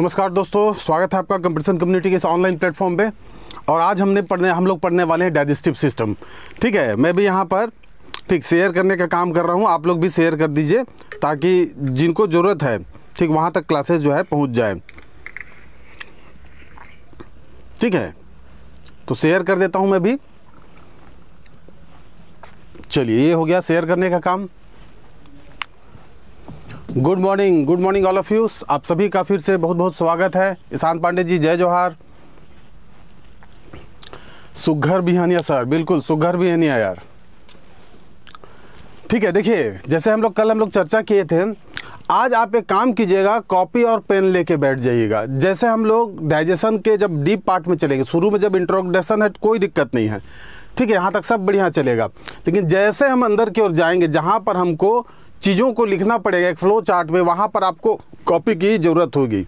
नमस्कार दोस्तों स्वागत है आपका कंपटीशन कम्युनिटी के इस ऑनलाइन प्लेटफॉर्म पे और आज हमने पढ़ने हम लोग पढ़ने वाले हैं डाइजेस्टिव सिस्टम ठीक है मैं भी यहाँ पर ठीक शेयर करने का काम कर रहा हूँ आप लोग भी शेयर कर दीजिए ताकि जिनको ज़रूरत है ठीक वहाँ तक क्लासेस जो है पहुँच जाए ठीक है तो शेयर कर देता हूँ मैं भी चलिए ये हो गया शेयर करने का काम good morning good morning all of you आप सभी का फिर से बहुत बहुत स्वागत है ईशान पांडे जी जय जोहार सुघर बिहानिया सर बिल्कुल सुघर बिहानिया यार ठीक है देखिए जैसे हम लोग कल हम लोग चर्चा किए थे आज आप एक काम कीजिएगा कॉपी और पेन लेके बैठ जाइएगा जैसे हम लोग डाइजेशन के जब डीप पार्ट में चलेंगे शुरू में जब इंट्रोडक्शन है कोई दिक्कत नहीं है ठीक है यहाँ तक सब बढ़िया चलेगा लेकिन जैसे हम अंदर की ओर जाएंगे जहाँ पर हमको चीज़ों को लिखना पड़ेगा एक फ्लो चार्ट में वहाँ पर आपको कॉपी की ज़रूरत होगी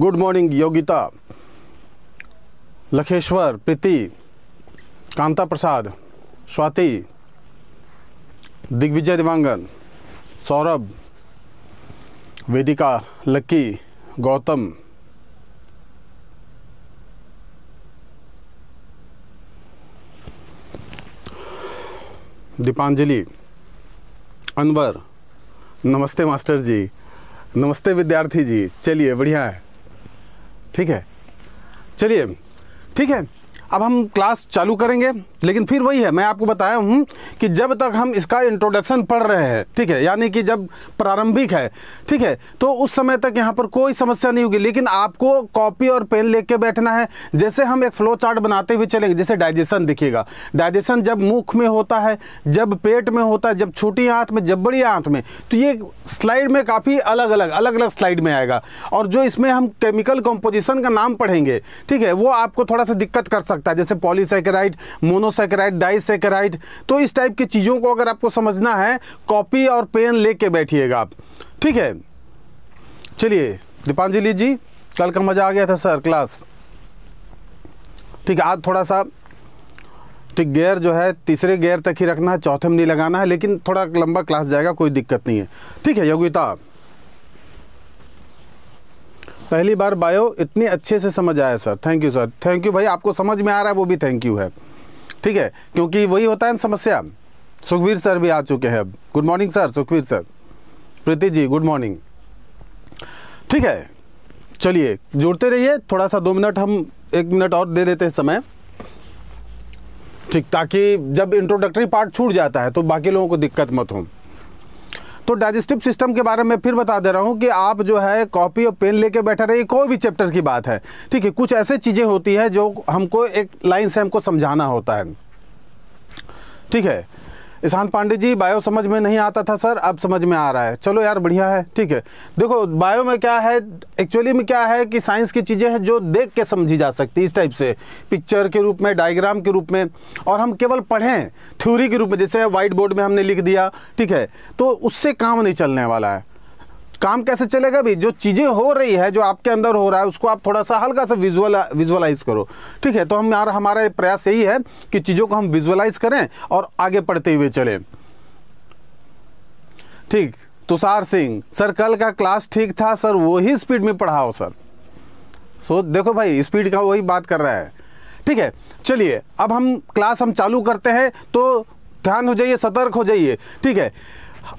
गुड मॉर्निंग योगिता लखेश्वर प्रीति कांता प्रसाद स्वाति दिग्विजय दिवांगन सौरभ वेदिका लक्की गौतम दीपांजलि अनवर नमस्ते मास्टर जी नमस्ते विद्यार्थी जी चलिए बढ़िया है ठीक है चलिए ठीक है अब हम क्लास चालू करेंगे लेकिन फिर वही है मैं आपको बताया हूँ कि जब तक हम इसका इंट्रोडक्शन पढ़ रहे हैं ठीक है यानी कि जब प्रारंभिक है ठीक है तो उस समय तक यहाँ पर कोई समस्या नहीं होगी लेकिन आपको कॉपी और पेन लेके बैठना है जैसे हम एक फ्लो चार्ट बनाते हुए चलेंगे जैसे डाइजेशन दिखेगा डाइजेशन जब मुख में होता है जब पेट में होता है जब छोटी आँख में जब बड़ी आँख में तो ये स्लाइड में काफ़ी अलग अलग अलग अलग स्लाइड में आएगा और जो इसमें हम केमिकल कॉम्पोजिशन का नाम पढ़ेंगे ठीक है वो आपको थोड़ा सा दिक्कत कर सकता है जैसे पॉलीसेकेराइड मोनो मोनोसेकेराइड डाइसेकेराइड तो इस टाइप की चीज़ों को अगर आपको समझना है कॉपी और पेन ले कर बैठिएगा आप ठीक है चलिए दीपांजलि जी कल का मज़ा आ गया था सर क्लास ठीक है आज थोड़ा सा ठीक गेयर जो है तीसरे गेयर तक ही रखना है चौथे में नहीं लगाना है लेकिन थोड़ा लंबा क्लास जाएगा कोई दिक्कत नहीं है ठीक है योगिता पहली बार बायो इतनी अच्छे से समझ आया sir thank you sir thank you भाई आपको समझ में आ रहा है वो भी थैंक यू है ठीक है क्योंकि वही होता है समस्या सुखवीर सर भी आ चुके हैं अब good morning sir Sukhvir sir Preeti ji good morning ठीक है चलिए जुड़ते रहिए थोड़ा सा दो मिनट हम एक मिनट और दे देते हैं समय ठीक ताकि जब इंट्रोडक्टरी पार्ट छूट जाता है तो बाकी लोगों को दिक्कत मत हो तो डाइजेस्टिव सिस्टम के बारे में फिर बता दे रहा हूँ कि आप जो है कॉपी और पेन लेके बैठा रहिए कोई भी चैप्टर की बात है ठीक है कुछ ऐसे चीज़ें होती हैं जो हमको एक लाइन से हमको समझाना होता है ठीक है ईशान पांडे जी बायो समझ में नहीं आता था सर अब समझ में आ रहा है चलो यार बढ़िया है ठीक है देखो बायो में क्या है एक्चुअली में क्या है कि साइंस की चीज़ें हैं जो देख के समझी जा सकती इस टाइप से पिक्चर के रूप में डायग्राम के रूप में और हम केवल पढ़ें थ्योरी के रूप में जैसे वाइट बोर्ड में हमने लिख दिया ठीक है तो उससे काम नहीं चलने वाला है काम कैसे चलेगा भाई जो चीज़ें हो रही है जो आपके अंदर हो रहा है उसको आप थोड़ा सा हल्का सा विजुअल विजुअलाइज करो ठीक है तो हम यार हमारा प्रयास यही है कि चीज़ों को हम विजुअलाइज करें और आगे पढ़ते हुए चलें ठीक तुषार सिंह सर कल का क्लास ठीक था सर वही स्पीड में पढ़ाओ सर सो so, देखो भाई स्पीड का वही बात कर रहा है ठीक है चलिए अब हम क्लास हम चालू करते हैं तो ध्यान हो जाइए सतर्क हो जाइए ठीक है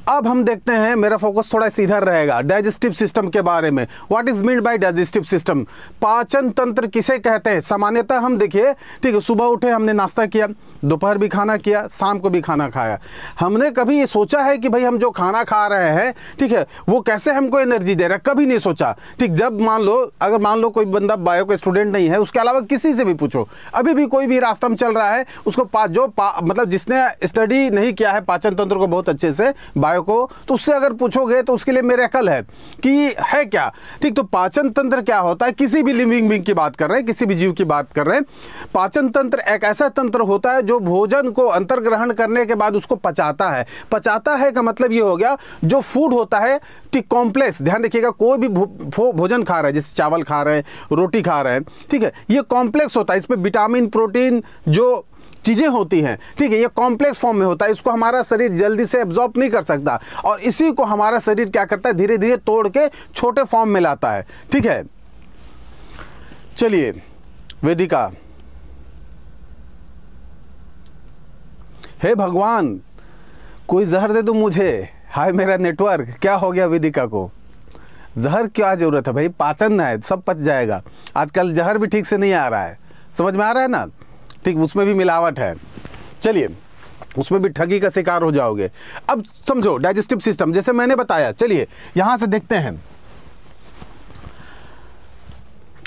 अब हम देखते हैं मेरा फोकस थोड़ा सीधा रहेगा डाइजेस्टिव सिस्टम के बारे में what is mean by digestive system पाचन तंत्र किसे कहते हैं सामान्यतः हम देखिए ठीक है सुबह उठे हमने नाश्ता किया दोपहर भी खाना किया शाम को भी खाना खाया हमने कभी ये सोचा है कि भाई हम जो खाना खा रहे हैं ठीक है वो कैसे हमको एनर्जी दे रहा है कभी नहीं सोचा ठीक जब मान लो अगर मान लो कोई बंदा बायो का स्टूडेंट नहीं है उसके अलावा किसी से भी पूछो अभी भी कोई भी रास्ता में चल रहा है उसको पा जो पा मतलब जिसने स्टडी नहीं किया है पाचन तंत्र को बहुत अच्छे से बायो को तो उससे अगर पूछोगे तो उसके लिए मेरे अकल है कि है क्या ठीक तो पाचन तंत्र क्या होता है किसी भी लिविंग बींग की बात कर रहे हैं किसी भी जीव की बात कर रहे हैं पाचन तंत्र एक ऐसा तंत्र होता है जो जो भोजन को अंतर्ग्रहण करने के बाद उसको पचाता है पचाता है का मतलब ये हो गया जो फूड होता है टिक कॉम्प्लेक्स ध्यान रखिएगा कोई भी भो, भोजन खा रहा है जैसे चावल खा रहे हैं रोटी खा रहे हैं ठीक है ये कॉम्प्लेक्स होता है इसमें विटामिन प्रोटीन जो चीज़ें होती हैं ठीक है ये कॉम्प्लेक्स फॉर्म में होता है इसको हमारा शरीर जल्दी से एब्जॉर्ब नहीं कर सकता और इसी को हमारा शरीर क्या करता है धीरे धीरे तोड़ के छोटे फॉर्म में लाता है ठीक है चलिए वेदिका हे भगवान कोई जहर दे दो मुझे हाय मेरा नेटवर्क क्या हो गया वेदिका को जहर क्या ज़रूरत है भाई पाचन है सब पच जाएगा आजकल जहर भी ठीक से नहीं आ रहा है समझ में आ रहा है ना ठीक उसमें भी मिलावट है चलिए उसमें भी ठगी का शिकार हो जाओगे अब समझो डाइजेस्टिव सिस्टम जैसे मैंने बताया चलिए यहाँ से देखते हैं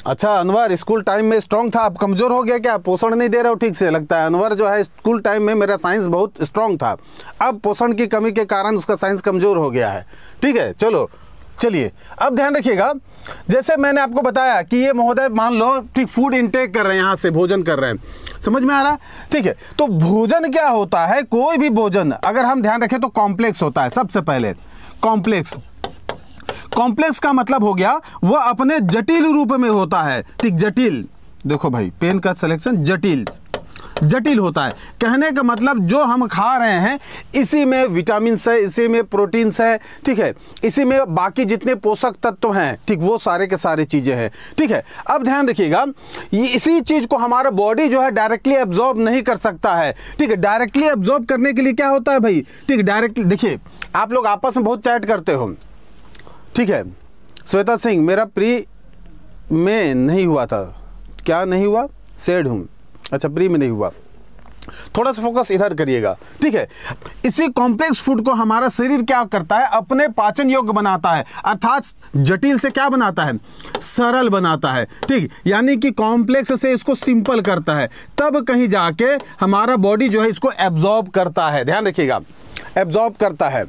अच्छा अनवर स्कूल टाइम में स्ट्रांग था अब कमज़ोर हो गया क्या पोषण नहीं दे रहे हो ठीक से लगता है अनवर जो है स्कूल टाइम में मेरा साइंस बहुत स्ट्रांग था अब पोषण की कमी के कारण उसका साइंस कमज़ोर हो गया है ठीक है चलो चलिए अब ध्यान रखिएगा जैसे मैंने आपको बताया कि ये महोदय मान लो ठीक फूड इनटेक कर रहे हैं यहाँ से भोजन कर रहे हैं समझ में आ रहा है ठीक है तो भोजन क्या होता है कोई भी भोजन अगर हम ध्यान रखें तो कॉम्प्लेक्स होता है सबसे पहले कॉम्प्लेक्स कॉम्प्लेक्स का मतलब हो गया वह अपने जटिल रूप में होता है ठीक जटिल देखो भाई पेन का सिलेक्शन जटिल जटिल होता है कहने का मतलब जो हम खा रहे हैं इसी में विटामिन है इसी में प्रोटीन्स है ठीक है इसी में बाकी जितने पोषक तत्व हैं ठीक वो सारे के सारे चीज़ें हैं ठीक है अब ध्यान रखिएगा ये इसी चीज़ को हमारा बॉडी जो है डायरेक्टली एब्जॉर्ब नहीं कर सकता है ठीक है डायरेक्टली एब्जॉर्ब करने के लिए क्या होता है भाई ठीक डायरेक्टली देखिए आप लोग आपस में बहुत चैट करते हो ठीक है श्वेता सिंह मेरा प्री में नहीं हुआ था क्या नहीं हुआ सेड हूँ अच्छा प्री में नहीं हुआ थोड़ा सा फोकस इधर करिएगा ठीक है इसी कॉम्प्लेक्स फूड को हमारा शरीर क्या करता है अपने पाचन योग्य बनाता है अर्थात जटिल से क्या बनाता है सरल बनाता है ठीक यानी कि कॉम्प्लेक्स से इसको सिंपल करता है तब कहीं जाके हमारा बॉडी जो है इसको एब्जॉर्ब करता है ध्यान रखिएगा एब्जॉर्ब करता है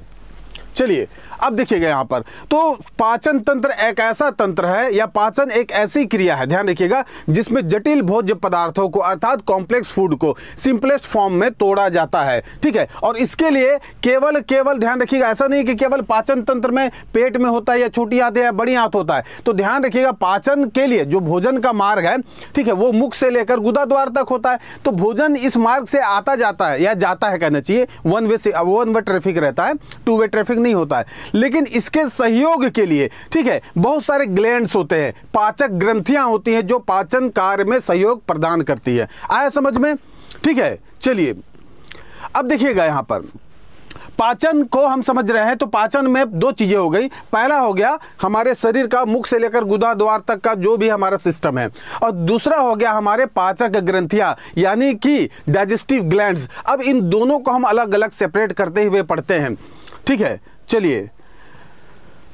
चलिए अब देखिएगा यहाँ पर तो पाचन तंत्र एक ऐसा तंत्र है या पाचन एक ऐसी क्रिया है ध्यान रखिएगा जिसमें जटिल भोज्य पदार्थों को अर्थात कॉम्प्लेक्स फूड को सिंपलेस्ट फॉर्म में तोड़ा जाता है ठीक है और इसके लिए केवल केवल ध्यान रखिएगा ऐसा नहीं कि केवल पाचन तंत्र में पेट में होता है या छोटी आंत या बड़ी आंत होता है तो ध्यान रखिएगा पाचन के लिए जो भोजन का मार्ग है ठीक है वो मुख से लेकर गुदा द्वार तक होता है तो भोजन इस मार्ग से आता जाता है या जाता है कहना चाहिए वन वे से वन वे ट्रैफिक रहता है टू वे ट्रैफिक नहीं होता है लेकिन इसके सहयोग के लिए ठीक है बहुत सारे ग्लैंड्स होते हैं पाचक ग्रंथियां होती हैं जो पाचन कार्य में सहयोग प्रदान करती है आया समझ में ठीक है चलिए अब देखिएगा यहां पर पाचन को हम समझ रहे हैं तो पाचन में दो चीज़ें हो गई पहला हो गया हमारे शरीर का मुख से लेकर गुदा द्वार तक का जो भी हमारा सिस्टम है और दूसरा हो गया हमारे पाचक ग्रंथियां यानी कि डाइजेस्टिव ग्लैंड्स अब इन दोनों को हम अलग अलग सेपरेट करते हुए पढ़ते हैं ठीक है चलिए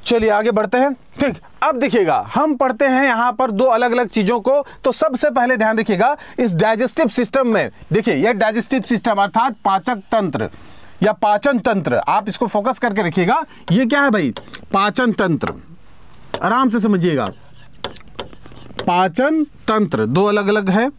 चलिए आगे बढ़ते हैं ठीक अब देखिएगा हम पढ़ते हैं यहां पर दो अलग अलग चीज़ों को तो सबसे पहले ध्यान रखिएगा इस डाइजेस्टिव सिस्टम में देखिए यह डाइजेस्टिव सिस्टम अर्थात पाचक तंत्र या पाचन तंत्र आप इसको फोकस करके रखिएगा ये क्या है भाई पाचन तंत्र आराम से समझिएगा पाचन तंत्र दो अलग अलग है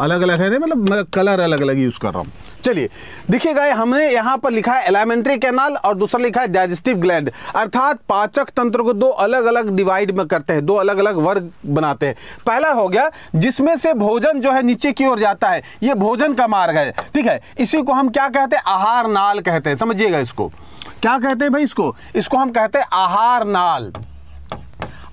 अलग अलग है मतलब मैं कलर अलग अलग यूज़ कर रहा हूँ चलिए देखिए गए हमने यहाँ पर लिखा है एलिमेंट्री कैनाल और दूसरा लिखा है डाइजेस्टिव ग्लैंड अर्थात पाचक तंत्र को दो अलग अलग डिवाइड में करते हैं दो अलग अलग वर्ग बनाते हैं पहला हो गया जिसमें से भोजन जो है नीचे की ओर जाता है ये भोजन का मार्ग है ठीक है इसी को हम क्या कहते हैं आहार नाल कहते हैं समझिएगा इसको क्या कहते हैं भाई इसको इसको हम कहते हैं आहार नाल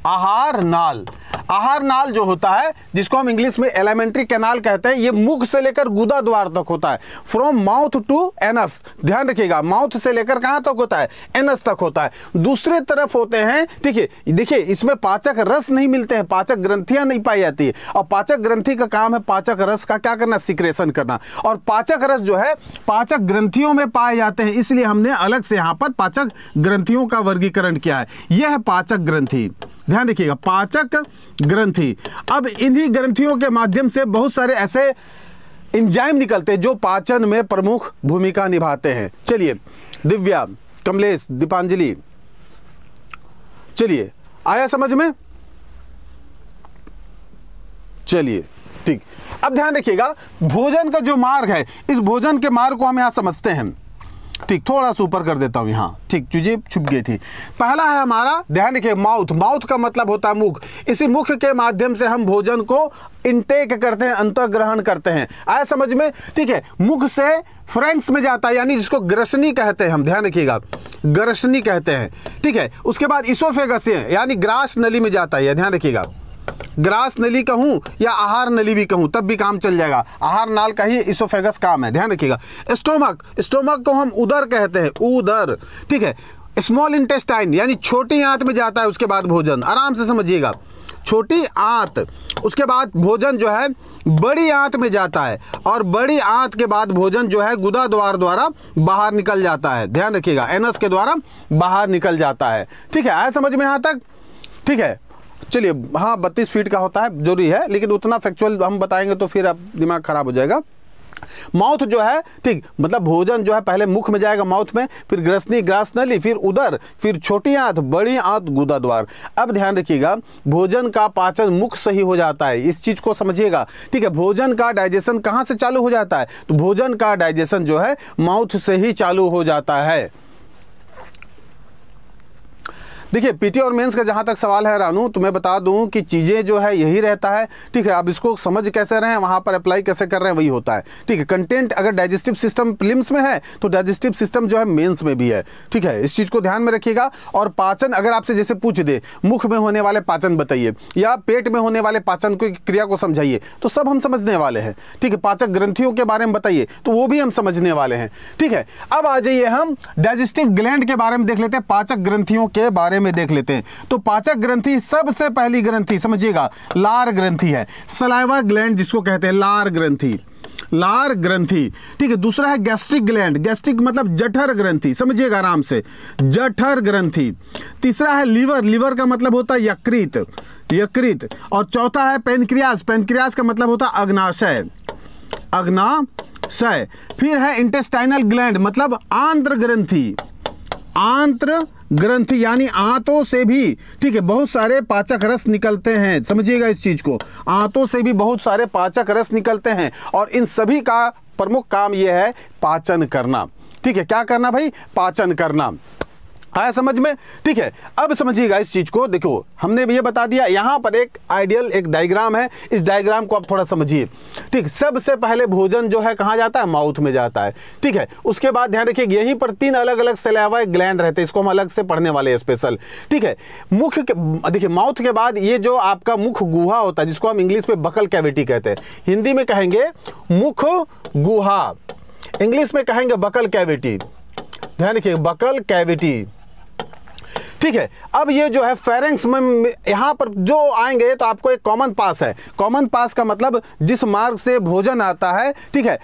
आहार नाल आहार नाल जो होता है जिसको हम इंग्लिश में एलिमेंट्री कैनाल कहते हैं ये मुख से लेकर गुदा द्वार तक होता है फ्रॉम माउथ टू एनस ध्यान रखिएगा माउथ से लेकर कहां तक होता है एनस तक होता है दूसरे तरफ होते हैं देखिए देखिए इसमें पाचक रस नहीं मिलते हैं पाचक ग्रंथियां नहीं पाई जाती है और पाचक ग्रंथि का काम है पाचक रस का क्या करना सिक्रेशन करना और पाचक रस जो है पाचक ग्रंथियों में पाए जाते हैं इसलिए हमने अलग से यहाँ पर पाचक ग्रंथियों का वर्गीकरण किया है यह है पाचक ग्रंथि ध्यान रखिएगा पाचक ग्रंथि अब इन्हीं ग्रंथियों के माध्यम से बहुत सारे ऐसे इंजाइम निकलते हैं जो पाचन में प्रमुख भूमिका निभाते हैं चलिए दिव्या कमलेश दीपांजलि चलिए आया समझ में चलिए ठीक अब ध्यान रखिएगा भोजन का जो मार्ग है इस भोजन के मार्ग को हम यहां समझते हैं ठीक थोड़ा सा ऊपर कर देता हूँ यहाँ ठीक चीज़ें छुप गई थी पहला है हमारा ध्यान रखिए माउथ माउथ का मतलब होता है मुख इसी मुख के माध्यम से हम भोजन को इनटेक करते हैं ग्रहण करते हैं आया समझ में ठीक है मुख से फ्रेंक्स में जाता है यानी जिसको ग्रसनी कहते हैं हम ध्यान रखिएगा ग्रसनी कहते हैं ठीक है उसके बाद इसोफेगस यानी ग्रास नली में जाता है ध्यान रखिएगा ग्रास नली कहूँ या आहार नली भी कहूँ तब भी काम चल जाएगा आहार नाल का ही इसोफेगस काम है ध्यान रखिएगा स्टोमक स्टोमक को हम उदर कहते हैं उदर ठीक है स्मॉल इंटेस्टाइन यानी छोटी आंत में जाता है उसके बाद भोजन आराम से समझिएगा छोटी आंत उसके बाद भोजन जो है बड़ी आंत में जाता है और बड़ी आंत के बाद भोजन जो है गुदा द्वार द्वारा बाहर निकल जाता है ध्यान रखिएगा एनस के द्वारा बाहर निकल जाता है ठीक है आया समझ में यहाँ तक ठीक है चलिए हाँ बत्तीस फीट का होता है जरूरी है लेकिन उतना फैक्चुअल हम बताएंगे तो फिर आप दिमाग खराब हो जाएगा माउथ जो है ठीक मतलब भोजन जो है पहले मुख में जाएगा माउथ में फिर ग्रसनी ग्रास नली फिर उधर फिर छोटी आंत बड़ी आंत गुदा द्वार अब ध्यान रखिएगा भोजन का पाचन मुख से ही हो जाता है इस चीज को समझिएगा ठीक है भोजन का डाइजेशन कहां से चालू हो जाता है तो भोजन का डाइजेशन जो है माउथ से ही चालू हो जाता है देखिए पीटी और मेंस का जहाँ तक सवाल है रानू तो मैं बता दूँ कि चीज़ें जो है यही रहता है ठीक है अब इसको समझ कैसे रहे हैं वहाँ पर अप्लाई कैसे कर रहे हैं वही होता है ठीक है कंटेंट अगर डाइजेस्टिव सिस्टम प्लिम्स में है तो डाइजेस्टिव सिस्टम जो है मेन्स में भी है ठीक है इस चीज़ को ध्यान में रखिएगा और पाचन अगर आपसे जैसे पूछ दे मुख में होने वाले पाचन बताइए या पेट में होने वाले पाचन की क्रिया को समझाइए तो सब हम समझने वाले हैं ठीक है पाचक ग्रंथियों के बारे में बताइए तो वो भी हम समझने वाले हैं ठीक है अब आ जाइए हम डाइजेस्टिव ग्लैंड के बारे में देख लेते हैं पाचक ग्रंथियों के बारे में में देख लेते हैं तो पाचक ग्रंथि सबसे पहली ग्रंथि समझिएगा लार ग्रंथि है सलाइवा ग्लैंड जिसको कहते हैं लार ग्रंथि लार ग्रंथि ठीक है दूसरा है गैस्ट्रिक ग्लैंड गैस्ट्रिक मतलब जठर ग्रंथि समझिएगा आराम से जठर ग्रंथि तीसरा है लीवर लीवर का मतलब होता है यकृत यकृत और चौथा है पेनक्रियाज पेनक्रियाज का मतलब होता है अग्नाशय अग्नाशय फिर है इंटेस्टाइनल ग्लैंड मतलब आंत्र ग्रंथि आंत्र ग्रंथ यानी आंतों से भी ठीक है बहुत सारे पाचक रस निकलते हैं समझिएगा इस चीज को आंतों से भी बहुत सारे पाचक रस निकलते हैं और इन सभी का प्रमुख काम यह है पाचन करना ठीक है क्या करना भाई पाचन करना आया समझ में ठीक है अब समझिएगा इस चीज़ को देखो हमने ये बता दिया यहाँ पर एक आइडियल एक डायग्राम है इस डायग्राम को आप थोड़ा समझिए ठीक सबसे पहले भोजन जो है कहाँ जाता है माउथ में जाता है ठीक है उसके बाद ध्यान रखिए यहीं पर तीन अलग अलग सेलेवा ग्लैंड रहते हैं इसको हम अलग से पढ़ने वाले हैं स्पेशल ठीक है मुख्य देखिए माउथ के बाद ये जो आपका मुख गुहा होता है जिसको हम इंग्लिश में बकल कैविटी कहते हैं हिंदी में कहेंगे मुख गुहा इंग्लिश में कहेंगे बकल कैविटी ध्यान रखिए बकल कैविटी ठीक है अब ये जो है फेरेंस में यहाँ पर जो आएंगे तो आपको एक कॉमन पास है कॉमन पास का मतलब जिस मार्ग से भोजन आता है ठीक है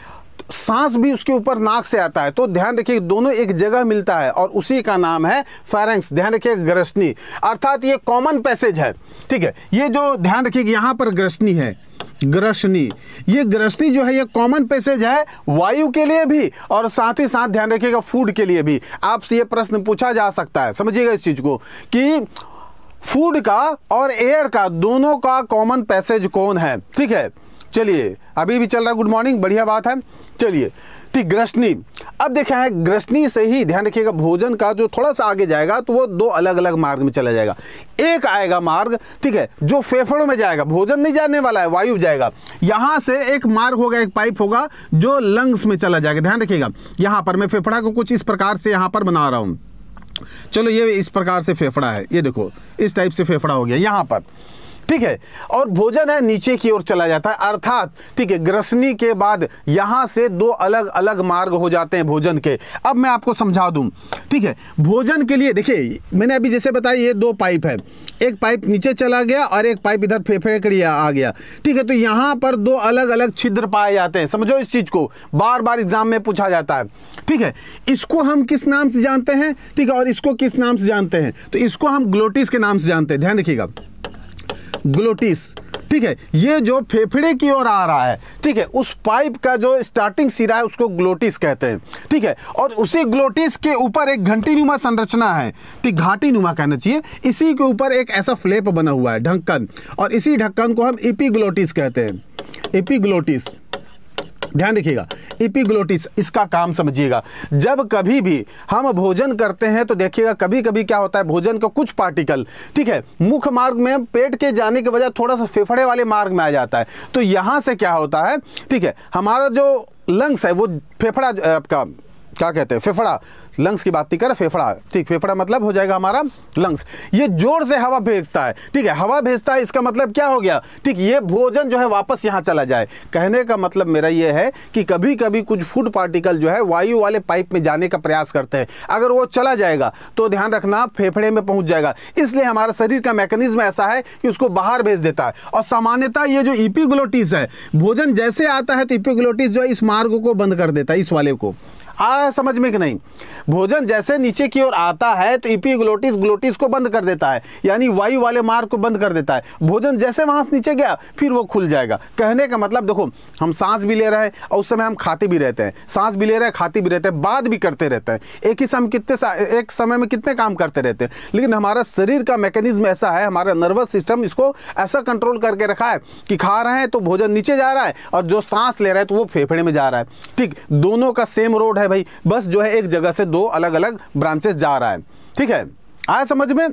सांस भी उसके ऊपर नाक से आता है तो ध्यान रखिए दोनों एक जगह मिलता है और उसी का नाम है फेरेंस ध्यान रखिए ग्रसनी अर्थात ये कॉमन पैसेज है ठीक है ये जो ध्यान रखिए यहाँ पर ग्रसनी है ग्रसनी ये ग्रसनी जो है ये कॉमन पैसेज है वायु के लिए भी और साथ ही साथ ध्यान रखिएगा फूड के लिए भी आपसे ये प्रश्न पूछा जा सकता है समझिएगा इस चीज़ को कि फूड का और एयर का दोनों का कॉमन पैसेज कौन है ठीक है चलिए अभी भी चल रहा है गुड मॉर्निंग बढ़िया बात है चलिए कि ग्रसनी अब देखा है ग्रसनी से ही ध्यान रखिएगा भोजन का जो थोड़ा सा आगे जाएगा तो वो दो अलग अलग मार्ग में चला जाएगा एक आएगा मार्ग ठीक है जो फेफड़ों में जाएगा भोजन नहीं जाने वाला है वायु जाएगा यहां से एक मार्ग होगा एक पाइप होगा जो लंग्स में चला जाएगा ध्यान रखिएगा यहां पर मैं फेफड़ा को कुछ इस प्रकार से यहां पर बना रहा हूं चलो ये इस प्रकार से फेफड़ा है ये देखो इस टाइप से फेफड़ा हो गया यहां पर ठीक है और भोजन है नीचे की ओर चला जाता है अर्थात ठीक है ग्रसनी के बाद यहां से दो अलग अलग मार्ग हो जाते हैं भोजन के अब मैं आपको समझा दूं ठीक है भोजन के लिए देखिए मैंने अभी जैसे बताया ये दो पाइप है एक पाइप नीचे चला गया और एक पाइप इधर फेफड़े के आ गया ठीक है तो यहां पर दो अलग अलग छिद्र पाए जाते हैं समझो इस चीज़ को बार बार एग्जाम में पूछा जाता है ठीक है इसको हम किस नाम से जानते हैं ठीक है और इसको किस नाम से जानते हैं तो इसको हम ग्लोटिस के नाम से जानते हैं ध्यान रखिएगा ग्लोटिस ठीक है ये जो फेफड़े की ओर आ रहा है ठीक है उस पाइप का जो स्टार्टिंग सिरा है उसको ग्लोटिस कहते हैं ठीक है और उसी ग्लोटिस के ऊपर एक घंटी नुमा संरचना है ठीक घाटी नुमा कहना चाहिए इसी के ऊपर एक ऐसा फ्लेप बना हुआ है ढक्कन और इसी ढक्कन को हम इपीग्लोटिस कहते हैं एपिग्लोटिस ध्यान रखिएगा इपिग्लोटिस इसका काम समझिएगा जब कभी भी हम भोजन करते हैं तो देखिएगा कभी कभी क्या होता है भोजन का कुछ पार्टिकल ठीक है मुख मार्ग में पेट के जाने के वजह थोड़ा सा फेफड़े वाले मार्ग में आ जाता है तो यहां से क्या होता है ठीक है हमारा जो लंग्स है वो फेफड़ा आपका क्या कहते हैं फेफड़ा लंग्स की बात नहीं करें फेफड़ा ठीक फेफड़ा मतलब हो जाएगा हमारा लंग्स ये जोर से हवा भेजता है ठीक है हवा भेजता है इसका मतलब क्या हो गया ठीक ये भोजन जो है वापस यहाँ चला जाए कहने का मतलब मेरा ये है कि कभी कभी कुछ फूड पार्टिकल जो है वायु वाले पाइप में जाने का प्रयास करते हैं अगर वो चला जाएगा तो ध्यान रखना फेफड़े में पहुँच जाएगा इसलिए हमारा शरीर का मैकेनिज्म ऐसा है कि उसको बाहर भेज देता है और सामान्यतः ये जो इपीग्लोटिस है भोजन जैसे आता है तो इपीग्लोटिस जो है इस मार्ग को बंद कर देता है इस वाले को आ रहा है समझ में कि नहीं भोजन जैसे नीचे की ओर आता है तो इपीग्लोटिस e ग्लोटिस को बंद कर देता है यानी वायु वाले मार्ग को बंद कर देता है भोजन जैसे वहां से नीचे गया फिर वो खुल जाएगा कहने का मतलब देखो हम सांस भी ले रहे हैं और उस समय हम खाते भी रहते हैं सांस भी ले रहे हैं खाते भी रहते हैं बात भी करते रहते हैं एक ही समय कितने एक समय में कितने काम करते रहते हैं लेकिन हमारा शरीर का मैकेनिज्म ऐसा है हमारा नर्वस सिस्टम इसको ऐसा कंट्रोल करके रखा है कि खा रहे हैं तो भोजन नीचे जा रहा है और जो सांस ले रहा है तो वो फेफड़े में जा रहा है ठीक दोनों का सेम रोड है भाई बस जो है एक जगह से दो अलग अलग ब्रांचेस जा रहा है ठीक है आया समझ में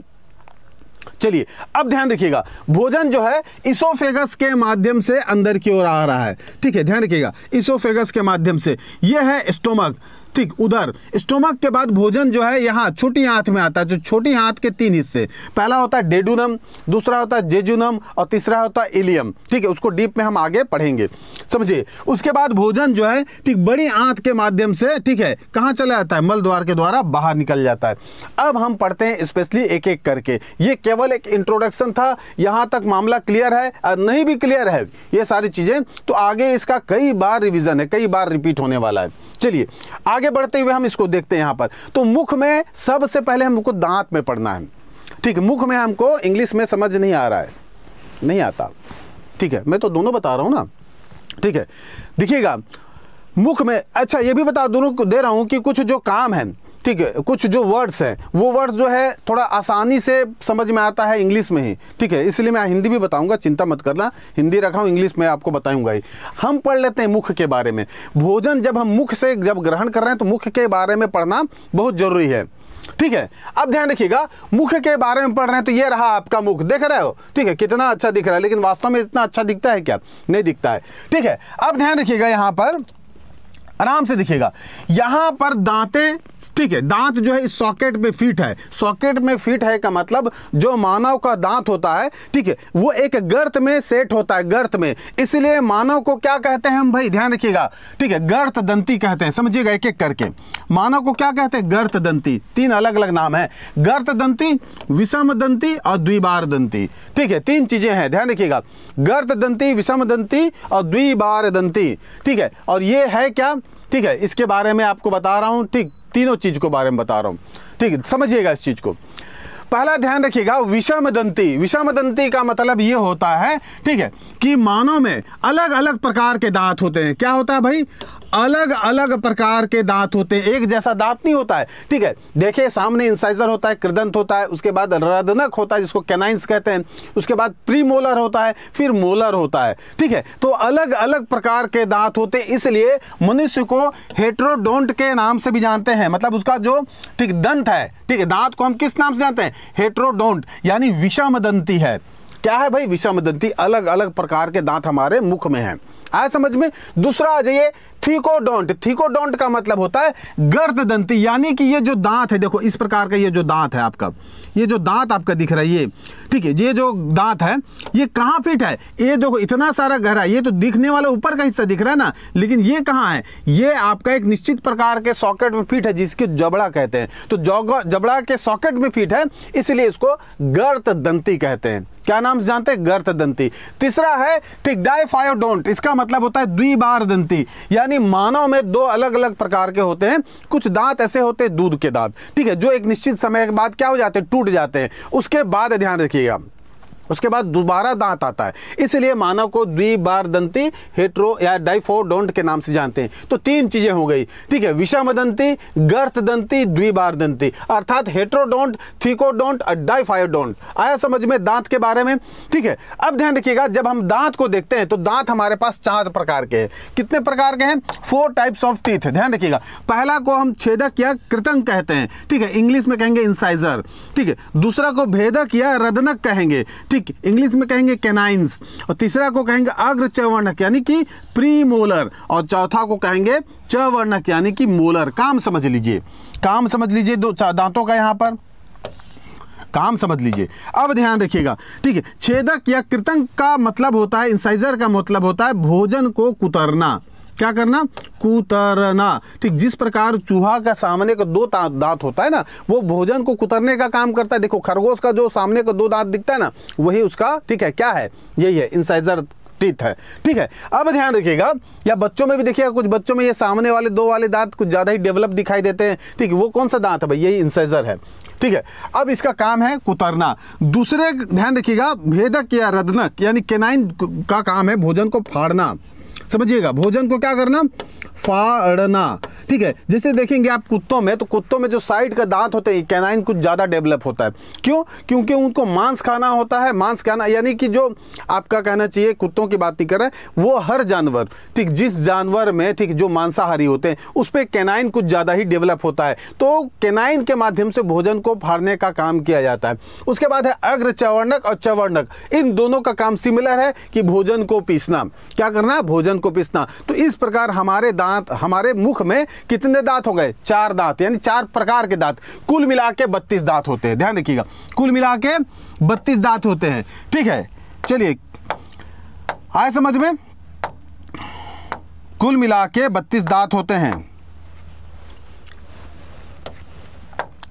चलिए अब ध्यान रखिएगा भोजन जो है इसोफेगस के माध्यम से अंदर की ओर आ रहा है ठीक है ध्यान रखिएगा इसोफेगस के माध्यम से यह है स्टोमक मस्तिष्क उधर स्टोमक के बाद भोजन जो है यहाँ छोटी हाथ में आता है जो छोटी हाथ के तीन हिस्से पहला होता है डेडुनम दूसरा होता है जेजुनम और तीसरा होता है इलियम ठीक है उसको डीप में हम आगे पढ़ेंगे समझिए उसके बाद भोजन जो है ठीक बड़ी आंत के माध्यम से ठीक है कहाँ चला जाता है मल द्वार के द्वारा बाहर निकल जाता है अब हम पढ़ते हैं स्पेशली एक एक करके ये केवल एक इंट्रोडक्शन था यहाँ तक मामला क्लियर है और नहीं भी क्लियर है ये सारी चीज़ें तो आगे इसका कई बार रिविज़न है कई बार रिपीट होने वाला है चलिए आगे आगे बढ़ते हुए हम इसको देखते हैं यहाँ पर तो मुख में सबसे पहले हमको दांत में पढ़ना है ठीक है मुख में हमको इंग्लिश में समझ नहीं आ रहा है नहीं आता ठीक है मैं तो दोनों बता रहा हूँ ना ठीक है देखिएगा मुख में अच्छा ये भी बता दोनों को दे रहा हूँ कि कुछ जो काम है ठीक है कुछ जो वर्ड्स हैं वो वर्ड जो है थोड़ा आसानी से समझ में आता है इंग्लिश में ही ठीक है इसलिए मैं हिंदी भी बताऊंगा चिंता मत करना हिंदी रखा हूँ इंग्लिश में आपको बताऊंगा ही हम पढ़ लेते हैं मुख के बारे में भोजन जब हम मुख से जब ग्रहण कर रहे हैं तो मुख के बारे में पढ़ना बहुत ज़रूरी है ठीक है अब ध्यान रखिएगा मुख के बारे में पढ़ रहे हैं तो ये रहा आपका मुख देख रहे हो ठीक है कितना अच्छा दिख रहा है लेकिन वास्तव में इतना अच्छा दिखता है क्या नहीं दिखता है ठीक है अब ध्यान रखिएगा यहाँ पर आराम से दिखेगा यहां पर दांते ठीक है दांत जो है इस सॉकेट में फिट है सॉकेट में फिट है का मतलब जो मानव का दांत होता है ठीक है वो एक गर्त में सेट होता है गर्त में इसलिए मानव को क्या कहते हैं हम भाई ध्यान रखिएगा ठीक है गर्त दंती कहते हैं समझिएगा एक एक करके मानव को क्या कहते हैं गर्त दंती तीन अलग अलग नाम है गर्त दंती विषम दंती और द्विबार दंती ठीक है तीन चीज़ें हैं ध्यान रखिएगा गर्त दंती विषम दंती और द्विबार दंती ठीक है और ये है क्या ठीक है इसके बारे में आपको बता रहा हूँ ठीक तीनों चीज़ को बारे में बता रहा हूँ ठीक है समझिएगा इस चीज़ को पहला ध्यान रखिएगा विषम दंती विषम दंती का मतलब ये होता है ठीक है कि मानव में अलग अलग प्रकार के दांत होते हैं क्या होता है भाई अलग अलग प्रकार के दांत होते हैं एक जैसा दांत नहीं होता है ठीक है देखिए सामने इंसाइजर होता है कृदंत होता है उसके बाद रदनक होता है जिसको कैनाइंस कहते हैं उसके बाद प्री मोलर होता है फिर मोलर होता है ठीक है तो अलग अलग प्रकार के दांत होते हैं इसलिए मनुष्य को हेट्रोडोंट के नाम से भी जानते हैं मतलब उसका जो ठीक दंत है ठीक है दांत को हम किस नाम से जानते हैं हेट्रोडोंट यानी विषम दंती है क्या है भाई विषम दंती अलग अलग प्रकार के दांत हमारे मुख में हैं आया समझ में दूसरा आ जाइए थीकोडोंट थीकोडोंट का मतलब होता है गर्द दंती यानी कि ये जो दांत है देखो इस प्रकार का ये जो दांत है आपका ये जो दांत आपका दिख रहा है ये ठीक है ये जो दांत है ये कहाँ फिट है ये देखो इतना सारा गहरा ये तो दिखने वाला ऊपर का हिस्सा दिख रहा है ना लेकिन ये कहाँ है ये आपका एक निश्चित प्रकार के सॉकेट में फिट है जिसके जबड़ा कहते हैं तो जबड़ा के सॉकेट में फिट है इसलिए इसको गर्त दंती कहते हैं क्या नाम जानते हैं गर्त दंती तीसरा है डोंट इसका मतलब होता है द्विबार दंती यानी मानव में दो अलग अलग प्रकार के होते हैं कुछ दांत ऐसे होते हैं दूध के दांत ठीक है जो एक निश्चित समय के बाद क्या हो जाते हैं टूट जाते हैं उसके बाद ध्यान रखिएगा उसके बाद दोबारा दांत आता है इसलिए मानव को दंती हेट्रो या डाइफोडोंट के नाम से जानते हैं तो तीन चीज़ें हो गई ठीक है विषम दंती विषमदंती गर्तदंती दंती अर्थात हेट्रोडोंट थीकोडोंट और डाइफायोडोंट आया समझ में दांत के बारे में ठीक है अब ध्यान रखिएगा जब हम दांत को देखते हैं तो दांत हमारे पास चार प्रकार के हैं कितने प्रकार के हैं फोर टाइप्स ऑफ टीथ ध्यान रखिएगा पहला को हम छेदक या कृतंग कहते हैं ठीक है इंग्लिश में कहेंगे इंसाइजर ठीक है दूसरा को भेदक या रदनक कहेंगे ठीक ठीक इंग्लिश में कहेंगे कैनाइंस और तीसरा को कहेंगे अग्र चवर्णक यानी कि प्री मोलर और चौथा को कहेंगे चवर्णक यानी कि मोलर काम समझ लीजिए काम समझ लीजिए दो दांतों का यहां पर काम समझ लीजिए अब ध्यान रखिएगा ठीक है छेदक या कृतंक का मतलब होता है इंसाइजर का मतलब होता है भोजन को कुतरना क्या करना कुतरना ठीक जिस प्रकार चूहा का सामने का दो दांत होता है ना वो भोजन को कुतरने का काम करता है देखो खरगोश का जो सामने का दो दांत दिखता है ना वही उसका ठीक है क्या है यही है इंसाइजर टीथ है ठीक है अब ध्यान रखिएगा या बच्चों में भी देखिएगा कुछ बच्चों में ये सामने वाले दो वाले दांत कुछ ज़्यादा ही डेवलप दिखाई देते हैं ठीक है वो कौन सा दांत है भाई यही इंसाइजर है ठीक है अब इसका काम है कुतरना दूसरे ध्यान रखिएगा भेदक या रदनक यानी केनाइन का काम है भोजन को फाड़ना समझिएगा भोजन को क्या करना फाड़ना ठीक है जैसे देखेंगे आप कुत्तों में तो कुत्तों में जो साइड का दांत होते हैं कैनाइन कुछ ज़्यादा डेवलप होता है क्यों क्योंकि उनको मांस खाना होता है मांस खाना यानी कि जो आपका कहना चाहिए कुत्तों की बात नहीं कर रहे वो हर जानवर ठीक जिस जानवर में ठीक जो मांसाहारी होते हैं उस पर कैनाइन कुछ ज़्यादा ही डेवलप होता है तो कैनाइन के माध्यम से भोजन को फाड़ने का काम किया जाता है उसके बाद है अग्र चवर्णक और चवर्णक इन दोनों का काम सिमिलर है कि भोजन को पीसना क्या करना भोजन दांतन को पिसना तो इस प्रकार हमारे दांत हमारे मुख में कितने दांत हो गए चार दांत यानी चार प्रकार के दांत कुल मिला के बत्तीस दांत होते हैं ध्यान रखिएगा कुल मिला के बत्तीस दांत होते हैं ठीक है चलिए आए समझ में कुल मिला के बत्तीस दांत होते हैं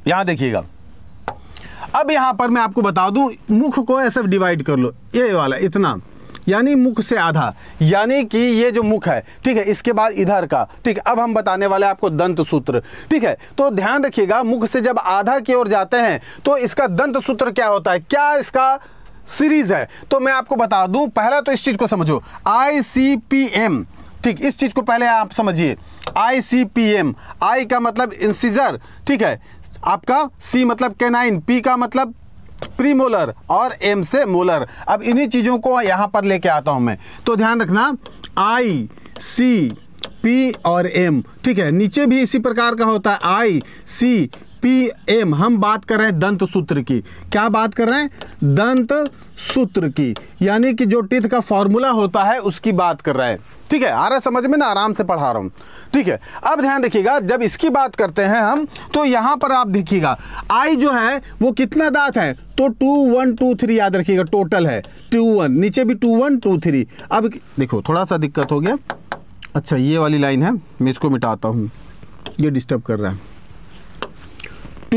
यहां देखिएगा अब यहां पर मैं आपको बता दूं मुख को ऐसे डिवाइड कर लो ये वाला इतना यानी मुख से आधा यानी कि ये जो मुख है ठीक है इसके बाद इधर का ठीक अब हम बताने वाले आपको दंत सूत्र ठीक है तो ध्यान रखिएगा मुख से जब आधा की ओर जाते हैं तो इसका दंत सूत्र क्या होता है क्या इसका सीरीज है तो मैं आपको बता दूं पहला तो इस चीज को समझो आई सी पी एम ठीक इस चीज को पहले आप समझिए आई सी पी एम आई का मतलब इंसिजर ठीक है आपका सी मतलब केनाइन पी का मतलब प्रीमोलर और एम से मोलर अब इन्हीं चीज़ों को यहां पर लेके आता हूं मैं तो ध्यान रखना आई सी पी और एम ठीक है नीचे भी इसी प्रकार का होता है आई सी पी एम हम बात कर रहे हैं दंत सूत्र की क्या बात कर रहे हैं दंत सूत्र की यानी कि जो टिथ का फॉर्मूला होता है उसकी बात कर रहे हैं ठीक है आ रहा समझ में ना आराम से पढ़ा रहा हूँ ठीक है अब ध्यान रखिएगा जब इसकी बात करते हैं हम तो यहाँ पर आप देखिएगा आई जो है वो कितना दांत है तो टू वन टू थ्री याद रखिएगा टोटल है टू वन नीचे भी टू वन टू थ्री अब देखो थोड़ा सा दिक्कत हो गया अच्छा ये वाली लाइन है मैं इसको मिटाता हूँ ये डिस्टर्ब कर रहा है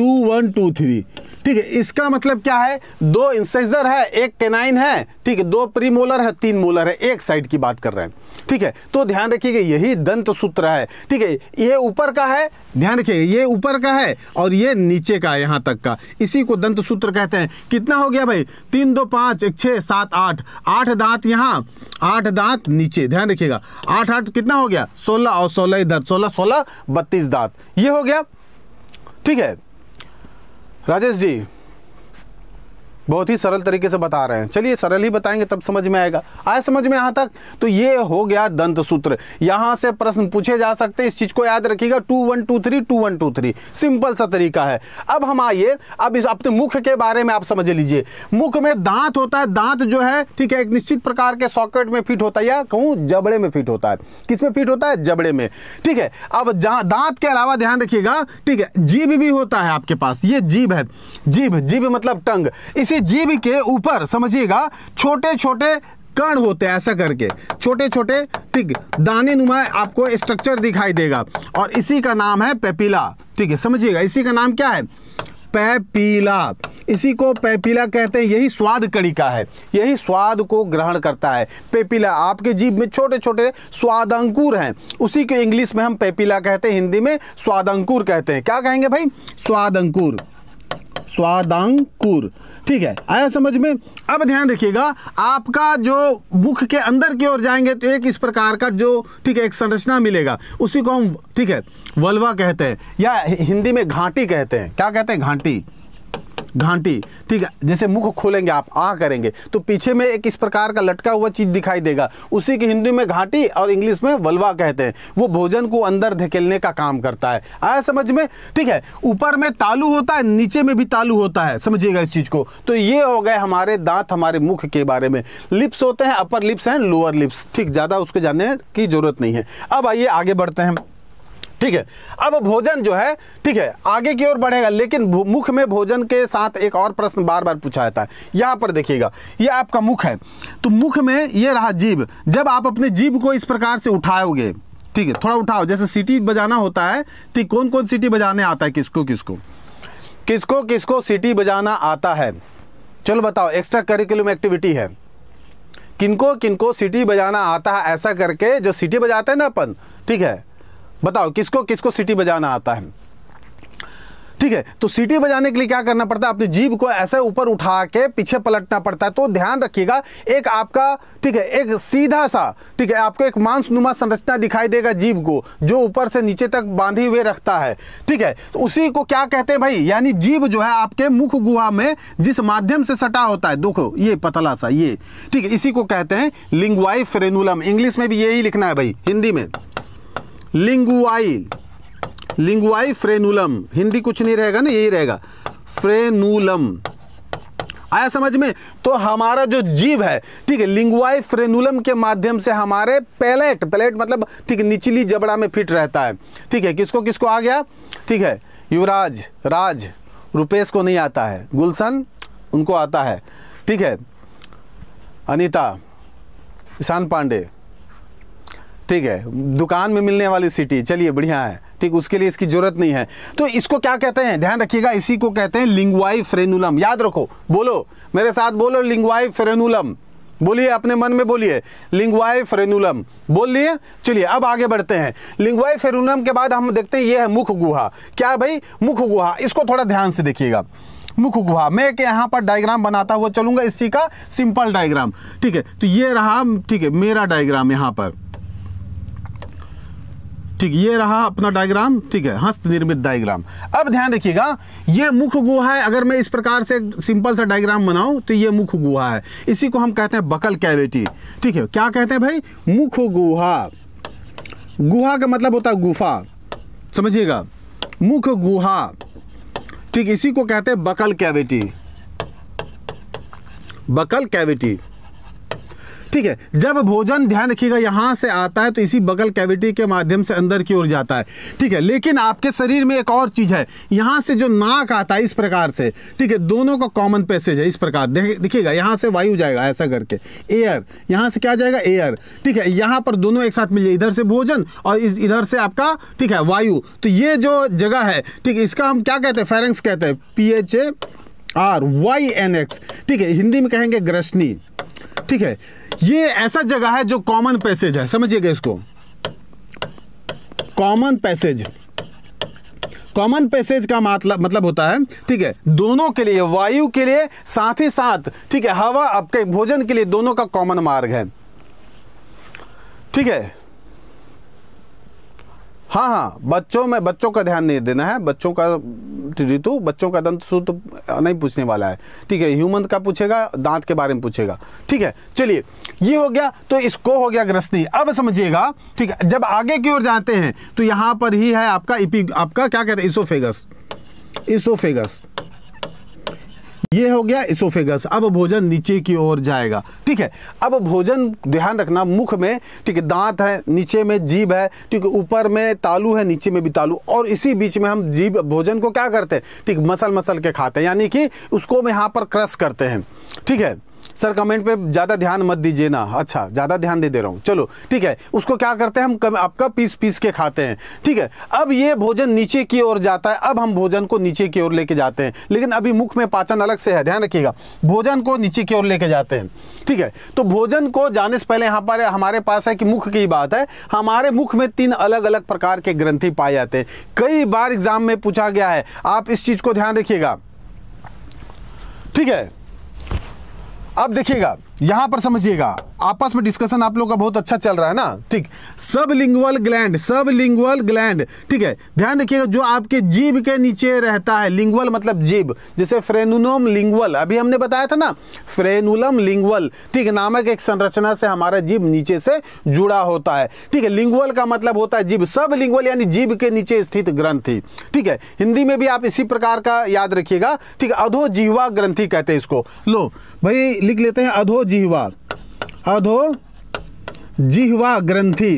टू वन टू थ्री ठीक है इसका मतलब क्या है दो इंसाइजर है एक केनाइन है ठीक है दो प्रीमोलर है तीन मोलर है एक साइड की बात कर रहे हैं ठीक है तो ध्यान रखिएगा यही दंत सूत्र है ठीक है ये ऊपर का है ध्यान रखिएगा ये ऊपर का है और ये नीचे का है यहाँ तक का इसी को दंत सूत्र कहते हैं कितना हो गया भाई तीन दो पाँच एक छः सात आठ आठ दांत यहाँ आठ दांत नीचे ध्यान रखिएगा आठ आठ कितना हो गया सोलह और सोलह इधर सोलह सोलह बत्तीस दांत ये हो गया ठीक है राजेश जी बहुत ही सरल तरीके से बता रहे हैं चलिए सरल ही बताएंगे तब समझ में आएगा आए समझ में यहाँ तक तो ये हो गया दंत सूत्र यहाँ से प्रश्न पूछे जा सकते हैं इस चीज़ को याद रखिएगा two one two three two one two three simple सा तरीका है अब हम आइए अब इस अपने मुख के बारे में आप समझ लीजिए मुख में दांत होता है दांत जो है ठीक है एक निश्चित प्रकार के सॉकेट में फिट होता है या कहूँ जबड़े में फिट होता है किस में फिट होता है जबड़े में ठीक है अब दांत के अलावा ध्यान रखिएगा ठीक है जीभ भी होता है आपके पास ये जीभ है जीभ जीभ मतलब टंग इसी किसी जीव के ऊपर समझिएगा छोटे छोटे कण होते हैं ऐसा करके छोटे छोटे ठीक दाने नुमा आपको स्ट्रक्चर दिखाई देगा और इसी का नाम है पेपीला ठीक है समझिएगा इसी का नाम क्या है पैपीला इसी को पैपीला कहते हैं यही स्वाद कड़ी का है यही स्वाद को ग्रहण करता है पेपीला आपके जीभ में छोटे छोटे स्वादंकुर हैं उसी को इंग्लिश में हम पेपीला कहते हैं हिंदी में स्वादंकुर कहते हैं क्या कहेंगे भाई स्वादंकुर स्वादंकुर ठीक है आया समझ में अब ध्यान रखिएगा आपका जो मुख के अंदर की ओर जाएंगे तो एक इस प्रकार का जो ठीक है एक संरचना मिलेगा उसी को हम ठीक है वलवा कहते हैं या हिंदी में घाटी कहते हैं क्या कहते हैं घाटी घाटी ठीक है जैसे मुख खोलेंगे आप आ करेंगे तो पीछे में एक इस प्रकार का लटका हुआ चीज़ दिखाई देगा उसी के हिंदी में घाटी और इंग्लिश में वलवा कहते हैं वो भोजन को अंदर धकेलने का काम करता है आया समझ में ठीक है ऊपर में तालू होता है नीचे में भी तालू होता है समझिएगा इस चीज़ को तो ये हो गए हमारे दांत हमारे मुख के बारे में लिप्स होते हैं अपर लिप्स हैं लोअर लिप्स ठीक ज़्यादा उसके जानने की ज़रूरत नहीं है अब आइए आगे बढ़ते हैं ठीक है अब भोजन जो है ठीक है आगे की ओर बढ़ेगा लेकिन मुख में भोजन के साथ एक और प्रश्न बार बार पूछा जाता है यहां पर देखिएगा ये आपका मुख है तो मुख में ये रहा जीभ जब आप अपने जीभ को इस प्रकार से उठाओगे ठीक है थोड़ा उठाओ जैसे सिटी बजाना होता है ठीक कौन कौन सिटी बजाने आता है किसको किसको किसको किसको सिटी बजाना आता है चलो बताओ एक्स्ट्रा करिकुलम एक्टिविटी है किनको किनको सिटी बजाना आता है ऐसा करके जो सिटी बजाते हैं ना अपन ठीक है बताओ किसको किसको सिटी बजाना आता है ठीक है तो सीटी बजाने के लिए क्या करना पड़ता है अपने जीभ को ऐसे ऊपर उठा के पीछे पलटना पड़ता है तो ध्यान रखिएगा एक आपका ठीक है एक सीधा सा ठीक है आपको एक मांसनुमा संरचना दिखाई देगा जीभ को जो ऊपर से नीचे तक बांधे हुए रखता है ठीक है तो उसी को क्या कहते हैं भाई यानी जीभ जो है आपके मुख गुहा में जिस माध्यम से सटा होता है देखो ये पतला सा ये ठीक है इसी को कहते हैं लिंगवाई फ्रेनुलम इंग्लिश में भी यही लिखना है भाई हिंदी में लिंगुआई लिंगुआई फ्रेनुलम हिंदी कुछ नहीं रहेगा ना यही रहेगा फ्रेनुलम आया समझ में तो हमारा जो जीव है ठीक है लिंगुआई फ्रेनुलम के माध्यम से हमारे पैलेट पैलेट मतलब ठीक निचली जबड़ा में फिट रहता है ठीक है किसको किसको आ गया ठीक है युवराज राज रुपेश को नहीं आता है गुलशन उनको आता है ठीक है अनीता ईशान पांडे ठीक है दुकान में मिलने वाली सिटी चलिए बढ़िया है ठीक उसके लिए इसकी ज़रूरत नहीं है तो इसको क्या कहते हैं ध्यान रखिएगा इसी को कहते हैं लिंगवाई फ्रेनुलम याद रखो बोलो मेरे साथ बोलो लिंगवाई फ्रेनुलम बोलिए अपने मन में बोलिए लिंगवाई फ्रेनुलम बोल लिए चलिए अब आगे बढ़ते हैं लिंगवाई फ्रेनुलम के बाद हम देखते हैं ये है मुख गुहा क्या है भाई मुख गुहा इसको थोड़ा ध्यान से देखिएगा मुख गुहा मैं एक यहाँ पर डायग्राम बनाता हुआ चलूंगा इसी का सिंपल डायग्राम ठीक है तो ये रहा ठीक है मेरा डायग्राम यहाँ पर ठीक ये रहा अपना डायग्राम ठीक है हस्त निर्मित डायग्राम अब ध्यान रखिएगा ये मुख गुहा है अगर मैं इस प्रकार से सिंपल सा डायग्राम बनाऊं तो ये मुख गुहा है इसी को हम कहते हैं बकल कैविटी ठीक है क्या कहते हैं भाई मुख गुहा गुहा का मतलब होता है गुफा समझिएगा मुख गुहा ठीक इसी को कहते हैं बकल कैविटी बकल कैविटी ठीक है जब भोजन ध्यान रखिएगा यहाँ से आता है तो इसी बगल कैविटी के माध्यम से अंदर की ओर जाता है ठीक है लेकिन आपके शरीर में एक और चीज़ है यहां से जो नाक आता है इस प्रकार से ठीक है दोनों का कॉमन पैसेज है इस प्रकार देखिएगा यहाँ से वायु जाएगा ऐसा करके एयर यहाँ से क्या जाएगा एयर ठीक है यहाँ पर दोनों एक साथ मिल जाए इधर से भोजन और इधर से आपका ठीक है वायु तो ये जो जगह है ठीक है इसका हम क्या कहते हैं फेरेंस कहते हैं P H A R Y N X ठीक है हिंदी में कहेंगे ग्रशनी ठीक है ये ऐसा जगह है जो कॉमन पैसेज है समझिएगा इसको कॉमन पैसेज कॉमन पैसेज का मतलब मतलब होता है ठीक है दोनों के लिए वायु के लिए साथ ही साथ ठीक है हवा आपके भोजन के लिए दोनों का कॉमन मार्ग है ठीक है हाँ हाँ बच्चों में बच्चों का ध्यान नहीं देना है बच्चों का ऋतु बच्चों का दंत सूत्र तो नहीं पूछने वाला है ठीक है ह्यूमन का पूछेगा दांत के बारे में पूछेगा ठीक है चलिए ये हो गया तो इसको हो गया ग्रस्थी अब समझिएगा ठीक है जब आगे की ओर जाते हैं तो यहाँ पर ही है आपका इपी आपका क्या कहते हैं इसोफेगस इसोफेगस ये हो गया इसोफेगस अब भोजन नीचे की ओर जाएगा ठीक है अब भोजन ध्यान रखना मुख में ठीक है दांत है नीचे में जीभ है ठीक है ऊपर में तालू है नीचे में भी तालू और इसी बीच में हम जीभ भोजन को क्या करते हैं ठीक मसल मसल के खाते हैं यानी कि उसको हम यहाँ पर क्रश करते हैं ठीक है सर कमेंट पे ज़्यादा ध्यान मत दीजिए ना अच्छा ज़्यादा ध्यान दे दे रहा हूँ चलो ठीक है उसको क्या करते हैं हम आपका पीस पीस के खाते हैं ठीक है अब ये भोजन नीचे की ओर जाता है अब हम भोजन को नीचे की ओर लेके जाते हैं लेकिन अभी मुख में पाचन अलग से है ध्यान रखिएगा भोजन को नीचे की ओर लेके जाते हैं ठीक है तो भोजन को जाने से पहले यहाँ पर हमारे पास है कि मुख की बात है हमारे मुख में तीन अलग अलग प्रकार के ग्रंथि पाए जाते हैं कई बार एग्जाम में पूछा गया है आप इस चीज़ को ध्यान रखिएगा ठीक है अब देखिएगा यहां पर समझिएगा आपस में डिस्कशन आप लोगों का बहुत अच्छा चल रहा है ना ठीक sublingual gland sublingual gland ठीक है ध्यान रखिएगा जो आपके जीभ के नीचे रहता है लिंगुअल मतलब जीभ जैसे फ्रेनुलम लिंगुअल अभी हमने बताया था ना फ्रेनुलम लिंगुअल ठीक है नामक एक संरचना से हमारा जीभ नीचे से जुड़ा होता है ठीक है लिंगुअल का मतलब होता है जीभ सब लिंगुअल यानी जीभ के नीचे स्थित ग्रंथि ठीक है हिंदी में भी आप इसी प्रकार का याद रखिएगा ठीक है अधो ग्रंथि कहते हैं इसको लो भाई लिख लेते हैं अधो जिह्वा अधो जिह्वा ग्रंथि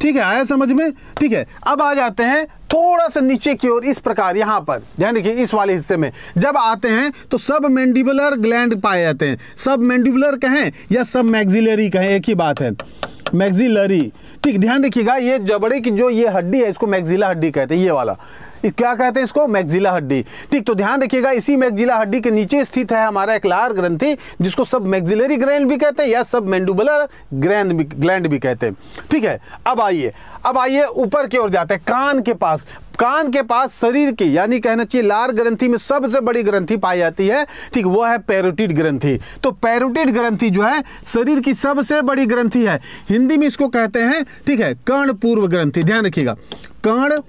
ठीक है आया समझ में ठीक है अब आ जाते हैं थोड़ा सा नीचे की ओर इस प्रकार यहां पर ध्यान रखिए इस वाले हिस्से में जब आते हैं तो सब मैंडिबुलर ग्लैंड पाए जाते हैं सब मैंडिबुलर कहें या सब मैग्जिलरी कहें एक ही बात है मैग्जिलरी ठीक ध्यान रखिएगा ये जबड़े की जो ये हड्डी है इसको मैग्जिला हड्डी कहते हैं ये वाला क्या कहते हैं इसको मैगजिला हड्डी ठीक तो ध्यान रखिएगा इसी मैगजिला हड्डी के नीचे स्थित है हमारा एक लार ग्रंथि जिसको सब मैगजिलरी ग्रैंड भी कहते हैं या सब मैंडुबलर ग्रैंड ग्लैंड भी कहते हैं ठीक है अब आइए अब आइए ऊपर की ओर जाते हैं कान के पास कान के पास शरीर की यानी कहना चाहिए लार ग्रंथि में सबसे बड़ी ग्रंथि पाई जाती है ठीक वो है पैरोटिड ग्रंथि तो पैरोटिड ग्रंथि जो है शरीर की सबसे बड़ी ग्रंथि है हिंदी में इसको कहते हैं ठीक है कर्ण पूर्व ग्रंथि ध्यान रखिएगा कर्ण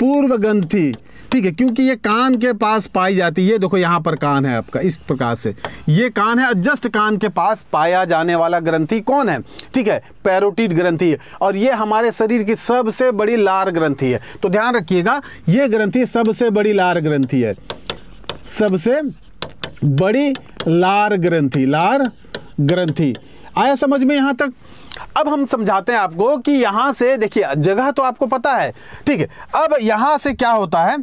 पूर्व गंध ठीक है क्योंकि ये कान के पास पाई जाती है देखो यहाँ पर कान है आपका इस प्रकार से ये कान है जस्ट कान के पास पाया जाने वाला ग्रंथि कौन है ठीक है पैरोटिड ग्रंथि है और ये हमारे शरीर की सबसे बड़ी लार ग्रंथि है तो ध्यान रखिएगा ये ग्रंथि सबसे बड़ी लार ग्रंथि है सबसे बड़ी लार ग्रंथि लार ग्रंथि आया समझ में यहाँ तक अब हम समझाते हैं आपको कि यहां से देखिए जगह तो आपको पता है ठीक है अब यहां से क्या होता है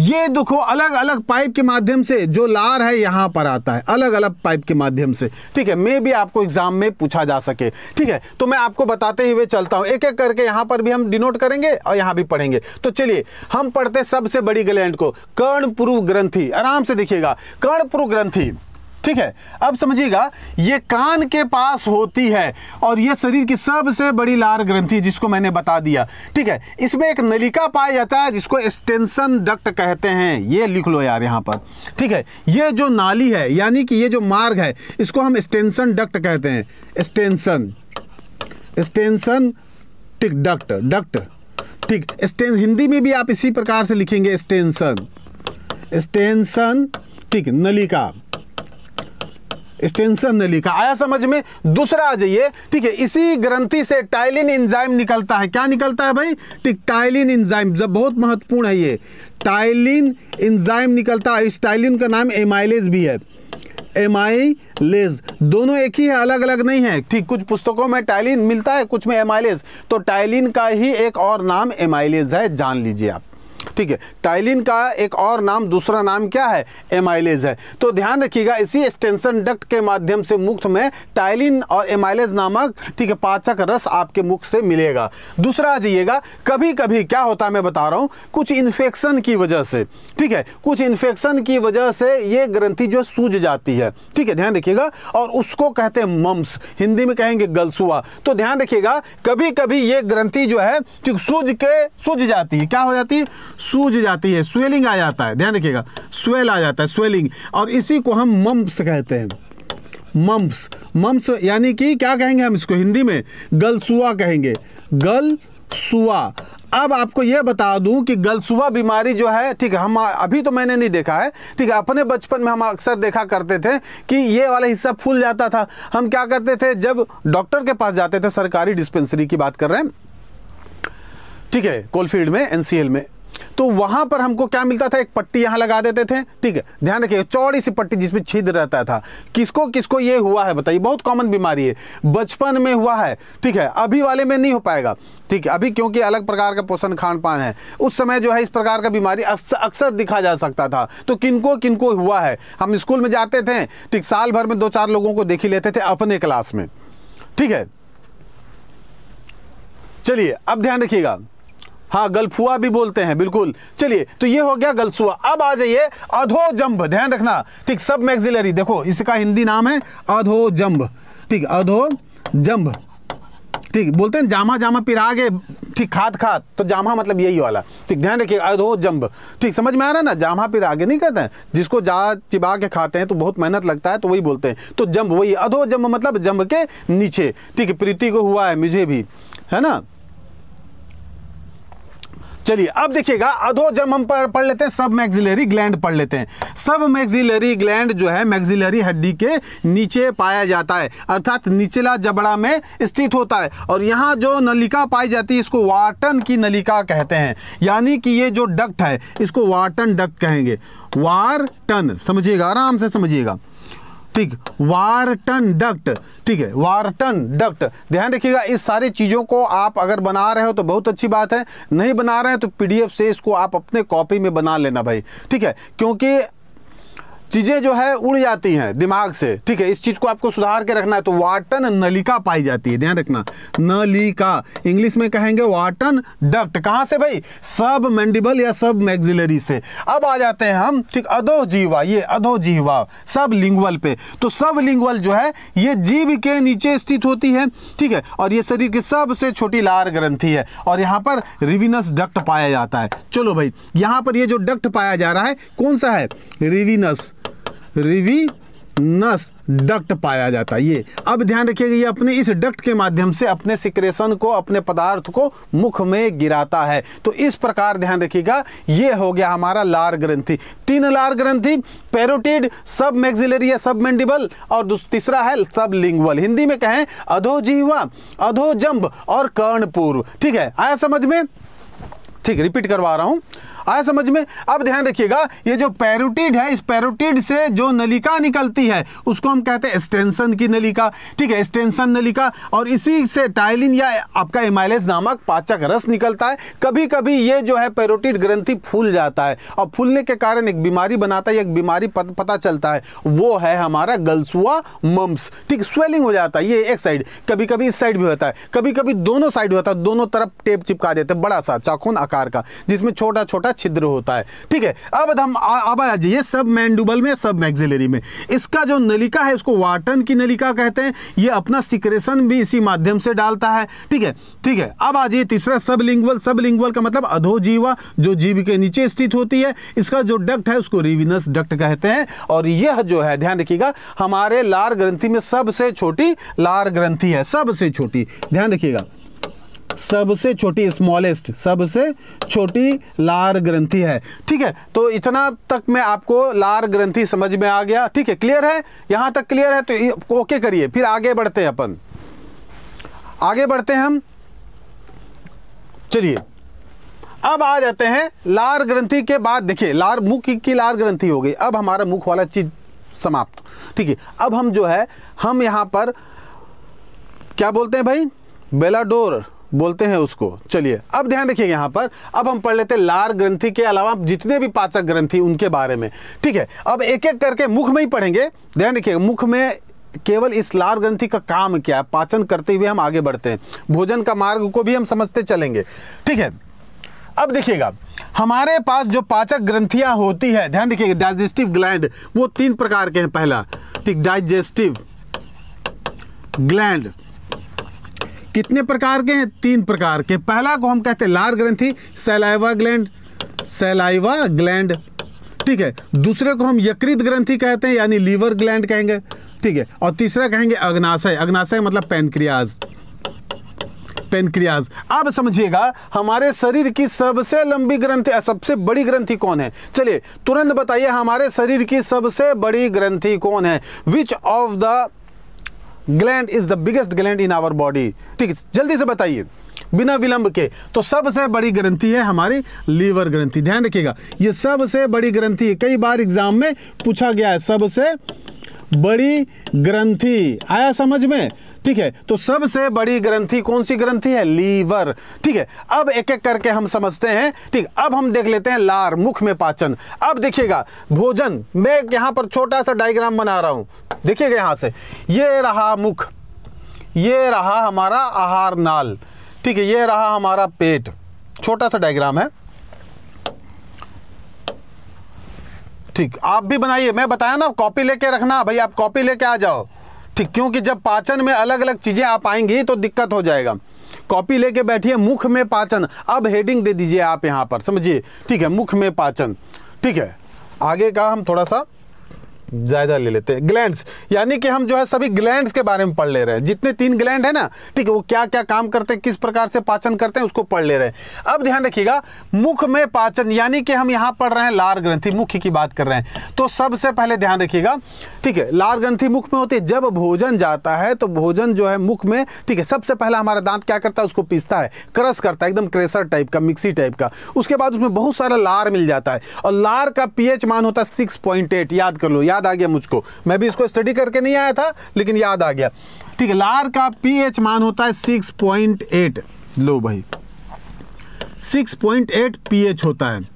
ये देखो अलग अलग पाइप के माध्यम से जो लार है यहां पर आता है अलग अलग पाइप के माध्यम से ठीक है मे भी आपको एग्जाम में पूछा जा सके ठीक है तो मैं आपको बताते हुए चलता हूं एक एक करके यहां पर भी हम डिनोट करेंगे और यहां भी पढ़ेंगे तो चलिए हम पढ़ते सबसे बड़ी ग्लैंड को कर्णपुरु ग्रंथी आराम से देखिएगा कर्णपुरु ग्रंथी ठीक है अब समझिएगा ये कान के पास होती है और ये शरीर की सबसे बड़ी लार ग्रंथि जिसको मैंने बता दिया ठीक है इसमें एक नलिका पाया जाता है जिसको एक्सटेंशन डक्ट कहते हैं ये लिख लो यार यहाँ पर ठीक है ये जो नाली है यानी कि ये जो मार्ग है इसको हम एक्सटेंशन डक्ट कहते हैं extension extension tick duct duct ठीक एक्सटेंस हिंदी में भी आप इसी प्रकार से लिखेंगे स्टेंसन स्टेंसन ठीक नलिका स्टेंसन ने लिखा आया समझ में दूसरा आ जाइए ठीक है इसी ग्रंथि से टाइलिन इंजाइम निकलता है क्या निकलता है भाई ठीक टाइलिन इंजाइम जब बहुत महत्वपूर्ण है ये टाइलिन इंजाइम निकलता है इस टाइलिन का नाम एमाइलेज भी है एमाइलेज दोनों एक ही है अलग अलग नहीं है ठीक कुछ पुस्तकों में टाइलिन मिलता है कुछ में एमाइलेज तो टाइलिन का ही एक और नाम एमाइलेज है जान लीजिए आप ठीक है टाइलिन का एक और नाम दूसरा नाम क्या है एमाइलेज है तो ध्यान रखिएगा इसी एक्सटेंशन डक्ट के माध्यम से मुक्त में टाइलिन और एमाइलेज नामक ठीक है पाचक रस आपके मुख से मिलेगा दूसरा आ जाइएगा कभी कभी क्या होता है मैं बता रहा हूँ कुछ इन्फेक्शन की वजह से ठीक है कुछ इन्फेक्शन की वजह से ये ग्रंथि जो सूझ जाती है ठीक है ध्यान रखिएगा और उसको कहते हैं मम्स हिंदी में कहेंगे गलसुआ तो ध्यान रखिएगा कभी कभी ये ग्रंथि जो है सूझ के सूझ जाती है क्या हो जाती है सूज जाती है स्वेलिंग आ जाता है ध्यान रखिएगा स्वेल आ जाता है स्वेलिंग और इसी को हम मम्प्स कहते हैं मम्प्स मम्प्स यानी कि क्या कहेंगे हम इसको हिंदी में गलसुआ कहेंगे गल सुआ अब आपको यह बता दूं कि गलसुआ बीमारी जो है ठीक है हम अभी तो मैंने नहीं देखा है ठीक है अपने बचपन में हम अक्सर देखा करते थे कि ये वाला हिस्सा फूल जाता था हम क्या करते थे जब डॉक्टर के पास जाते थे सरकारी डिस्पेंसरी की बात कर रहे हैं ठीक है कोलफील्ड में एनसीएल में तो वहां पर हमको क्या मिलता था एक पट्टी यहां लगा देते थे ठीक है ध्यान रखिए चौड़ी सी पट्टी जिसमें छिद रहता था किसको किसको ये हुआ है बताइए बहुत कॉमन बीमारी है बचपन में हुआ है ठीक है अभी वाले में नहीं हो पाएगा ठीक है अभी क्योंकि अलग प्रकार का पोषण खान पान है उस समय जो है इस प्रकार का बीमारी अक्सर दिखा जा सकता था तो किनको किनको हुआ है हम स्कूल में जाते थे ठीक साल भर में दो चार लोगों को देख ही लेते थे अपने क्लास में ठीक है चलिए अब ध्यान रखिएगा हाँ गलफुआ भी बोलते हैं बिल्कुल चलिए तो ये हो गया गलसुआ अब आ जाइए अधो जम्ब ध्यान रखना ठीक सब मैग्जिलरी देखो इसका हिंदी नाम है अधो जम्ब ठीक जम्ब ठीक बोलते हैं जामा जामा पिरागे ठीक खाद खात तो जामा मतलब यही वाला ठीक ध्यान रखिए अधो जम्ब ठीक समझ में आ रहा है ना जामा पिरागे नहीं कहते हैं जिसको जा चिबा के खाते हैं तो बहुत मेहनत लगता है तो वही बोलते हैं तो जम्ब वही अधो जम्ब मतलब जम्ब के नीचे ठीक प्रीति को हुआ है मुझे भी है ना चलिए अब देखिएगा अधो जब हम पढ़ लेते हैं सब मैग्जिलरी ग्लैंड पढ़ लेते हैं सब मैग्जिलरी ग्लैंड जो है मैग्जिलरी हड्डी के नीचे पाया जाता है अर्थात निचला जबड़ा में स्थित होता है और यहाँ जो नलिका पाई जाती है इसको वाटन की नलिका कहते हैं यानी कि ये जो डक्ट है इसको वाटन डक्ट कहेंगे वार टन समझिएगा आराम से समझिएगा ठीक वार्टन डक्ट ठीक है वार्टन डक्ट ध्यान रखिएगा इस सारी चीज़ों को आप अगर बना रहे हो तो बहुत अच्छी बात है नहीं बना रहे हैं तो पीडीएफ से इसको आप अपने कॉपी में बना लेना भाई ठीक है क्योंकि चीज़ें जो है उड़ जाती हैं दिमाग से ठीक है इस चीज़ को आपको सुधार के रखना है तो वाटन नलिका पाई जाती है ध्यान रखना नलिका इंग्लिश में कहेंगे वाटन डक्ट कहां से भाई सब मैंडिबल या सब मैग्जिलरी से अब आ जाते हैं हम ठीक जीवा ये जीवा सब लिंगवल पे तो सब लिंगवल जो है ये जीव के नीचे स्थित होती है ठीक है और ये शरीर की सबसे छोटी लार ग्रंथी है और यहाँ पर रिविनस डक्ट पाया जाता है चलो भाई यहाँ पर ये जो डक्ट पाया जा रहा है कौन सा है रिविनस रिवी नस डक्ट पाया जाता है ये अब ध्यान रखिएगा ये अपने इस डक्ट के माध्यम से अपने सिक्रेशन को अपने पदार्थ को मुख में गिराता है तो इस प्रकार ध्यान रखिएगा ये हो गया हमारा लार ग्रंथि तीन लार ग्रंथि पेरोटिड सब मैग्जिलरी सब मैंडिबल और तीसरा है सब लिंगुअल हिंदी में कहें अधोजीवा जम्ब और कर्णपूर्व ठीक है आया समझ में ठीक रिपीट करवा रहा हूं आया समझ में अब ध्यान रखिएगा ये जो पैरोटिड है इस पैरोटिड से जो नलिका निकलती है उसको हम कहते हैं एक्सटेंशन की नलिका ठीक है एक्सटेंशन नलिका और इसी से टाइलिन या आपका एमाइलेज नामक पाचक रस निकलता है कभी कभी ये जो है पैरोटिड ग्रंथि फूल जाता है और फूलने के कारण एक बीमारी बनाता है एक बीमारी पता चलता है वो है हमारा गलसुआ मम्स ठीक स्वेलिंग हो जाता है ये एक साइड कभी कभी इस साइड भी होता है कभी कभी दोनों साइड होता है दोनों तरफ टेप चिपका देते हैं बड़ा सा चाकून आकार आकार का जिसमें छोटा छोटा छिद्र होता है ठीक है अब हम अब आ जाइए सब मैंडुबल में सब मैग्जिलरी में इसका जो नलिका है उसको वाटन की नलिका कहते हैं ये अपना सिक्रेशन भी इसी माध्यम से डालता है ठीक है ठीक है अब आ जाइए तीसरा सब लिंगुअल सब लिंगुअल का मतलब अधोजीवा जो जीव के नीचे स्थित होती है इसका जो डक्ट है उसको रिविनस डक्ट कहते हैं और यह जो है ध्यान रखिएगा हमारे लार ग्रंथि में सबसे छोटी लार ग्रंथि है सबसे छोटी ध्यान रखिएगा सबसे छोटी स्मॉलेस्ट सबसे छोटी लार ग्रंथि है ठीक है तो इतना तक में आपको लार ग्रंथि समझ में आ गया ठीक है क्लियर है यहां तक क्लियर है तो ओके करिए फिर आगे बढ़ते हैं अपन आगे बढ़ते हैं हम चलिए अब आ जाते हैं लार ग्रंथि के बाद देखिए लार मुख की लार ग्रंथि हो गई अब हमारा मुख वाला चीज समाप्त ठीक है अब हम जो है हम यहां पर क्या बोलते हैं भाई बेलाडोर बोलते हैं उसको चलिए अब ध्यान रखिए यहां पर अब हम पढ़ लेते हैं लार ग्रंथि के अलावा जितने भी पाचक ग्रंथि उनके बारे में ठीक है अब एक एक करके मुख में ही पढ़ेंगे ध्यान रखिए मुख में केवल इस लार ग्रंथि का काम क्या है पाचन करते हुए हम आगे बढ़ते हैं भोजन का मार्ग को भी हम समझते चलेंगे ठीक है अब देखिएगा हमारे पास जो पाचक ग्रंथियां होती है ध्यान रखिएगा डाइजेस्टिव ग्लैंड वो तीन प्रकार के हैं पहला ठीक डाइजेस्टिव ग्लैंड कितने प्रकार के हैं तीन प्रकार के पहला को हम कहते हैं लार ग्रंथी सेलाइवा ग्लैंड सेलाइवा ग्लैंड ठीक है दूसरे को हम यकृत ग्रंथी कहते हैं यानी लीवर ग्लैंड कहेंगे ठीक है और तीसरा कहेंगे अग्नाशय अग्नाशय मतलब पेनक्रियाज पेनक्रियाज अब समझिएगा हमारे शरीर की सबसे लंबी ग्रंथि सबसे बड़ी ग्रंथि कौन है चलिए तुरंत बताइए हमारे शरीर की सबसे बड़ी ग्रंथि कौन है which of the gland is the biggest gland in our body ठीक है जल्दी से बताइए बिना विलंब के तो सबसे बड़ी ग्रंथि है हमारी लीवर ग्रंथि ध्यान रखिएगा ये सबसे बड़ी ग्रंथि कई बार एग्जाम में पूछा गया है सबसे बड़ी ग्रंथि आया समझ में ठीक है तो सबसे बड़ी ग्रंथि कौन सी ग्रंथि है लीवर ठीक है अब एक एक करके हम समझते हैं ठीक अब हम देख लेते हैं लार मुख में पाचन अब देखिएगा भोजन मैं यहां पर छोटा सा डायग्राम बना रहा हूं देखिएगा यहां से ये रहा मुख ये रहा हमारा आहार नाल ठीक है ये रहा हमारा पेट छोटा सा डायग्राम है ठीक आप भी बनाइए मैं बताया ना कॉपी लेके रखना भाई आप कॉपी लेके आ जाओ ठीक क्योंकि जब पाचन में अलग अलग चीज़ें आप आएंगी तो दिक्कत हो जाएगा कॉपी लेके बैठिए मुख में पाचन अब हेडिंग दे दीजिए आप यहां पर समझिए ठीक है मुख में पाचन ठीक है आगे का हम थोड़ा सा जायजा ले लेते हैं ग्लैंड्स यानी कि हम जो है सभी ग्लैंड्स के बारे में पढ़ ले रहे हैं जितने तीन ग्लैंड है ना ठीक है वो क्या क्या काम करते हैं किस प्रकार से पाचन करते हैं उसको पढ़ ले रहे हैं अब ध्यान रखिएगा मुख में पाचन यानी कि हम यहां पढ़ रहे हैं लार ग्रंथि मुख्य की बात कर रहे हैं तो सबसे पहले ध्यान रखिएगा ठीक है लार ग्रंथि मुख में होती है जब भोजन जाता है तो भोजन जो है मुख में ठीक है सबसे पहला हमारा दांत क्या करता है उसको पीसता है क्रश करता है एकदम क्रेशर टाइप का मिक्सी टाइप का उसके बाद उसमें बहुत सारा लार मिल जाता है और लार का पीएच मान होता है सिक्स याद कर लो याद याद आ गया मुझको मैं भी इसको स्टडी करके नहीं आया था लेकिन याद आ गया ठीक है लार का पीएच मान होता है 6.8 लो भाई 6.8 पीएच होता है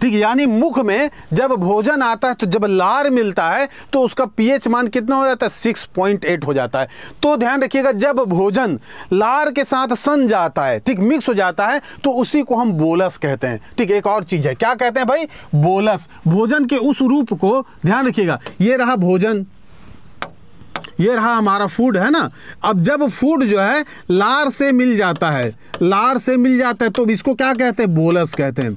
ठीक यानी मुख में जब भोजन आता है तो जब लार मिलता है तो उसका पीएच मान कितना हो जाता है सिक्स पॉइंट एट हो जाता है तो ध्यान रखिएगा जब भोजन लार के साथ सन जाता है ठीक मिक्स हो जाता है तो उसी को हम बोलस कहते हैं ठीक एक और चीज़ है क्या कहते हैं भाई बोलस भोजन के उस रूप को ध्यान रखिएगा ये रहा भोजन ये रहा हमारा फूड है ना अब जब फूड जो है लार से मिल जाता है लार से मिल जाता है तो इसको क्या कहते हैं बोलस कहते हैं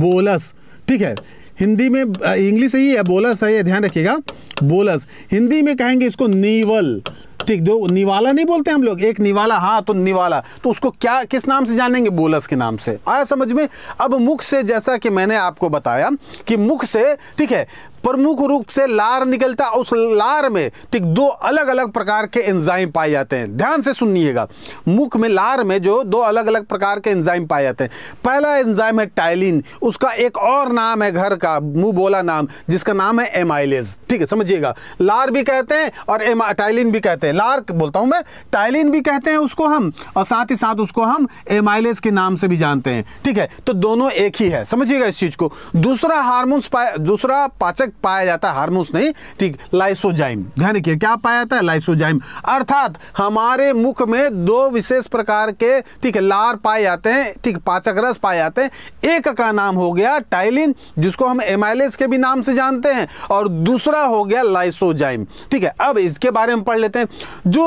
बोलस ठीक है हिंदी में इंग्लिश ही है बोलस है ये ध्यान रखिएगा बोलस हिंदी में कहेंगे इसको नीवल ठीक जो निवाला नहीं बोलते हम लोग एक निवाला हाँ तो निवाला तो उसको क्या किस नाम से जानेंगे बोलस के नाम से आया समझ में अब मुख से जैसा कि मैंने आपको बताया कि मुख से ठीक है प्रमुख रूप से लार निकलता है उस लार में ठीक दो अलग अलग प्रकार के एंजाइम पाए जाते हैं ध्यान से सुनिएगा मुख में लार में जो दो अलग अलग प्रकार के एंजाइम पाए जाते हैं पहला एंजाइम है टाइलिन उसका एक और नाम है घर का मुंह बोला नाम जिसका नाम है एमाइलेज ठीक है समझिएगा लार भी कहते हैं और टाइलिन भी कहते हैं लार बोलता हूँ मैं टाइलिन भी कहते हैं उसको हम और साथ ही साथ उसको हम एमाइलेज के नाम से भी जानते हैं ठीक है तो दोनों एक ही है समझिएगा इस चीज़ को दूसरा हार्मोन्स दूसरा पाचक तक पाया जाता है हार्मोन्स नहीं ठीक लाइसोजाइम ध्यान रखिए क्या पाया जाता है लाइसोजाइम अर्थात हमारे मुख में दो विशेष प्रकार के ठीक लार पाए जाते हैं ठीक पाचक रस पाए जाते हैं एक का नाम हो गया टाइलिन जिसको हम एमाइलेस के भी नाम से जानते हैं और दूसरा हो गया लाइसोजाइम ठीक है अब इसके बारे में पढ़ लेते हैं जो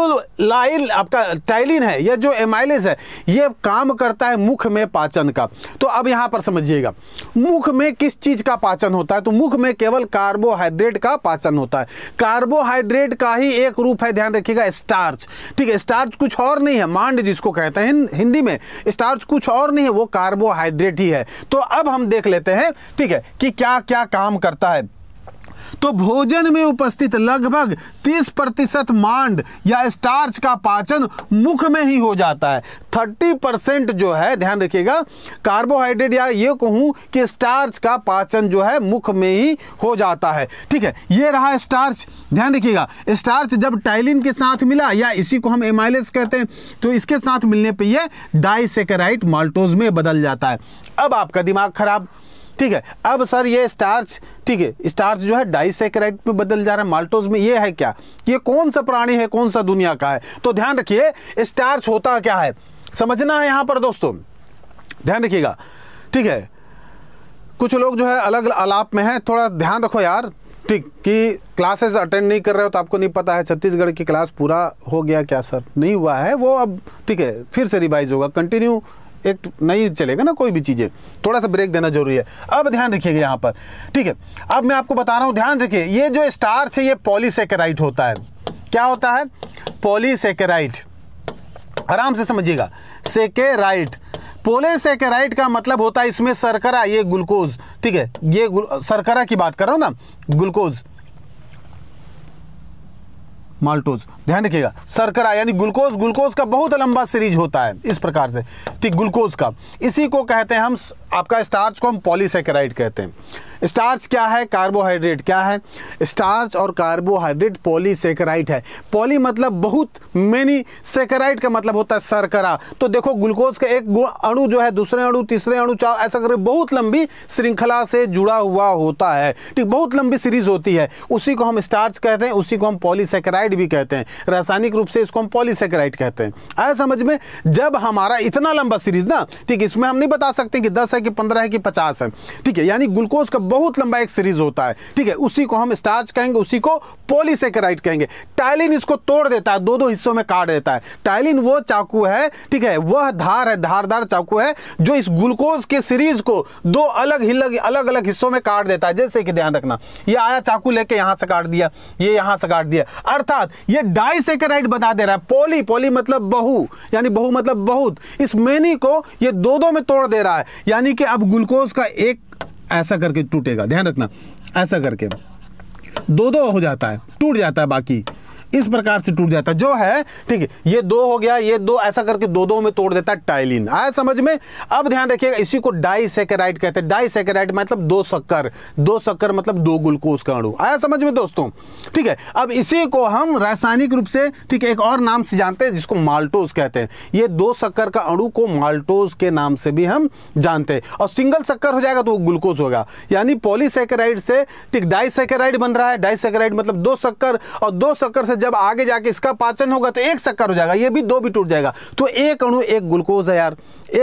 लाइल आपका टाइलिन है या जो एमाइलेस है ये काम करता है मुख में पाचन का तो अब यहां पर समझिएगा मुख में किस चीज का पाचन होता है तो मुख में केवल कार्बोहाइड्रेट का पाचन होता है कार्बोहाइड्रेट का ही एक रूप है ध्यान रखिएगा स्टार्च ठीक है स्टार्च कुछ और नहीं है मांड जिसको कहते हैं हिंदी में स्टार्च कुछ और नहीं है वो कार्बोहाइड्रेट ही है तो अब हम देख लेते हैं ठीक है कि क्या क्या काम करता है तो भोजन में उपस्थित लगभग 30 प्रतिशत मांड या स्टार्च का पाचन मुख में ही हो जाता है 30 परसेंट जो है ध्यान रखिएगा कार्बोहाइड्रेट या ये कहूँ कि स्टार्च का पाचन जो है मुख में ही हो जाता है ठीक है ये रहा स्टार्च ध्यान रखिएगा स्टार्च जब टाइलिन के साथ मिला या इसी को हम एमाइलेस कहते हैं तो इसके साथ मिलने पर यह डाइसेकेराइट माल्टोज में बदल जाता है अब आपका दिमाग खराब ठीक है अब सर ये स्टार्च ठीक है स्टार्च जो है डाइसेक्राइट में बदल जा रहा है माल्टोज में ये है क्या ये कौन सा प्राणी है कौन सा दुनिया का है तो ध्यान रखिए स्टार्च होता क्या है समझना है यहां पर दोस्तों ध्यान रखिएगा ठीक है कुछ लोग जो है अलग अलाप में है थोड़ा ध्यान रखो यार ठीक कि क्लासेस अटेंड नहीं कर रहे हो तो आपको नहीं पता है छत्तीसगढ़ की क्लास पूरा हो गया क्या सर नहीं हुआ है वो अब ठीक है फिर से रिवाइज होगा कंटिन्यू एक नहीं चलेगा ना कोई भी चीज़ें थोड़ा सा ब्रेक देना जरूरी है अब ध्यान रखिएगा यहाँ पर ठीक है अब मैं आपको बता रहा हूँ ध्यान रखिए ये जो स्टार से ये पॉलीसेकेराइट होता है क्या होता है पॉलीसेकेराइट आराम से समझिएगा सेकेराइट पोलेसेकेराइट का मतलब होता है इसमें सरकरा ये ग्लूकोज ठीक है ये सरकरा की बात कर रहा हूँ ना ग्लूकोज माल्टोज ध्यान रखिएगा सरकरा यानी ग्लूकोज ग्लूकोज का बहुत लंबा सीरीज होता है इस प्रकार से ठीक ग्लूकोज का इसी को कहते हैं हम आपका स्टार्च को हम पॉलीसेकेराइड कहते हैं स्टार्च क्या है कार्बोहाइड्रेट क्या है स्टार्च और कार्बोहाइड्रेट पॉलीसेकेराइट है पॉली मतलब बहुत मेनी सेकेराइट का मतलब होता है सरकरा तो देखो ग्लूकोज का एक अणु जो है दूसरे अणु तीसरे अणु चार ऐसा करके बहुत लंबी श्रृंखला से जुड़ा हुआ होता है ठीक बहुत लंबी सीरीज होती है उसी को हम स्टार्च कहते हैं उसी को हम पॉलीसेकेराइड भी कहते हैं रासायनिक रूप से इसको हम पॉलीसेकेराइड कहते हैं आया समझ में जब हमारा इतना लंबा सीरीज ना ठीक इसमें हम नहीं बता सकते कि दस है कि पंद्रह है कि पचास है ठीक है यानी ग्लूकोज का बहुत लंबा एक सीरीज होता है ठीक है उसी को हम स्टार्च कहेंगे उसी को पोलिसेकेराइट कहेंगे टाइलिन इसको तोड़ देता है दो दो हिस्सों में काट देता है टाइलिन वो चाकू है ठीक है वह धार है धारदार चाकू है जो इस ग्लूकोज के सीरीज को दो अलग हिलग अलग अलग हिस्सों में काट देता है जैसे कि ध्यान रखना यह आया चाकू लेके यहां से काट दिया ये यहां से काट दिया अर्थात ये डाइसेकेराइट बना दे रहा है पोली पोली मतलब बहु यानी बहु मतलब बहुत इस मेनी को ये दो दो में तोड़ दे रहा है यानी कि अब ग्लूकोज का एक ऐसा करके टूटेगा ध्यान रखना ऐसा करके दो दो हो जाता है टूट जाता है बाकी इस प्रकार से टूट जाता है जो है ठीक है ये दो हो गया ये दो ऐसा करके दो दो में तोड़ देता है टाइलिन आया समझ में अब ध्यान रखिएगा इसी को डाइसेकेराइड कहते हैं डाइसेकेराइड मतलब दो शक्कर दो शक्कर मतलब दो ग्लूकोज का अणु आया समझ में दोस्तों ठीक है अब इसी को हम रासायनिक रूप से ठीक है एक और नाम से जानते हैं जिसको माल्टोज कहते हैं ये दो शक्कर का अणु को माल्टोज के नाम से भी हम जानते हैं और सिंगल शक्कर हो जाएगा तो वो ग्लूकोज होगा यानी पॉलीसेकेराइड से ठीक डाइसेकेराइड बन रहा है डाइसेकेराइड मतलब दो शक्कर और दो शक्कर से जब आगे जाके इसका पाचन होगा तो एक शक्कर हो जाएगा ये भी दो भी टूट जाएगा तो एक अणु एक ग्लूकोज है यार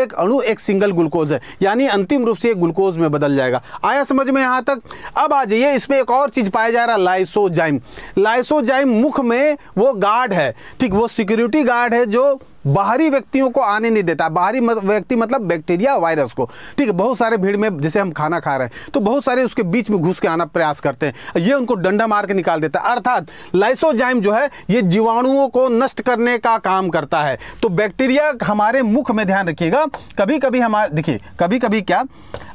एक अणु एक सिंगल ग्लूकोज है यानी अंतिम रूप से ग्लूकोज में बदल जाएगा आया समझ में यहाँ तक अब आ जाइए इसमें एक और चीज़ पाया जा रहा है लाइसोजाइम लाइसोजाइम मुख में वो गार्ड है ठीक वो सिक्योरिटी गार्ड है जो बाहरी व्यक्तियों को आने नहीं देता बाहरी व्यक्ति मतलब बैक्टीरिया वायरस को ठीक है बहुत सारे भीड़ में जैसे हम खाना खा रहे हैं तो बहुत सारे उसके बीच में घुस के आना प्रयास करते हैं ये उनको डंडा मार के निकाल देता है अर्थात लाइसोजाइम जो है ये जीवाणुओं को नष्ट करने का काम करता है तो बैक्टीरिया हमारे मुख में ध्यान रखिएगा कभी कभी हमारे देखिए कभी कभी क्या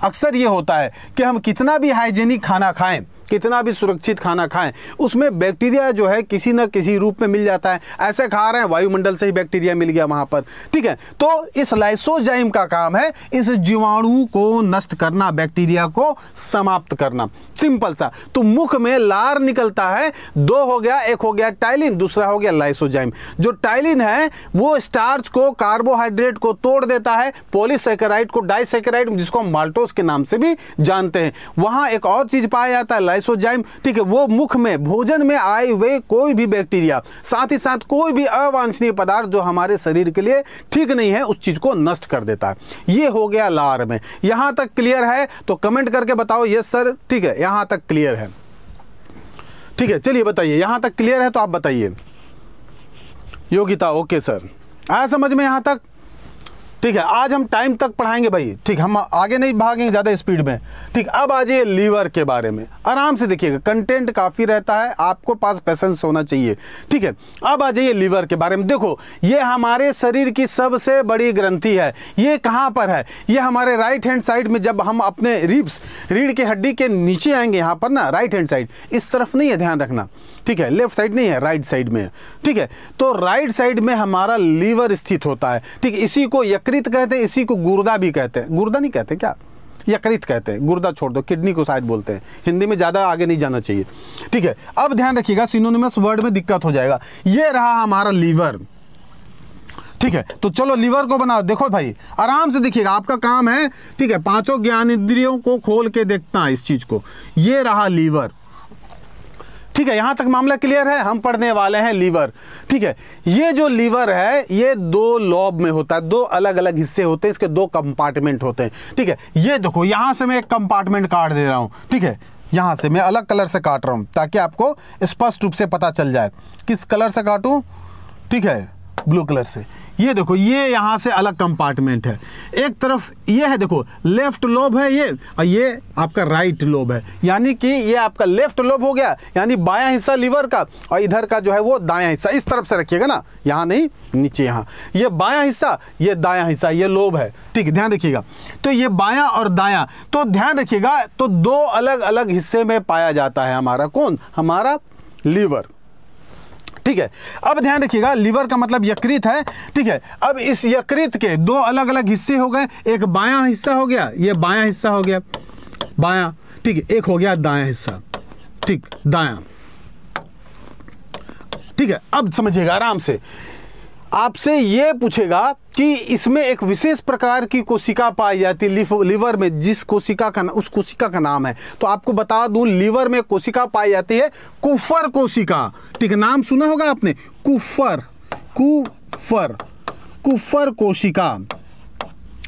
अक्सर ये होता है कि हम कितना भी हाइजेनिक खाना खाएं कितना भी सुरक्षित खाना खाएं उसमें बैक्टीरिया जो है किसी न किसी रूप में मिल जाता है ऐसे खा रहे हैं वायुमंडल से ही बैक्टीरिया मिल गया वहां पर ठीक है तो इस लाइसोजाइम का काम है इस जीवाणु को नष्ट करना बैक्टीरिया को समाप्त करना सिंपल सा तो मुख में लार निकलता है दो हो गया एक हो गया टाइलिन दूसरा हो गया लाइसोजाइम जो टाइलिन है वो स्टार्च को कार्बोहाइड्रेट को तोड़ देता है पोलिसकेराइड को डाइसेकेराइड जिसको हम माल्टोस के नाम से भी जानते हैं वहाँ एक और चीज़ पाया जाता है लाइसोजाइम ठीक है वो मुख में भोजन में आए हुए कोई भी बैक्टीरिया साथ ही साथ कोई भी अवांछनीय पदार्थ जो हमारे शरीर के लिए ठीक नहीं है उस चीज़ को नष्ट कर देता है ये हो गया लार में यहां तक क्लियर है तो कमेंट करके बताओ यस सर ठीक है यहां तक क्लियर है ठीक है चलिए बताइए यहां तक क्लियर है तो आप बताइए योगिता ओके सर आया समझ में यहां तक ठीक है आज हम टाइम तक पढ़ाएंगे भाई ठीक हम आगे नहीं भागेंगे ज़्यादा स्पीड में ठीक अब आ जाइए लीवर के बारे में आराम से देखिएगा कंटेंट काफ़ी रहता है आपको पास पैसेंस होना चाहिए ठीक है अब आ जाइए लीवर के बारे में देखो ये हमारे शरीर की सबसे बड़ी ग्रंथि है ये कहाँ पर है ये हमारे राइट हैंड साइड में जब हम अपने रिप्स रीढ़ की हड्डी के नीचे आएंगे यहाँ पर ना राइट हैंड साइड इस तरफ नहीं है ध्यान रखना ठीक है लेफ्ट साइड नहीं है राइट साइड में ठीक है तो राइट साइड में हमारा लीवर स्थित होता है ठीक इसी को यकृत कहते हैं इसी को गुर्दा भी कहते हैं गुर्दा नहीं कहते क्या यकृत कहते हैं गुर्दा छोड़ दो किडनी को शायद बोलते हैं हिंदी में ज़्यादा आगे नहीं जाना चाहिए ठीक है अब ध्यान रखिएगा सिनोनिमस वर्ड में दिक्कत हो जाएगा ये रहा हमारा लीवर ठीक है तो चलो लीवर को बनाओ देखो भाई आराम से देखिएगा आपका काम है ठीक है पांचों ज्ञान इंद्रियों को खोल के देखता है इस चीज़ को ये रहा लीवर ठीक है यहां तक मामला क्लियर है हम पढ़ने वाले हैं लीवर ठीक है ये जो लीवर है ये दो लॉब में होता है दो अलग अलग हिस्से होते हैं इसके दो कंपार्टमेंट होते हैं ठीक है ये देखो यहां से मैं एक कंपार्टमेंट काट दे रहा हूं ठीक है यहां से मैं अलग कलर से काट रहा हूँ ताकि आपको स्पष्ट रूप से पता चल जाए किस कलर से काटू ठीक है ब्लू कलर से ये देखो ये यहाँ से अलग कंपार्टमेंट है एक तरफ ये है देखो लेफ्ट लोब है ये और ये आपका राइट लोब है यानी कि ये आपका लेफ्ट लोब हो गया यानी बायां हिस्सा लीवर का और इधर का जो है वो दायां हिस्सा इस तरफ से रखिएगा ना यहाँ नहीं नीचे यहाँ ये बायां हिस्सा ये दायां हिस्सा ये लोब है ठीक है ध्यान रखिएगा तो ये बाया और दाया तो ध्यान रखिएगा तो दो अलग अलग हिस्से में पाया जाता है हमारा कौन हमारा लीवर ठीक है अब ध्यान रखिएगा लीवर का मतलब यकृत है ठीक है अब इस यकृत के दो अलग अलग हिस्से हो गए एक बायां हिस्सा हो गया ये बायां हिस्सा हो गया बायां ठीक है एक हो गया दायां हिस्सा ठीक दायां ठीक है अब समझिएगा आराम से आपसे ये पूछेगा कि इसमें एक विशेष प्रकार की कोशिका पाई जाती है लिवर में जिस कोशिका का उस कोशिका का नाम है तो आपको बता दूं लीवर में कोशिका पाई जाती है कुफर कोशिका ठीक है नाम सुना होगा आपने कुफर कुफर कुफर कोशिका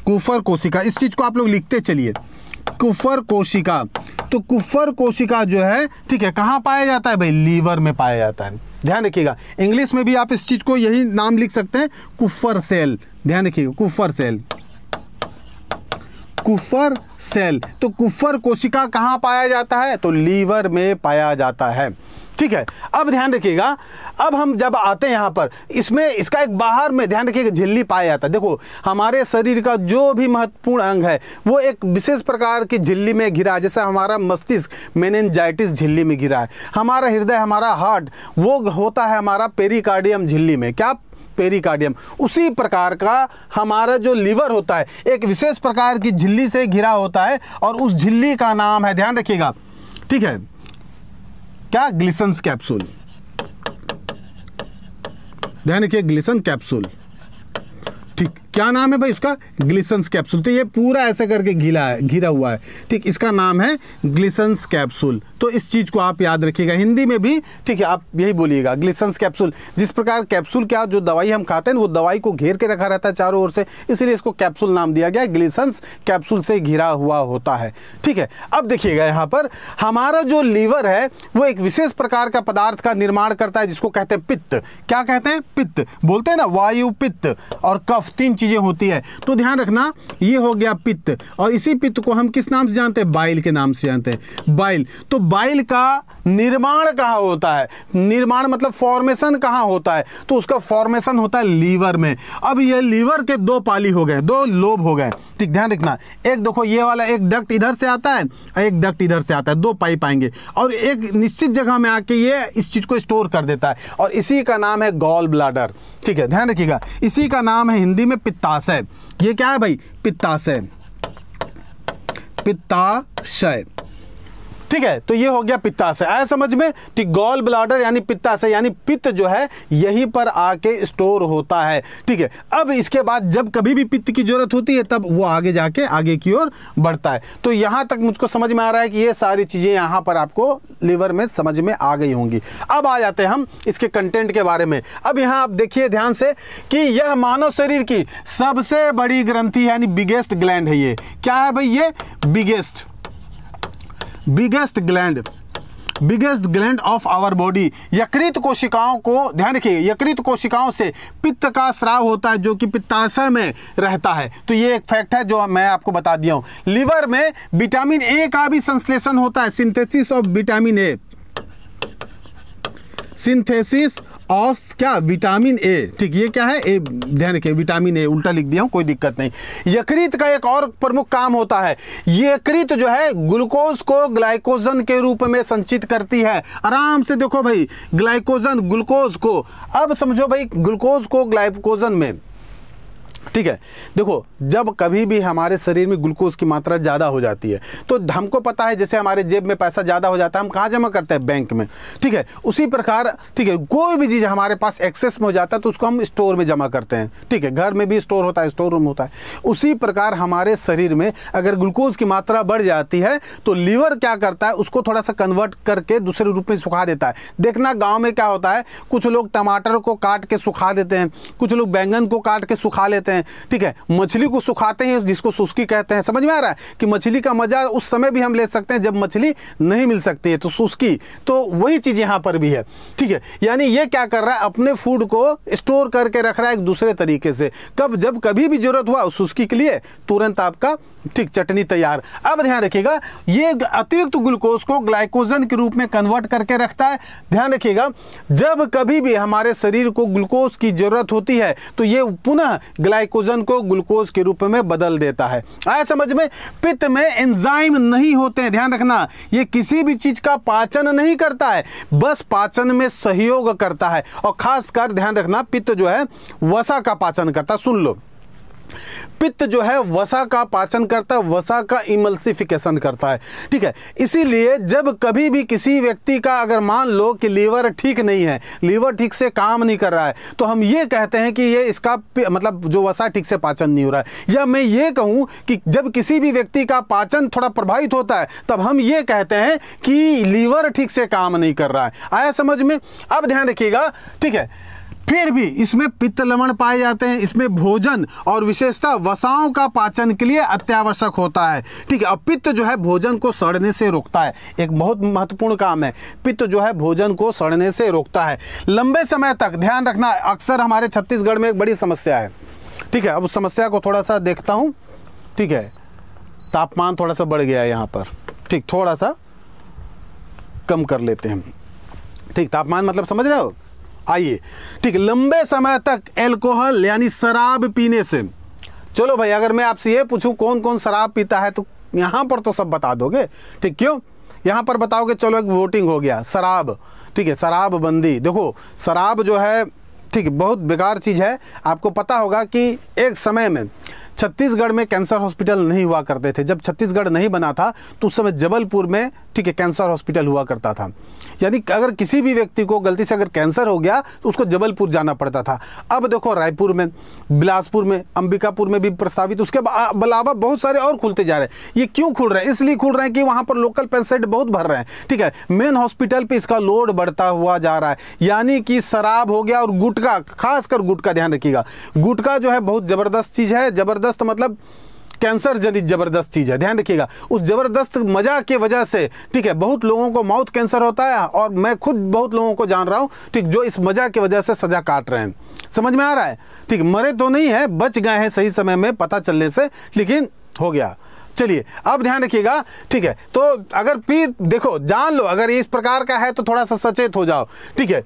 कुफर कोशिका इस चीज़ को आप लोग लिखते चलिए कुफर कोशिका तो कुफर कोशिका जो है ठीक है कहाँ पाया जाता है भाई लीवर में पाया जाता है ध्यान रखिएगा इंग्लिश में भी आप इस चीज़ को यही नाम लिख सकते हैं कुफर सेल ध्यान रखिएगा कुफर सेल कुफर सेल तो कुफर कोशिका कहां पाया जाता है तो लीवर में पाया जाता है ठीक है अब ध्यान रखिएगा अब हम जब आते हैं यहाँ पर इसमें इसका एक बाहर में ध्यान रखिएगा झिल्ली पाया जाता है देखो हमारे शरीर का जो भी महत्वपूर्ण अंग है वो एक विशेष प्रकार की झिल्ली में घिरा है जैसे हमारा मस्तिष्क मेनेंजाइटिस झिल्ली में घिरा है हमारा हृदय हमारा हार्ट वो होता है हमारा पेरिकार्डियम झिल्ली में क्या पेरिकार्डियम उसी प्रकार का हमारा जो लीवर होता है एक विशेष प्रकार की झिल्ली से घिरा होता है और उस झिल्ली का नाम है ध्यान रखिएगा ठीक है क्या ग्लिसन कैप्सूल ध्यान रखिए ग्लिसन कैप्सूल ठीक क्या नाम है भाई इसका ग्लिसंस कैप्सूल तो ये पूरा ऐसे करके घिला है घिरा हुआ है ठीक इसका नाम है ग्लिसंस कैप्सूल तो इस चीज़ को आप याद रखिएगा हिंदी में भी ठीक है आप यही बोलिएगा ग्लिसंस कैप्सूल जिस प्रकार कैप्सूल क्या जो दवाई हम खाते हैं वो दवाई को घेर के रखा रहता है चारों ओर से इसलिए इसको कैप्सूल नाम दिया गया ग्लिसंस कैप्सूल से घिरा हुआ होता है ठीक है अब देखिएगा यहाँ पर हमारा जो लीवर है वो एक विशेष प्रकार का पदार्थ का निर्माण करता है जिसको कहते हैं पित्त क्या कहते हैं पित्त बोलते हैं ना वायु पित्त और कफ तीन चीज चीज़ें होती है तो ध्यान रखना ये हो गया पित्त और इसी पित्त को हम किस नाम से जानते हैं बाइल के नाम से जानते हैं बाइल तो बाइल का निर्माण कहाँ होता है निर्माण मतलब फॉर्मेशन कहाँ होता है तो उसका फॉर्मेशन होता है लीवर में अब ये लीवर के दो पाली हो गए दो लोब हो गए ठीक ध्यान रखना एक देखो ये वाला एक डक्ट इधर से आता है और एक डक्ट इधर से आता है दो पाइप आएंगे और एक निश्चित जगह में आके ये इस चीज़ को स्टोर कर देता है और इसी का नाम है गॉल ब्लाडर ठीक है ध्यान रखिएगा इसी का नाम है हिंदी में पित्ताशय ये क्या है भाई पित्ताशय पित्ताशय ठीक है तो ये हो गया पित्ताशय आया समझ में कि गॉल ब्लाडर यानी पित्ताशय यानी पित्त जो है यहीं पर आके स्टोर होता है ठीक है अब इसके बाद जब कभी भी पित्त की जरूरत होती है तब वो आगे जाके आगे की ओर बढ़ता है तो यहाँ तक मुझको समझ में आ रहा है कि ये सारी चीज़ें यहाँ पर आपको लीवर में समझ में आ गई होंगी अब आ जाते हैं हम इसके कंटेंट के बारे में अब यहाँ आप देखिए ध्यान से कि यह मानव शरीर की सबसे बड़ी ग्रंथि यानी बिगेस्ट ग्लैंड है ये क्या है भाई ये biggest biggest gland biggest gland of our body यकृत कोशिकाओं को ध्यान रखिए यकृत कोशिकाओं से पित्त का स्राव होता है जो कि पित्ताशय में रहता है तो ये एक फैक्ट है जो मैं आपको बता दिया हूँ लीवर में विटामिन ए का भी संश्लेषण होता है synthesis of vitamin A synthesis of क्या विटामिन ए ठीक ये क्या है ए ध्यान रखिए विटामिन ए उल्टा लिख दिया हूँ कोई दिक्कत नहीं यकृत का एक और प्रमुख काम होता है यकृत जो है ग्लूकोज को ग्लाइकोजन के रूप में संचित करती है आराम से देखो भाई ग्लाइकोजन ग्लूकोज को अब समझो भाई ग्लूकोज को ग्लाइकोजन में ठीक है देखो जब कभी भी हमारे शरीर में ग्लूकोज की मात्रा ज़्यादा हो जाती है तो हमको पता है जैसे हमारे जेब में पैसा ज़्यादा हो जाता है हम कहाँ जमा करते हैं बैंक में ठीक है उसी प्रकार ठीक है कोई भी चीज़ हमारे पास एक्सेस में हो जाता है तो उसको हम स्टोर में जमा करते हैं ठीक है घर में भी स्टोर होता है स्टोर रूम होता है उसी प्रकार हमारे शरीर में अगर ग्लूकोज की मात्रा बढ़ जाती है तो लीवर क्या करता है उसको थोड़ा सा कन्वर्ट करके दूसरे रूप में सुखा देता है देखना गाँव में क्या होता है कुछ लोग टमाटर को काट के सुखा देते हैं कुछ लोग बैंगन को काट के सुखा लेते हैं हैं ठीक है मछली को सुखाते हैं जिसको सुस्की कहते हैं समझ में आ रहा है कि मछली का मज़ा उस समय भी हम ले सकते हैं जब मछली नहीं मिल सकती है तो सुस्की तो वही चीज़ यहां पर भी है ठीक है यानी ये क्या कर रहा है अपने फूड को स्टोर करके रख रहा है एक दूसरे तरीके से कब जब कभी भी ज़रूरत हुआ सुस्की के लिए तुरंत आपका ठीक चटनी तैयार अब ध्यान रखिएगा ये अतिरिक्त ग्लूकोज को ग्लाइकोजन के रूप में कन्वर्ट करके रखता है ध्यान रखिएगा जब कभी भी हमारे शरीर को ग्लूकोज की जरूरत होती है तो ये पुनः ग्लाइकोजन को ग्लूकोज के रूप में बदल देता है आया समझ में पित्त में एंजाइम नहीं होते हैं ध्यान रखना ये किसी भी चीज का पाचन नहीं करता है बस पाचन में सहयोग करता है और खासकर ध्यान रखना पित्त जो है वसा का पाचन करता है सुन लो पित्त जो है वसा का पाचन करता है वसा का इमल्सिफिकेशन करता है ठीक है इसीलिए जब कभी भी किसी व्यक्ति का अगर मान लो कि लीवर ठीक नहीं है लीवर ठीक से काम नहीं कर रहा है तो हम ये कहते हैं कि ये इसका मतलब जो वसा ठीक से पाचन नहीं हो रहा है या मैं ये कहूँ कि जब किसी भी व्यक्ति का पाचन थोड़ा प्रभावित होता है तब हम ये कहते हैं कि लीवर ठीक से काम नहीं कर रहा है आया समझ में अब ध्यान रखिएगा ठीक है फिर भी इसमें पित्त लवण पाए जाते हैं इसमें भोजन और विशेषता वसाओं का पाचन के लिए अत्यावश्यक होता है ठीक है अब पित्त जो है भोजन को सड़ने से रोकता है एक बहुत महत्वपूर्ण काम है पित्त जो है भोजन को सड़ने से रोकता है लंबे समय तक ध्यान रखना अक्सर हमारे छत्तीसगढ़ में एक बड़ी समस्या है ठीक है अब उस समस्या को थोड़ा सा देखता हूँ ठीक है तापमान थोड़ा सा बढ़ गया है यहाँ पर ठीक थोड़ा सा कम कर लेते हैं ठीक तापमान मतलब समझ रहे हो आइए ठीक लंबे समय तक एल्कोहल यानी शराब पीने से चलो भाई अगर मैं आपसे ये पूछूं कौन कौन शराब पीता है तो यहाँ पर तो सब बता दोगे ठीक क्यों यहाँ पर बताओगे चलो एक वोटिंग हो गया शराब ठीक है शराब बंदी देखो शराब जो है ठीक बहुत बेकार चीज़ है आपको पता होगा कि एक समय में छत्तीसगढ़ में कैंसर हॉस्पिटल नहीं हुआ करते थे जब छत्तीसगढ़ नहीं बना था तो उस समय जबलपुर में ठीक है कैंसर हॉस्पिटल हुआ करता था यानी अगर किसी भी व्यक्ति को गलती से अगर कैंसर हो गया तो उसको जबलपुर जाना पड़ता था अब देखो रायपुर में बिलासपुर में अंबिकापुर में भी प्रस्तावित उसके अलावा बहुत सारे और खुलते जा रहे हैं ये क्यों खुल रहे हैं इसलिए खुल रहे हैं कि वहाँ पर लोकल पेशेंट बहुत भर रहे हैं ठीक है मेन हॉस्पिटल पर इसका लोड बढ़ता हुआ जा रहा है यानी कि शराब हो गया और गुटका खासकर गुटका ध्यान रखिएगा गुटका जो है बहुत ज़बरदस्त चीज़ है ज़बरदस्त मतलब कैंसर जनित ज़बरदस्त चीज़ है ध्यान रखिएगा उस ज़बरदस्त मज़ा के वजह से ठीक है बहुत लोगों को माउथ कैंसर होता है और मैं खुद बहुत लोगों को जान रहा हूँ ठीक जो इस मज़ा की वजह से सज़ा काट रहे हैं समझ में आ रहा है ठीक मरे तो नहीं है बच गए हैं सही समय में पता चलने से लेकिन हो गया चलिए अब ध्यान रखिएगा ठीक है तो अगर पी देखो जान लो अगर इस प्रकार का है तो थोड़ा सा सचेत हो जाओ ठीक है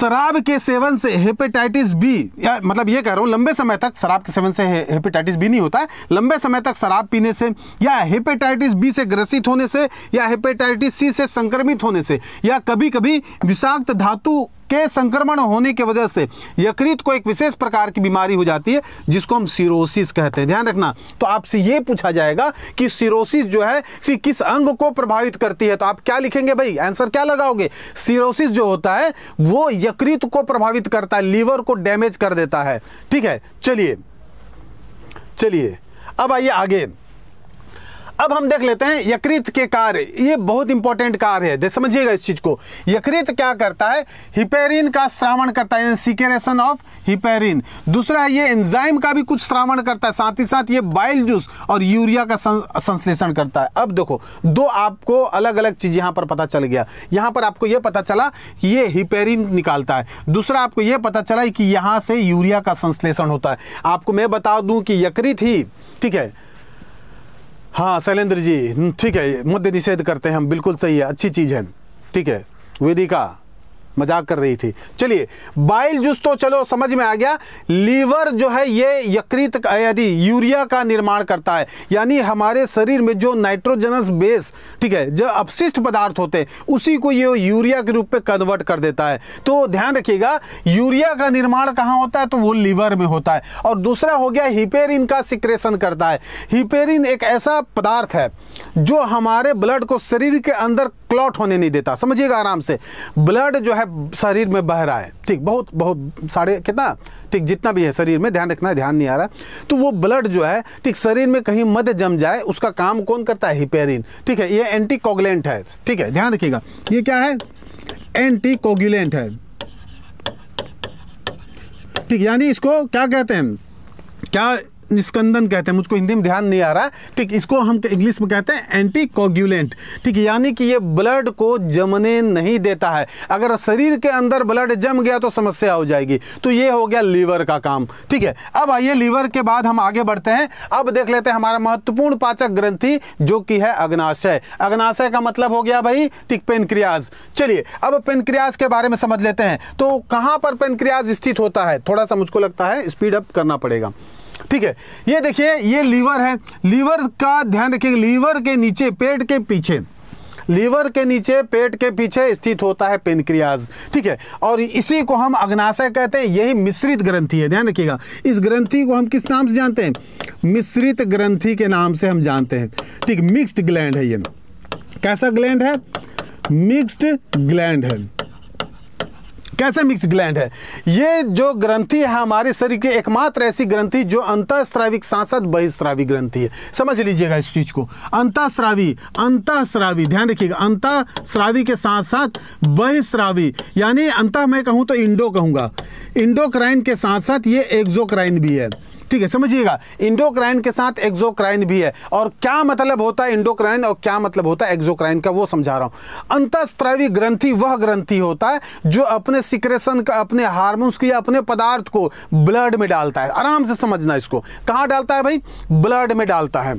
शराब के सेवन से हेपेटाइटिस बी या मतलब ये कह रहा हूँ लंबे समय तक शराब के सेवन से हेपेटाइटिस बी नहीं होता है लंबे समय तक शराब पीने से या हेपेटाइटिस बी से ग्रसित होने से या हेपेटाइटिस सी से संक्रमित होने से या कभी कभी विषाक्त धातु के संक्रमण होने की वजह से यकृत को एक विशेष प्रकार की बीमारी हो जाती है जिसको हम सिरोसिस कहते हैं ध्यान रखना तो आपसे ये पूछा जाएगा कि सिरोसिस जो है कि किस अंग को प्रभावित करती है तो आप क्या लिखेंगे भाई आंसर क्या लगाओगे सिरोसिस जो होता है वो यकृत को प्रभावित करता है लीवर को डैमेज कर देता है ठीक है चलिए चलिए अब आइए आगे अब हम देख लेते हैं यकृत के कार्य ये बहुत इंपॉर्टेंट कार्य है समझिएगा इस चीज को यकृत क्या करता है हिपेरिन का श्रावण करता है सिकेरेशन ऑफ हिपेरिन दूसरा ये एंजाइम का भी कुछ श्रावण करता है साथ ही साथ ये बाइल जूस और यूरिया का संश्लेषण करता है अब देखो दो आपको अलग अलग चीज यहां पर पता चल गया यहां पर आपको यह पता चला कि ये हिपेरिन निकालता है दूसरा आपको यह पता चला कि यहां से यूरिया का संश्लेषण होता है आपको मैं बता दूं कि यकृत ही ठीक है हाँ शैलेंद्र जी ठीक है मध्य निषेध करते हैं हम बिल्कुल सही है अच्छी चीज़ है ठीक है वेदिका मजाक कर रही थी चलिए बाइल जूस तो चलो समझ में आ गया लीवर जो है ये यकृत यदि यूरिया का निर्माण करता है यानी हमारे शरीर में जो नाइट्रोजनस बेस ठीक है जो अपशिष्ट पदार्थ होते हैं उसी को ये यूरिया के रूप में कन्वर्ट कर देता है तो ध्यान रखिएगा यूरिया का निर्माण कहाँ होता है तो वो लीवर में होता है और दूसरा हो गया हिपेरिन का सिक्रेशन करता है हिपेरिन एक ऐसा पदार्थ है जो हमारे ब्लड को शरीर के अंदर क्लॉट होने नहीं देता समझिएगा आराम से ब्लड जो है शरीर में बह रहा है ठीक बहुत बहुत सारे कितना ठीक जितना भी है शरीर में ध्यान रखना है ध्यान नहीं आ रहा तो वो ब्लड जो है ठीक शरीर में कहीं मध्य जम जाए उसका काम कौन करता है हिपेरिन ठीक है ये एंटीकोगुलेंट है ठीक है ध्यान रखिएगा ये क्या है एंटीकोगुलेंट है ठीक यानी इसको क्या कहते हैं क्या निष्कंदन कहते हैं मुझको हिंदी में ध्यान नहीं आ रहा ठीक इसको हम इंग्लिश में कहते हैं एंटी कोग्यूलेंट ठीक यानी कि ये ब्लड को जमने नहीं देता है अगर शरीर के अंदर ब्लड जम गया तो समस्या हो जाएगी तो ये हो गया लीवर का काम ठीक है अब आइए लीवर के बाद हम आगे बढ़ते हैं अब देख लेते हैं हमारा महत्वपूर्ण पाचक ग्रंथि जो कि है अग्नाशय अग्नाशय का मतलब हो गया भाई ठीक पेनक्रियाज चलिए अब पेनक्रियाज के बारे में समझ लेते हैं तो कहाँ पर पेनक्रियाज स्थित होता है थोड़ा सा मुझको लगता है स्पीड अप करना पड़ेगा ठीक है ये देखिए ये लीवर है लीवर का ध्यान रखिए लीवर के नीचे पेट के पीछे लीवर के नीचे पेट के पीछे स्थित होता है पेनक्रियाज ठीक है और इसी को हम अग्नाशय कहते हैं यही मिश्रित ग्रंथि है ध्यान रखिएगा इस ग्रंथि को हम किस नाम से जानते हैं मिश्रित ग्रंथि के नाम से हम जानते हैं ठीक मिक्स्ड ग्लैंड है ये कैसा ग्लैंड है मिक्स्ड ग्लैंड है कैसे मिक्स ग्लैंड है ये जो ग्रंथि है हमारे शरीर की एकमात्र ऐसी ग्रंथि जो अंतःस्रावी साथ साथ बहिस्रावी ग्रंथि है समझ लीजिएगा इस चीज़ को अंतःस्रावी अंतःस्रावी ध्यान रखिएगा अंतःस्रावी के साथ साथ बहिस्रावी यानी अंतः मैं कहूँ तो इंडो कहूँगा इंडोक्राइन के साथ साथ ये एक्जोक्राइन भी है ठीक है समझिएगा इंडोक्राइन के साथ एक्जोक्राइन भी है और क्या मतलब होता है इंडोक्राइन और क्या मतलब होता है एक्जोक्राइन का वो समझा रहा हूं अंतस्त्रावी ग्रंथि वह ग्रंथि होता है जो अपने सिक्रेशन का अपने हार्मोन्स की या अपने पदार्थ को ब्लड में डालता है आराम से समझना इसको कहां डालता है भाई ब्लड में डालता है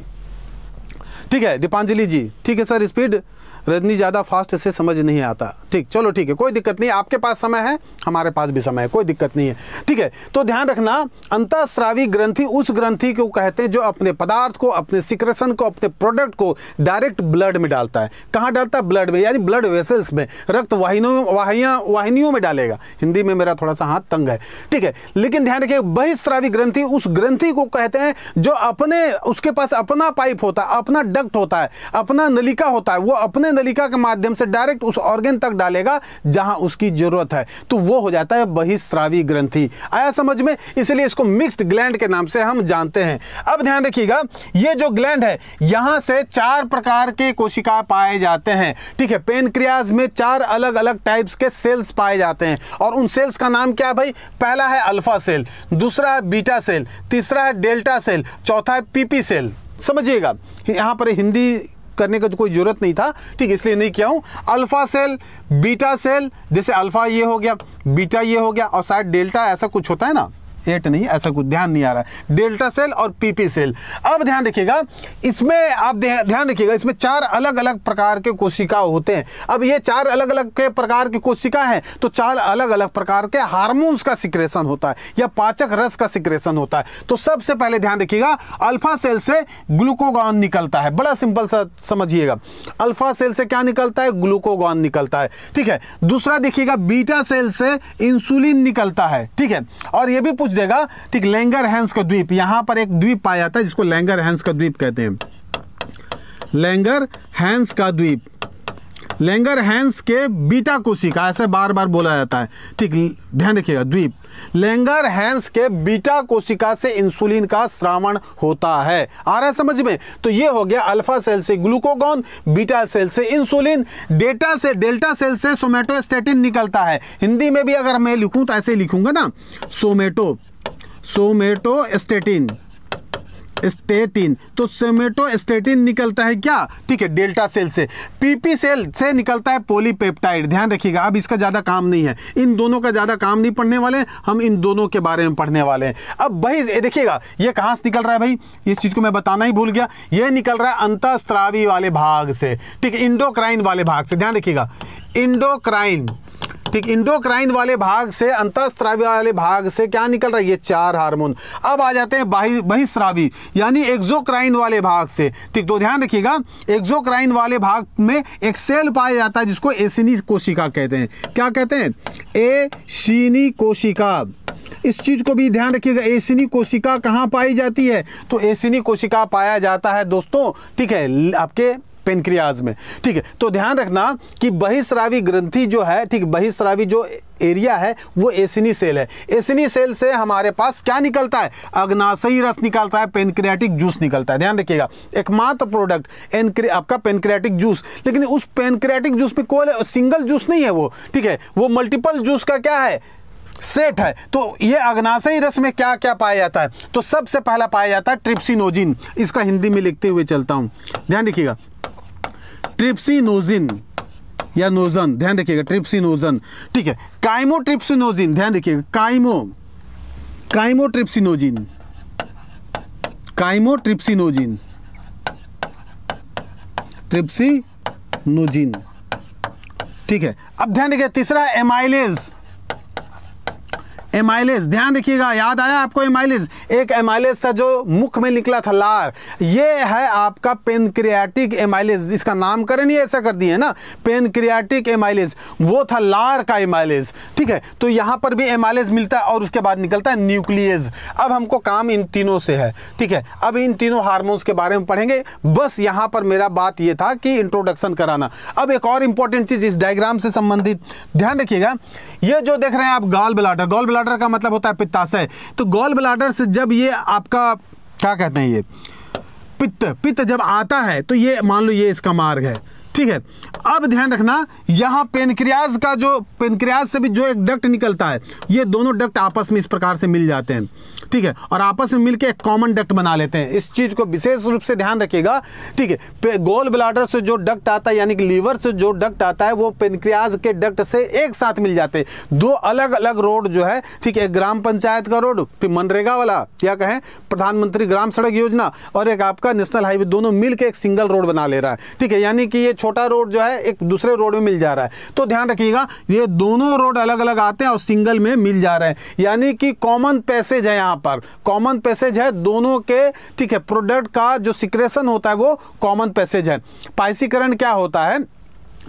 ठीक है दीपांजलि जी ठीक है सर स्पीड रजनी ज़्यादा फास्ट से समझ नहीं आता ठीक चलो ठीक है कोई दिक्कत नहीं आपके पास समय है हमारे पास भी समय है कोई दिक्कत नहीं है ठीक है तो ध्यान रखना अंतःस्रावी ग्रंथि उस ग्रंथि को कहते हैं जो अपने पदार्थ को अपने सिक्रेशन को अपने प्रोडक्ट को डायरेक्ट ब्लड में डालता है कहाँ डालता है ब्लड में यानी ब्लड वेसल्स में रक्त वाहिनियों वाहिया वाहिनियों में डालेगा हिंदी में मेरा थोड़ा सा हाथ तंग है ठीक है लेकिन ध्यान रखिए बहिस्रावी ग्रंथि उस ग्रंथि को कहते हैं जो अपने उसके पास अपना पाइप होता है अपना डक्ट होता है अपना नलिका होता है वो अपने नलिका के माध्यम से डायरेक्ट उस ऑर्गेन तक डालेगा जहां उसकी जरूरत है तो वो हो जाता है बहिश्रावी ग्रंथि आया समझ में इसलिए इसको मिक्स्ड ग्लैंड के नाम से हम जानते हैं अब ध्यान रखिएगा ये जो ग्लैंड है यहां से चार प्रकार के कोशिका पाए जाते हैं ठीक है पेनक्रियाज में चार अलग अलग टाइप्स के सेल्स पाए जाते हैं और उन सेल्स का नाम क्या है भाई पहला है अल्फा सेल दूसरा है बीटा सेल तीसरा है डेल्टा सेल चौथा है पीपी सेल समझिएगा यहाँ पर हिंदी करने का कोई ज़रूरत नहीं था ठीक इसलिए नहीं किया हूं अल्फ़ा सेल बीटा सेल जैसे अल्फ़ा ये हो गया बीटा ये हो गया और शायद डेल्टा ऐसा कुछ होता है ना एट नहीं ऐसा कुछ ध्यान नहीं आ रहा है डेल्टा सेल और पीपी सेल अब ध्यान रखिएगा इसमें आप ध्यान रखिएगा इसमें चार अलग अलग प्रकार के कोशिका होते हैं अब ये चार अलग अलग के प्रकार की कोशिका है तो चार अलग अलग प्रकार के हार्मोन्स का सिक्रेशन होता है या पाचक रस का सिक्रेशन होता है तो सबसे पहले ध्यान रखिएगा अल्फा सेल से ग्लूकोगॉन निकलता है बड़ा सिंपल सा समझिएगा अल्फा सेल से क्या निकलता है ग्लूकोगॉन निकलता है ठीक है दूसरा देखिएगा बीटा सेल से इंसुलिन निकलता है ठीक है और यह भी पूछ देगा ठीक लेंगर हैंस का द्वीप यहां पर एक द्वीप पाया जाता है जिसको लेंगर हैंस का द्वीप कहते हैं लेंगर हैंस का द्वीप लेंगर हैंस के बीटा कोशिका ऐसे बार बार बोला जाता है ठीक ध्यान रखिएगा द्वीप लेंगर हैंस के बीटा कोशिका से इंसुलिन का श्रावण होता है आ रहा है समझ में तो ये हो गया अल्फा सेल से ग्लूकोगॉन बीटा सेल से इंसुलिन डेटा से डेल्टा सेल से सोमेटो स्टेटिन निकलता है हिंदी में भी अगर मैं लिखूं तो ऐसे लिखूंगा ना सोमेटो सोमेटो स्टेटिन स्टेटिन तो सेमेटो स्टेटिन निकलता है क्या ठीक है डेल्टा सेल से पीपी सेल से निकलता है पोलीपेप्टाइड ध्यान रखिएगा अब इसका ज़्यादा काम नहीं है इन दोनों का ज़्यादा काम नहीं पढ़ने वाले हम इन दोनों के बारे में पढ़ने वाले हैं अब भाई देखिएगा ये कहाँ से निकल रहा है भाई इस चीज़ को मैं बताना ही भूल गया यह निकल रहा है अंतस्त्रावी वाले भाग से ठीक है इंडोक्राइन वाले भाग से ध्यान रखिएगा इंडोक्राइन ठीक इंडोक्राइन वाले भाग से अंतस्त्रावी वाले भाग से क्या निकल रहा है ये चार हार्मोन अब आ जाते हैं बाहि बहिस्रावी यानी एक्जोक्राइन वाले भाग से ठीक तो ध्यान रखिएगा एक्जोक्राइन वाले भाग में एक सेल पाया जाता है जिसको एसिनी कोशिका कहते हैं क्या कहते हैं एसिनी कोशिका इस चीज़ को भी ध्यान रखिएगा एसिनी कोशिका कहाँ पाई जाती है तो एसिनी कोशिका पाया जाता है दोस्तों ठीक है आपके पेनक्रियाज में ठीक है तो ध्यान रखना कि बहिस्रावी ग्रंथि जो है ठीक बहिस्रावी जो एरिया है वो एसिनी सेल है एसिनी सेल से हमारे पास क्या निकलता है अग्नाशयी रस निकलता है पेनक्रियाटिक जूस निकलता है ध्यान रखिएगा एकमात्र प्रोडक्ट एनक्रे आपका पेनक्रियाटिक जूस लेकिन उस पेनक्रियाटिक जूस में कोई सिंगल जूस नहीं है वो ठीक है वो मल्टीपल जूस का क्या है सेट है तो ये अग्नाशयी रस में क्या क्या पाया जाता है तो सबसे पहला पाया जाता है ट्रिप्सिनोजिन इसका हिंदी में लिखते हुए चलता हूं ध्यान रखिएगा ट्रिप्सिनोजिन या नोजन ध्यान रखिएगा ट्रिप्सिनोजन ठीक है काइमोट्रिप्सिनोजिन ध्यान रखिएगा काइमो काइमोट्रिप्सिनोजिन काइमोट्रिप्सिनोजिन ट्रिप्सिनोजिन ठीक है अब ध्यान रखिए तीसरा एमाइलेज एमाइलेज ध्यान रखिएगा याद आया आपको एमाइलेज एक एमाइलेज था जो मुख में निकला था लार ये है आपका पेनक्रियाटिक एमाइलेज इसका नामकरण ही ऐसा कर दिए ना पेनक्रियाटिक एमाइलेज वो था लार का एमाइलेज ठीक है तो यहाँ पर भी एमाइलेज मिलता है और उसके बाद निकलता है न्यूक्लियस अब हमको काम इन तीनों से है ठीक है अब इन तीनों हारमोन्स के बारे में पढ़ेंगे बस यहाँ पर मेरा बात ये था कि इंट्रोडक्शन कराना अब एक और इंपॉर्टेंट चीज़ इस डायग्राम से संबंधित ध्यान रखिएगा ये जो देख रहे हैं आप गाल ब्लाडर गाल ब्लाडर ब्लाडर का मतलब होता है पित्ताशय तो गॉल ब्लाडर से जब ये आपका क्या कहते हैं ये पित्त पित्त जब आता है तो ये मान लो ये इसका मार्ग है ठीक है अब ध्यान रखना यहाँ पेनक्रियाज का जो पेनक्रियाज से भी जो एक डक्ट निकलता है ये दोनों डक्ट आपस में इस प्रकार से मिल जाते हैं ठीक है और आपस में मिलकर एक कॉमन डक्ट बना लेते हैं इस चीज़ को विशेष रूप से ध्यान रखिएगा ठीक है गोल ब्लाडर से जो डक्ट आता है यानी कि लीवर से जो डक्ट आता है वो पेनक्रियाज के डक्ट से एक साथ मिल जाते हैं दो अलग अलग रोड जो है ठीक है ग्राम पंचायत का रोड फिर मनरेगा वाला क्या कहें प्रधानमंत्री ग्राम सड़क योजना और एक आपका नेशनल हाईवे दोनों मिलकर एक सिंगल रोड बना ले रहा है ठीक है यानी कि ये छोटा रोड जो है एक दूसरे रोड में मिल जा रहा है तो ध्यान रखिएगा ये दोनों रोड अलग अलग आते हैं और सिंगल में मिल जा रहे हैं यानी कि कॉमन पैसेज है यहाँ पर कॉमन पैसेज है दोनों के ठीक है प्रोडक्ट का जो सिक्रेशन होता है वो कॉमन पैसेज है पाइसीकरण क्या होता है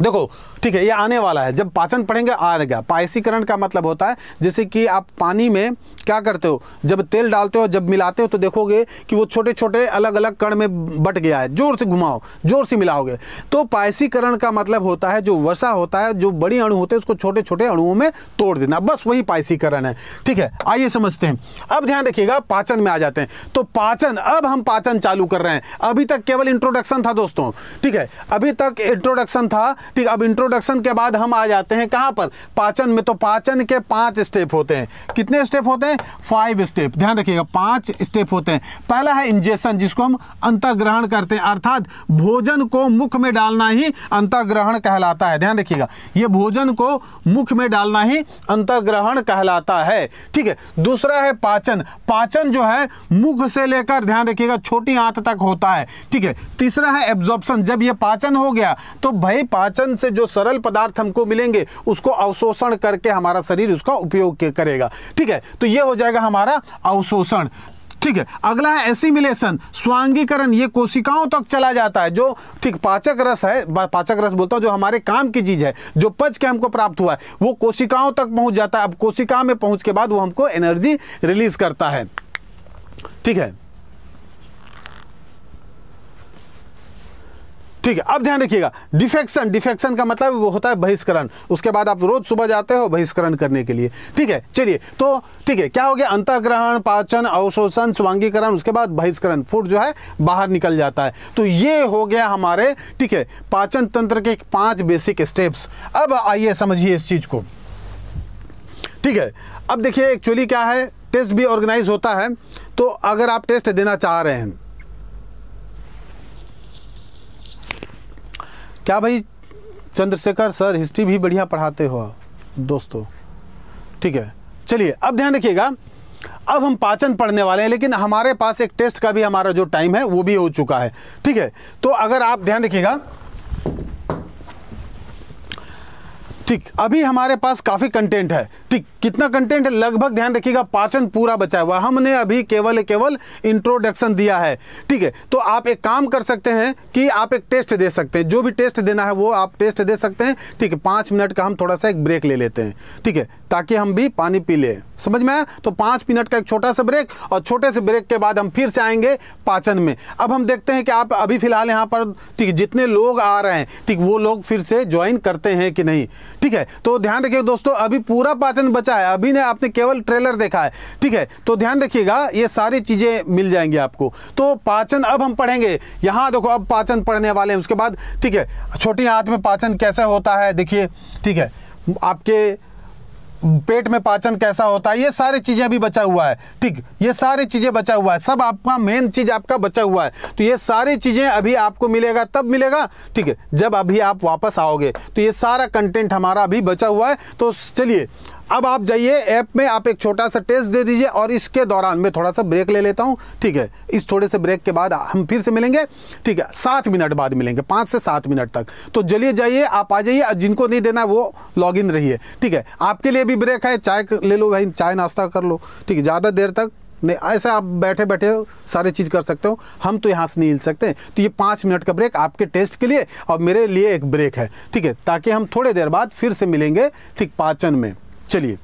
देखो ठीक है ये आने वाला है जब पाचन पड़ेंगे आ गया पायसीकरण का मतलब होता है जैसे कि आप पानी में क्या करते हो जब तेल डालते हो जब मिलाते हो तो देखोगे कि वो छोटे छोटे अलग अलग कण में बट गया है जोर से घुमाओ जोर से मिलाओगे तो पायसीकरण का मतलब होता है जो वसा होता है जो बड़ी अणु होते हैं उसको छोटे छोटे अणुओं में तोड़ देना बस वही पायसीकरण है ठीक है आइए समझते हैं अब ध्यान रखिएगा पाचन में आ जाते हैं तो पाचन अब हम पाचन चालू कर रहे हैं अभी तक केवल इंट्रोडक्शन था दोस्तों ठीक है अभी तक इंट्रोडक्शन था ठीक अब इंट्रोडक्शन इंट्रोडक्शन के बाद हम आ जाते हैं कहां पर पाचन में तो पाचन के पांच स्टेप होते हैं कितने स्टेप होते हैं फाइव स्टेप ध्यान रखिएगा पांच स्टेप होते हैं पहला है इंजेक्शन जिसको हम अंतग्रहण करते हैं अर्थात भोजन को मुख में डालना ही अंतग्रहण कहलाता है ध्यान रखिएगा ये भोजन को मुख में डालना ही अंतग्रहण कहलाता है ठीक है दूसरा है पाचन पाचन जो है मुख से लेकर ध्यान रखिएगा छोटी आंत तक होता है ठीक है तीसरा है एब्जॉर्प्शन जब यह पाचन हो गया तो भाई पाचन से जो सर तरल पदार्थ हमको मिलेंगे उसको अवशोषण करके हमारा शरीर उसका उपयोग करेगा ठीक है तो ये हो जाएगा हमारा अवशोषण ठीक है अगला है एसिमिलेशन स्वांगीकरण ये कोशिकाओं तक चला जाता है जो ठीक पाचक रस है पाचक रस बोलता हूँ जो हमारे काम की चीज़ है जो पच के हमको प्राप्त हुआ है वो कोशिकाओं तक पहुँच जाता है अब कोशिका में पहुँच के बाद वो हमको एनर्जी रिलीज करता है ठीक है ठीक है अब ध्यान रखिएगा डिफेक्शन डिफेक्शन का मतलब वो होता है बहिष्करण उसके बाद आप रोज सुबह जाते हो बहिष्करण करने के लिए ठीक है चलिए तो ठीक है क्या हो गया अंतग्रहण पाचन अवशोषण स्वांगीकरण उसके बाद बहिष्करण फूड जो है बाहर निकल जाता है तो ये हो गया हमारे ठीक है पाचन तंत्र के पांच बेसिक स्टेप्स अब आइए समझिए इस चीज को ठीक है अब देखिए एक्चुअली क्या है टेस्ट भी ऑर्गेनाइज होता है तो अगर आप टेस्ट देना चाह रहे हैं क्या भाई चंद्रशेखर सर हिस्ट्री भी बढ़िया पढ़ाते हो दोस्तों ठीक है चलिए अब ध्यान रखिएगा अब हम पाचन पढ़ने वाले हैं लेकिन हमारे पास एक टेस्ट का भी हमारा जो टाइम है वो भी हो चुका है ठीक है तो अगर आप ध्यान रखिएगा ठीक अभी हमारे पास काफ़ी कंटेंट है ठीक कितना कंटेंट है लगभग ध्यान रखिएगा पाचन पूरा बचा हुआ हमने अभी केवल केवल इंट्रोडक्शन दिया है ठीक है तो आप एक काम कर सकते हैं कि आप एक टेस्ट दे सकते हैं जो भी टेस्ट देना है वो आप टेस्ट दे सकते हैं ठीक है पाँच मिनट का हम थोड़ा सा एक ब्रेक ले लेते हैं ठीक है ताकि हम भी पानी पी लें समझ में आया तो पाँच मिनट का एक छोटा सा ब्रेक और छोटे से ब्रेक के बाद हम फिर से आएंगे पाचन में अब हम देखते हैं कि आप अभी फिलहाल यहाँ पर ठीक जितने लोग आ रहे हैं ठीक वो लोग फिर से ज्वाइन करते हैं कि नहीं ठीक है तो ध्यान रखिए दोस्तों अभी पूरा पाचन बचा है अभी ने आपने केवल ट्रेलर देखा है ठीक है तो ध्यान रखिएगा ये सारी चीज़ें मिल जाएंगी आपको तो पाचन अब हम पढ़ेंगे यहां देखो अब पाचन पढ़ने वाले हैं उसके बाद ठीक है छोटी हाथ में पाचन कैसे होता है देखिए ठीक है आपके पेट में पाचन कैसा होता है ये सारी चीज़ें भी बचा हुआ है ठीक ये सारी चीज़ें बचा हुआ है सब आपका मेन चीज़ आपका बचा हुआ है तो ये सारी चीज़ें अभी आपको मिलेगा तब मिलेगा ठीक है जब अभी आप वापस आओगे तो ये सारा कंटेंट हमारा अभी बचा हुआ है तो चलिए अब आप जाइए ऐप में आप एक छोटा सा टेस्ट दे दीजिए और इसके दौरान मैं थोड़ा सा ब्रेक ले लेता हूँ ठीक है इस थोड़े से ब्रेक के बाद हम फिर से मिलेंगे ठीक है सात मिनट बाद मिलेंगे पाँच से सात मिनट तक तो चलिए जाइए आप आ जाइए जिनको नहीं देना वो लॉग इन रहिए ठीक है आपके लिए भी ब्रेक है चाय ले लो भाई चाय नाश्ता कर लो ठीक है ज़्यादा देर तक नहीं ऐसे आप बैठे बैठे सारे चीज़ कर सकते हो हम तो यहाँ से नहीं हिल सकते तो ये पाँच मिनट का ब्रेक आपके टेस्ट के लिए और मेरे लिए एक ब्रेक है ठीक है ताकि हम थोड़े देर बाद फिर से मिलेंगे ठीक पाचन में चलिए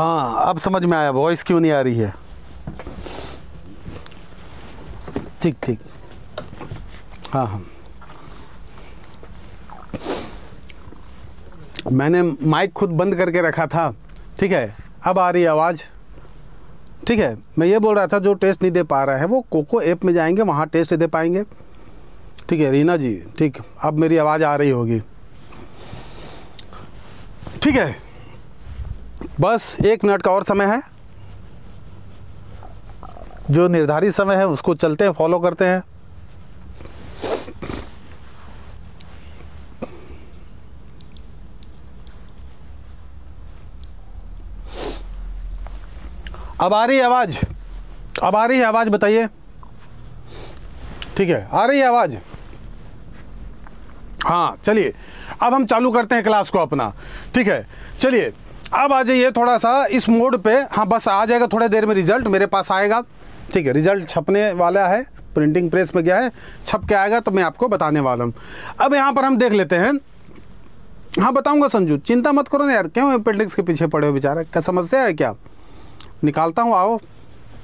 हाँ अब समझ में आया वॉइस क्यों नहीं आ रही है ठीक ठीक हाँ हाँ मैंने माइक खुद बंद करके रखा था ठीक है अब आ रही आवाज़ ठीक है मैं ये बोल रहा था जो टेस्ट नहीं दे पा रहा है वो कोको ऐप में जाएंगे वहाँ टेस्ट दे पाएंगे ठीक है रीना जी ठीक अब मेरी आवाज़ आ रही होगी ठीक है बस एक मिनट का और समय है जो निर्धारित समय है उसको चलते हैं फॉलो करते हैं अब आ रही आवाज़ अब आ रही आवाज़ बताइए ठीक है आ रही आवाज़ हाँ चलिए अब हम चालू करते हैं क्लास को अपना ठीक है चलिए अब आ जाइए थोड़ा सा इस मोड पे हाँ बस आ जाएगा थोड़ी देर में रिजल्ट मेरे पास आएगा ठीक है रिजल्ट छपने वाला है प्रिंटिंग प्रेस में गया है छप के आएगा तो मैं आपको बताने वाला हूँ अब यहाँ पर हम देख लेते हैं हाँ बताऊँगा संजू चिंता मत करो ना यार क्यों अपेंडिक्स के पीछे पड़े हो बेचारा क्या समस्या है क्या निकालता हूँ आओ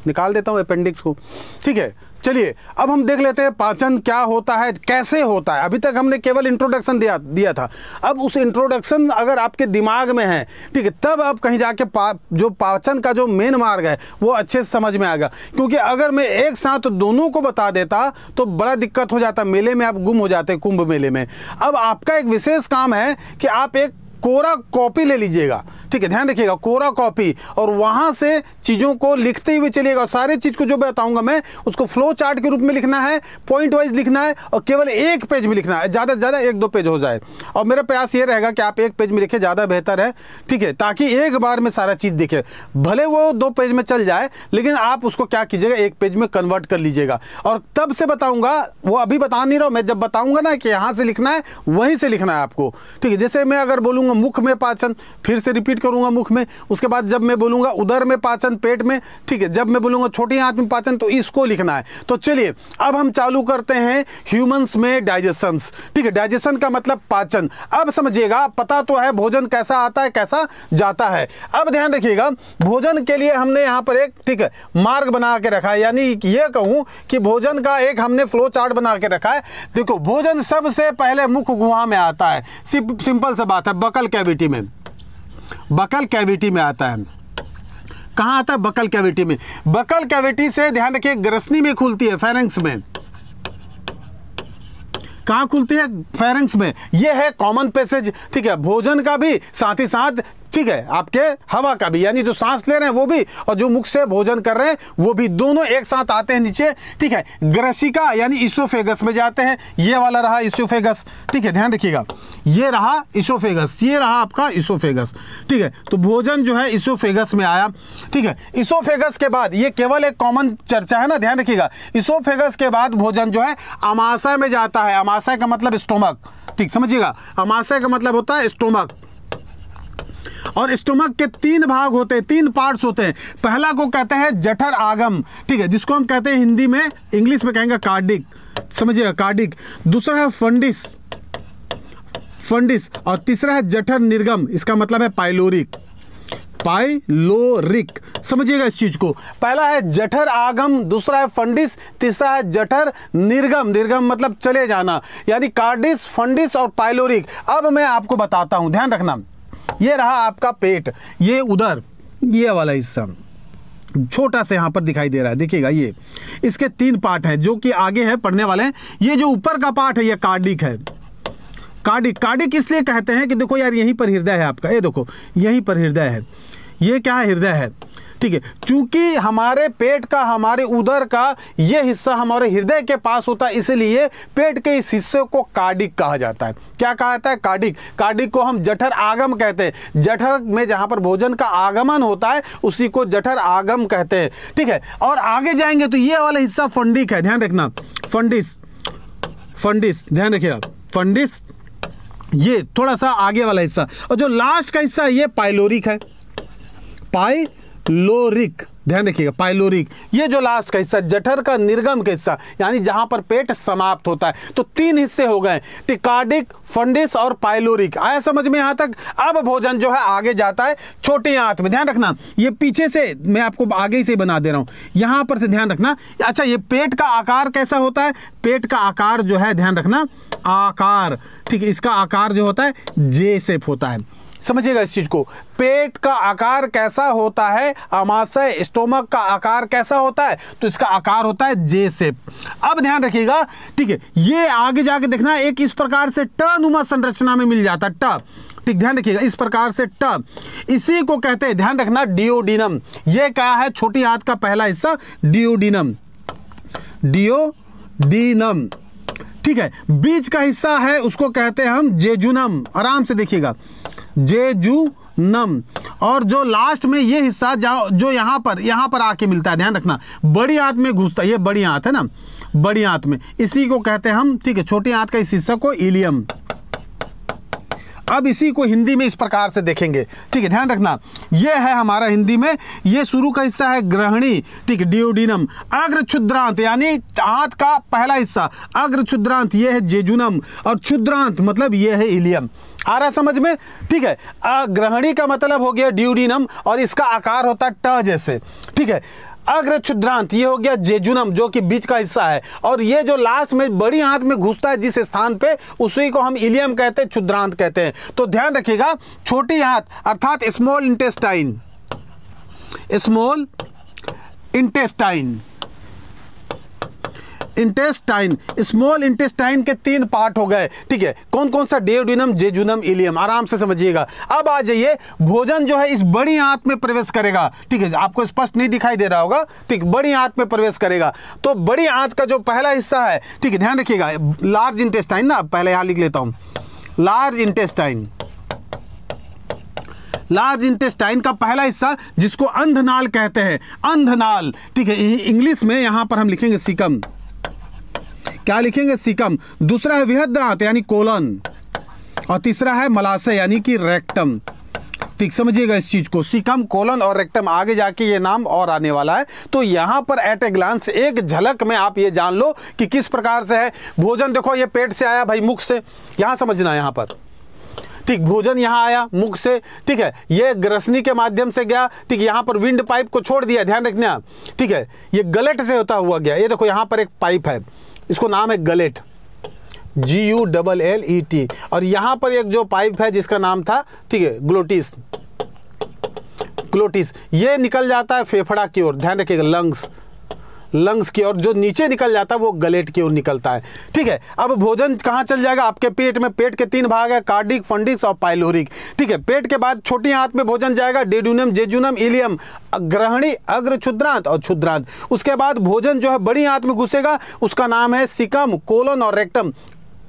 निकाल देता हूँ अपेंडिक्स को ठीक है चलिए अब हम देख लेते हैं पाचन क्या होता है कैसे होता है अभी तक हमने केवल इंट्रोडक्शन दिया दिया था अब उस इंट्रोडक्शन अगर आपके दिमाग में है ठीक है तब आप कहीं जाके पा, जो पाचन का जो मेन मार्ग है वो अच्छे से समझ में आएगा क्योंकि अगर मैं एक साथ दोनों को बता देता तो बड़ा दिक्कत हो जाता मेले में आप गुम हो जाते कुंभ मेले में अब आपका एक विशेष काम है कि आप एक कोरा कॉपी ले लीजिएगा ठीक है ध्यान रखिएगा कोरा कॉपी और वहाँ से चीज़ों को लिखते हुए चलिएगा सारे चीज़ को जो बताऊँगा मैं उसको फ्लो चार्ट के रूप में लिखना है पॉइंट वाइज लिखना है और केवल एक पेज में लिखना है ज़्यादा से ज़्यादा एक दो पेज हो जाए और मेरा प्रयास ये रहेगा कि आप एक पेज में लिखें ज़्यादा बेहतर है ठीक है ताकि एक बार में सारा चीज़ दिखे भले वो दो पेज में चल जाए लेकिन आप उसको क्या कीजिएगा एक पेज में कन्वर्ट कर लीजिएगा और तब से बताऊँगा वो अभी बता नहीं रहा मैं जब बताऊँगा ना कि यहाँ से लिखना है वहीं से लिखना है आपको ठीक है जैसे मैं अगर बोलूँगा मुख में पाचन फिर से रिपीट करूँगा मुख में उसके बाद जब मैं बोलूँगा उधर में पाचन पेट में ठीक है जब मैं बोलूँगा छोटी आँख में पाचन तो इसको लिखना है तो चलिए अब हम चालू करते हैं ह्यूमन्स में डाइजेशंस ठीक है डाइजेशन का मतलब पाचन अब समझिएगा पता तो है भोजन कैसा आता है कैसा जाता है अब ध्यान रखिएगा भोजन के लिए हमने यहाँ पर एक ठीक है मार्ग बना के रखा है यानी ये कहूँ कि भोजन का एक हमने फ्लो चार्ट बना के रखा है देखो भोजन सबसे पहले मुख गुहा में आता है सिंपल से बात है बकल कैविटी में बकल कैविटी में आता है कहाँ आता है बकल कैविटी में बकल कैविटी से ध्यान रखिए ग्रसनी में खुलती है फेरेंस में कहाँ खुलती है फेरेंस में यह है कॉमन पैसेज ठीक है भोजन का भी साथ ही साथ ठीक है आपके हवा का भी यानी जो सांस ले रहे हैं वो भी और जो मुख से भोजन कर रहे हैं वो भी दोनों एक साथ आते हैं नीचे ठीक है ग्रसिका यानी इसोफेगस में जाते हैं ये वाला रहा इसोफेगस ठीक है ध्यान रखिएगा ये रहा इसोफेगस ये रहा आपका इसोफेगस ठीक है तो भोजन जो है इसोफेगस में आया ठीक है इसोफेगस के बाद ये केवल एक कॉमन चर्चा है ना ध्यान रखिएगा इसोफेगस के बाद भोजन जो है अमाशय में जाता है अमाशय का मतलब स्टोमक ठीक समझिएगा अमाशय का मतलब होता है स्टोमक और स्टोमक के तीन भाग होते हैं तीन पार्ट्स होते हैं पहला को कहते हैं जठर आगम ठीक है जिसको हम कहते हैं हिंदी में इंग्लिश में कहेंगे कार्डिक समझिएगा कार्डिक दूसरा है फंडिस फंडिस और तीसरा है जठर निर्गम इसका मतलब है पाइलोरिक पाइलोरिक समझिएगा इस चीज को पहला है जठर आगम दूसरा है फंडिस तीसरा है जठर निर्गम निर्गम मतलब चले जाना यानी कार्डिस फंडिस और पाइलोरिक अब मैं आपको बताता हूं ध्यान रखना ये रहा आपका पेट ये उधर ये वाला हिस्सा छोटा सा यहाँ पर दिखाई दे रहा है देखिएगा ये इसके तीन पार्ट हैं जो कि आगे है पढ़ने वाले हैं ये जो ऊपर का पार्ट है ये कार्डिक है कार्डिक कार्डिक इसलिए कहते हैं कि देखो यार यहीं पर हृदय है आपका ये देखो यहीं पर हृदय है ये क्या है हृदय है ठीक है चूंकि हमारे पेट का हमारे उदर का यह हिस्सा हमारे हृदय के पास होता है इसलिए पेट के इस हिस्से को कार्डिक कहा जाता है क्या कहा जाता है कार्डिक कार्डिक को हम जठर आगम कहते हैं जठर में जहां पर भोजन का आगमन होता है उसी को जठर आगम कहते हैं ठीक है और आगे जाएंगे तो ये वाला हिस्सा फंडिक है ध्यान रखना फंडिस फंडिस ध्यान रखिए फंडिस ये थोड़ा सा आगे वाला हिस्सा और जो लास्ट का हिस्सा है ये पाइलोरिक है पाई पाइलोरिक ध्यान रखिएगा पाइलोरिक ये जो लास्ट का हिस्सा जठर का निर्गम का हिस्सा यानी जहां पर पेट समाप्त होता है तो तीन हिस्से हो गए टिकार्डिक फंडिस और पाइलोरिक आया समझ में यहां तक अब भोजन जो है आगे जाता है छोटे आंत में ध्यान रखना ये पीछे से मैं आपको आगे से बना दे रहा हूं यहां पर से ध्यान रखना अच्छा ये पेट का आकार कैसा होता है पेट का आकार जो है ध्यान रखना आकार ठीक है इसका आकार जो होता है जे सेप होता है समझिएगा इस चीज़ को पेट का आकार कैसा होता है अमाशय स्टोमक का आकार कैसा होता है तो इसका आकार होता है जे सेप अब ध्यान रखिएगा ठीक है ये आगे जाके देखना एक इस प्रकार से टनुमा संरचना में मिल जाता है ट ठीक ध्यान रखिएगा इस प्रकार से ट इसी को कहते हैं ध्यान रखना डिओडिनम ये क्या है छोटी हाथ का पहला हिस्सा डिओडिनम डिओडिनम ठीक है बीज का हिस्सा है उसको कहते हैं हम जेजुनम आराम से देखिएगा जे जू नम और जो लास्ट में ये हिस्सा जो यहाँ पर यहाँ पर आके मिलता है ध्यान रखना बड़ी आंत में घुसता है ये बड़ी आंत है ना बड़ी आंत में इसी को कहते हैं हम ठीक है छोटी आंत का इस हिस्सा को इलियम अब इसी को हिंदी में इस प्रकार से देखेंगे ठीक है ध्यान रखना यह है हमारा हिंदी में यह शुरू का हिस्सा है ग्रहणी ठीक है डिओडिनम अग्र क्षुद्रांत यानी आंत का पहला हिस्सा अग्र क्षुद्रांत यह है जेजुनम और क्षुद्रांत मतलब यह है इलियम आ रहा समझ में ठीक है ग्रहणी का मतलब हो गया ड्यूडिनम और इसका आकार होता है ट जैसे ठीक है अग्र क्षुद्रांत ये हो गया जेजुनम जो कि बीच का हिस्सा है और ये जो लास्ट में बड़ी आंत में घुसता है जिस स्थान पे उसी को हम इलियम कहते हैं क्षुद्रांत कहते हैं तो ध्यान रखिएगा छोटी आंत अर्थात small intestine small intestine intestine small intestine के तीन पार्ट हो गए ठीक है कौन कौन सा डेओडिनम जेजुनम इलियम आराम से समझिएगा अब आ जाइए भोजन जो है इस बड़ी आंत में प्रवेश करेगा ठीक है आपको स्पष्ट नहीं दिखाई दे रहा होगा ठीक बड़ी आंत में प्रवेश करेगा तो बड़ी आंत का जो पहला हिस्सा है ठीक है ध्यान रखिएगा लार्ज इंटेस्टाइन ना पहले यहां लिख लेता हूं लार्ज इंटेस्टाइन लार्ज इंटेस्टाइन का पहला हिस्सा जिसको अंधनाल कहते हैं अंधनाल ठीक है इंग्लिश में यहां पर हम लिखेंगे सिकम क्या लिखेंगे सिकम दूसरा है विहद्रांत यानी कोलन और तीसरा है मलाशय यानी कि रेक्टम ठीक समझिएगा इस चीज़ को सिकम कोलन और रेक्टम आगे जाके ये नाम और आने वाला है तो यहां पर एट ए ग्लांस एक झलक में आप ये जान लो कि किस प्रकार से है भोजन देखो ये पेट से आया भाई मुख से यहां समझना यहां पर ठीक भोजन यहाँ आया मुख से ठीक है ये ग्रसनी के माध्यम से गया ठीक यहाँ पर विंड पाइप को छोड़ दिया ध्यान रखना ठीक है ये गलट से होता हुआ गया ये देखो यहाँ पर एक पाइप है इसको नाम है gullet G U double L E T और यहां पर एक जो पाइप है जिसका नाम था ठीक है ग्लोटिस ग्लोटिस ये निकल जाता है फेफड़ा की ओर ध्यान रखिएगा लंग्स लंग्स की और जो नीचे निकल जाता है वो गलेट की ओर निकलता है ठीक है अब भोजन कहाँ चल जाएगा आपके पेट में पेट के तीन भाग है कार्डिक फंडिक्स और पाइलोरिक ठीक है पेट के बाद छोटी आंत में भोजन जाएगा डेडूनम जेजूनम इलियम ग्रहणी अग्र क्षुद्रांत और क्षुद्रांत उसके बाद भोजन जो है बड़ी आंत में घुसेगा उसका नाम है सिकम कोलन और रेक्टम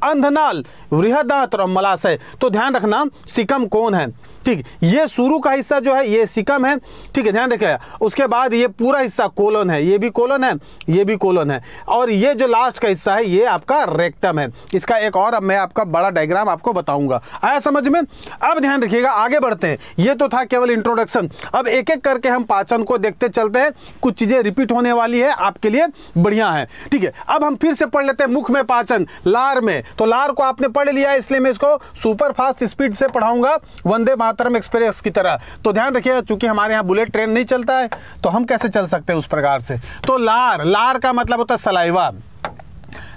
अंधनाल वृहदात्र और मलाशय तो ध्यान रखना सिकम कौन है ठीक ये शुरू का हिस्सा जो है ये सिकम है ठीक है ध्यान रखिएगा उसके बाद ये पूरा हिस्सा कोलन है ये भी कोलन है ये भी कोलन है और ये जो लास्ट का हिस्सा है ये आपका रेक्टम है इसका एक और मैं आपका बड़ा डायग्राम आपको बताऊंगा आया समझ में अब ध्यान रखिएगा आगे बढ़ते हैं ये तो था केवल इंट्रोडक्शन अब एक एक करके हम पाचन को देखते चलते हैं कुछ चीज़ें रिपीट होने वाली है आपके लिए बढ़िया है ठीक है अब हम फिर से पढ़ लेते हैं मुख में पाचन लार में तो लार को आपने पढ़ लिया इसलिए मैं इसको सुपर फास्ट स्पीड से पढ़ाऊंगा वंदे मातरम एक्सप्रेस की तरह तो ध्यान रखिएगा चूंकि हमारे यहाँ बुलेट ट्रेन नहीं चलता है तो हम कैसे चल सकते हैं उस प्रकार से तो लार लार का मतलब होता है सलाइवा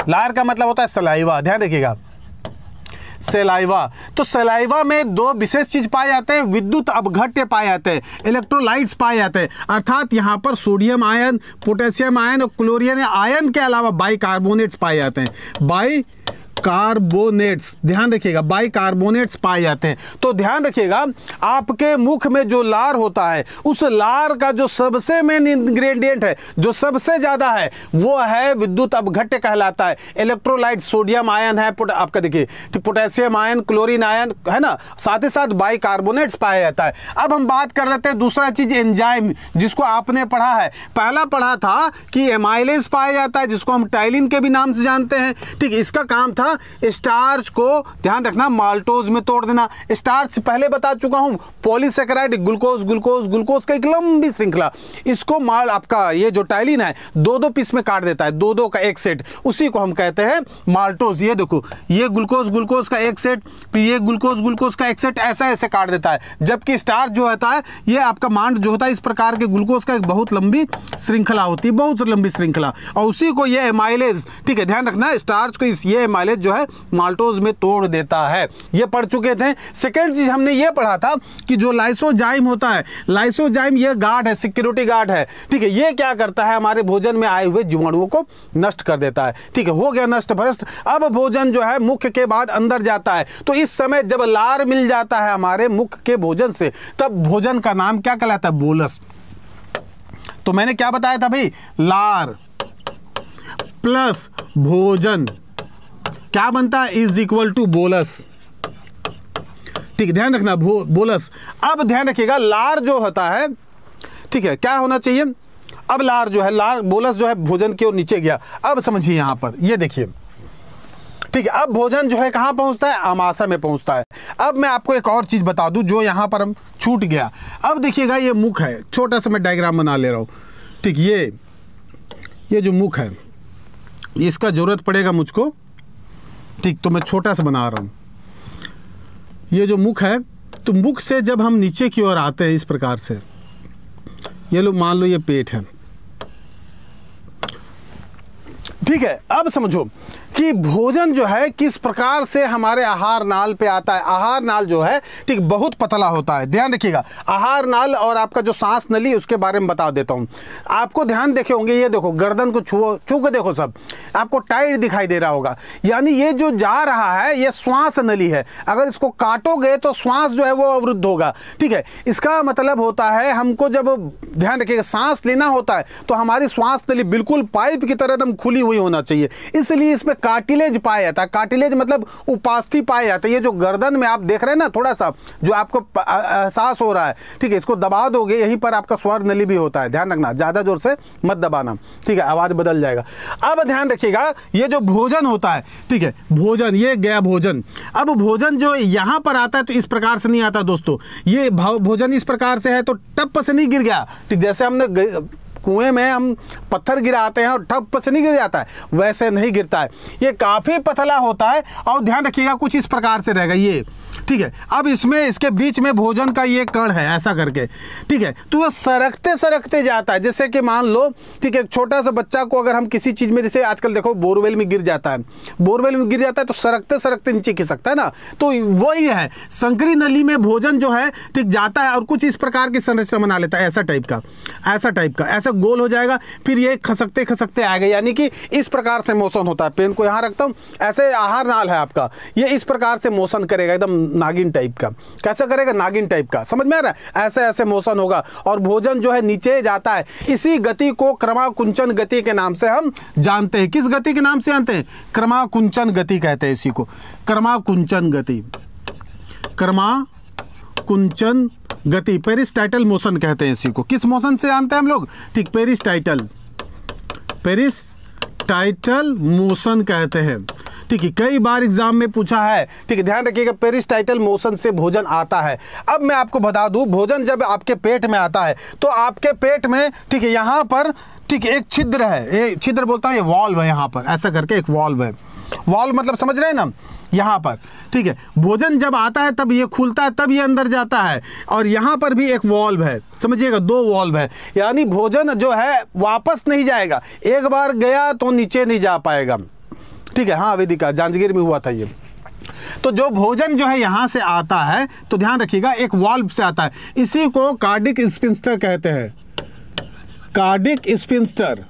लार का मतलब होता है सलाइवा ध्यान रखिएगा सेलाइवा तो सेलाइवा में दो विशेष चीज पाए जाते हैं विद्युत अपघट्य पाए जाते हैं इलेक्ट्रोलाइट्स पाए जाते हैं अर्थात यहाँ पर सोडियम आयन पोटेशियम आयन और क्लोरियन आयन के अलावा बाई कार्बोनेट्स पाए जाते हैं बाई कार्बोनेट्स ध्यान रखिएगा बाई कार्बोनेट्स पाए जाते हैं तो ध्यान रखिएगा आपके मुख में जो लार होता है उस लार का जो सबसे मेन इंग्रेडिएंट है जो सबसे ज़्यादा है वो है विद्युत अपघट्य कहलाता है इलेक्ट्रोलाइट सोडियम आयन है आपका देखिए पोटेशियम आयन क्लोरिन आयन है ना साथ ही साथ बाई कार्बोनेट्स पाया जाता है अब हम बात कर लेते हैं दूसरा चीज़ एंजाइम जिसको आपने पढ़ा है पहला पढ़ा था कि एमाइलेज पाया जाता है जिसको हम टाइलिन के भी नाम से जानते हैं ठीक इसका काम था ना स्टार्च को ध्यान रखना माल्टोज में तोड़ देना स्टार्च पहले बता चुका हूं पॉलीसेक्राइड ग्लूकोज ग्लूकोज ग्लूकोज का एक लंबी श्रृंखला इसको माल आपका ये जो टाइलिन है दो दो पीस में काट देता है दो दो का एक सेट उसी को हम कहते हैं माल्टोज ये देखो ये ग्लूकोज ग्लूकोज का एक सेट फिर ये ग्लूकोज ग्लूकोज का एक सेट ऐसा ऐसे काट देता है जबकि स्टार्च जो होता है ये आपका मांड जो होता है इस प्रकार के ग्लूकोज का एक बहुत लंबी श्रृंखला होती है बहुत लंबी श्रृंखला और उसी को ये एमाइलेज ठीक है ध्यान रखना स्टार्च को इस ये एमाइलेज जो है माल्टोज में तोड़ देता है ये पढ़ चुके थे सेकेंड चीज़ हमने ये पढ़ा था कि जो लाइसोजाइम होता है लाइसोजाइम ये गार्ड है सिक्योरिटी गार्ड है ठीक है ये क्या करता है हमारे भोजन में आए हुए जीवाणुओं को नष्ट कर देता है ठीक है हो गया नष्ट भ्रष्ट अब भोजन जो है मुख्य के बाद अंदर जाता है तो इस समय जब लार मिल जाता है हमारे मुख के भोजन से तब भोजन का नाम क्या कहलाता है बोलस तो मैंने क्या बताया था भाई लार प्लस भोजन क्या बनता है इज इक्वल टू बोलस ठीक ध्यान रखना बो, बोलस अब ध्यान रखिएगा लार जो होता है ठीक है क्या होना चाहिए अब लार जो है लार बोलस जो है भोजन की ओर नीचे गया अब समझिए यहां पर ये देखिए ठीक है अब भोजन जो है कहां पहुंचता है अमाशा में पहुंचता है अब मैं आपको एक और चीज़ बता दूं जो यहां पर हम छूट गया अब देखिएगा ये मुख है छोटा सा मैं डायग्राम बना ले रहा हूं ठीक ये ये जो मुख है इसका ज़रूरत पड़ेगा मुझको ठीक तो मैं छोटा सा बना रहा हूँ ये जो मुख है तो मुख से जब हम नीचे की ओर आते हैं इस प्रकार से ये लो मान लो ये पेट है ठीक है अब समझो कि भोजन जो है किस प्रकार से हमारे आहार नाल पे आता है आहार नाल जो है ठीक बहुत पतला होता है ध्यान रखिएगा आहार नाल और आपका जो सांस नली उसके बारे में बता देता हूँ आपको ध्यान देखे होंगे ये देखो गर्दन को छुओ छू के देखो सब आपको टाइट दिखाई दे रहा होगा यानी ये जो जा रहा है ये श्वास नली है अगर इसको काटोगे तो श्वास जो है वो अवरुद्ध होगा ठीक है इसका मतलब होता है हमको जब ध्यान रखिएगा सांस लेना होता है तो हमारी श्वास नली बिल्कुल पाइप की तरह एकदम खुली हुई होना चाहिए इसलिए इसमें कार्टिलेज पाया जाता है कार्टिलेज मतलब उपास्थि पाया जाता है ये जो गर्दन में आप देख रहे हैं ना थोड़ा सा जो आपको एहसास हो रहा है ठीक है इसको दबा दोगे यहीं पर आपका स्वर नली भी होता है ध्यान रखना ज़्यादा जोर से मत दबाना ठीक है आवाज़ बदल जाएगा अब ध्यान रखिएगा ये जो भोजन होता है ठीक है भोजन ये गया भोजन अब भोजन जो यहां पर आता है तो इस प्रकार से नहीं आता दोस्तों ये भोजन इस प्रकार से है तो टप से नहीं गिर गया ठीक जैसे हमने कुएं में हम पत्थर गिराते हैं और ठप से नहीं गिर जाता है वैसे नहीं गिरता है ये काफ़ी पतला होता है और ध्यान रखिएगा कुछ इस प्रकार से रहेगा ये ठीक है अब इसमें इसके बीच में भोजन का ये कण है ऐसा करके ठीक है तो वो सरकते सरकते जाता है जैसे कि मान लो ठीक है छोटा सा बच्चा को अगर हम किसी चीज़ में जैसे आजकल देखो बोरवेल में गिर जाता है बोरवेल में गिर जाता है तो सरकते सरकते नीचे सकता है ना तो वही है संकरी नली में भोजन जो है ठीक जाता है और कुछ इस प्रकार की संरचना बना लेता है ऐसा टाइप का ऐसा टाइप का ऐसा गोल हो जाएगा फिर ये खसकते खसकते आएगा यानी कि इस प्रकार से मोशन होता है पेन को यहाँ रखता हूँ ऐसे आहार नाल है आपका ये इस प्रकार से मोशन करेगा एकदम नागिन टाइप का कैसा करेगा नागिन टाइप का समझ में आ रहा है ऐसे ऐसे मोशन होगा और भोजन जो है नीचे जाता है इसी गति को क्रमाकुंचन गति के नाम से हम जानते हैं किस गति के नाम से जानते हैं क्रमाकुंचन गति कहते हैं इसी को क्रमाकुंचन गति क्रमा कुंचन गति पेरिस्टाइटल मोशन कहते हैं इसी को किस मोशन से जानते हैं हम लोग ठीक पेरिस्टाइटल पेरिस टाइटल मोशन कहते हैं ठीक है कई बार एग्जाम में पूछा है ठीक है ध्यान रखिएगा पेरिस्टाइटल मोशन से भोजन आता है अब मैं आपको बता दूं भोजन जब आपके पेट में आता है तो आपके पेट में ठीक है यहाँ पर ठीक है एक छिद्र है ये छिद्र बोलता है ये वॉल्व है यहाँ पर ऐसा करके एक वॉल्व है वॉल्व मतलब समझ रहे हैं ना यहाँ पर ठीक है भोजन जब आता है तब ये खुलता है तब ये अंदर जाता है और यहाँ पर भी एक वॉल्व है समझिएगा दो वॉल्व है यानी भोजन जो है वापस नहीं जाएगा एक बार गया तो नीचे नहीं जा पाएगा ठीक है हाँ वेदिका जांजगीर में हुआ था ये तो जो भोजन जो है यहां से आता है तो ध्यान रखिएगा एक वॉल्व से आता है इसी को कार्डिक स्पिंस्टर कहते हैं कार्डिक स्पिंस्टर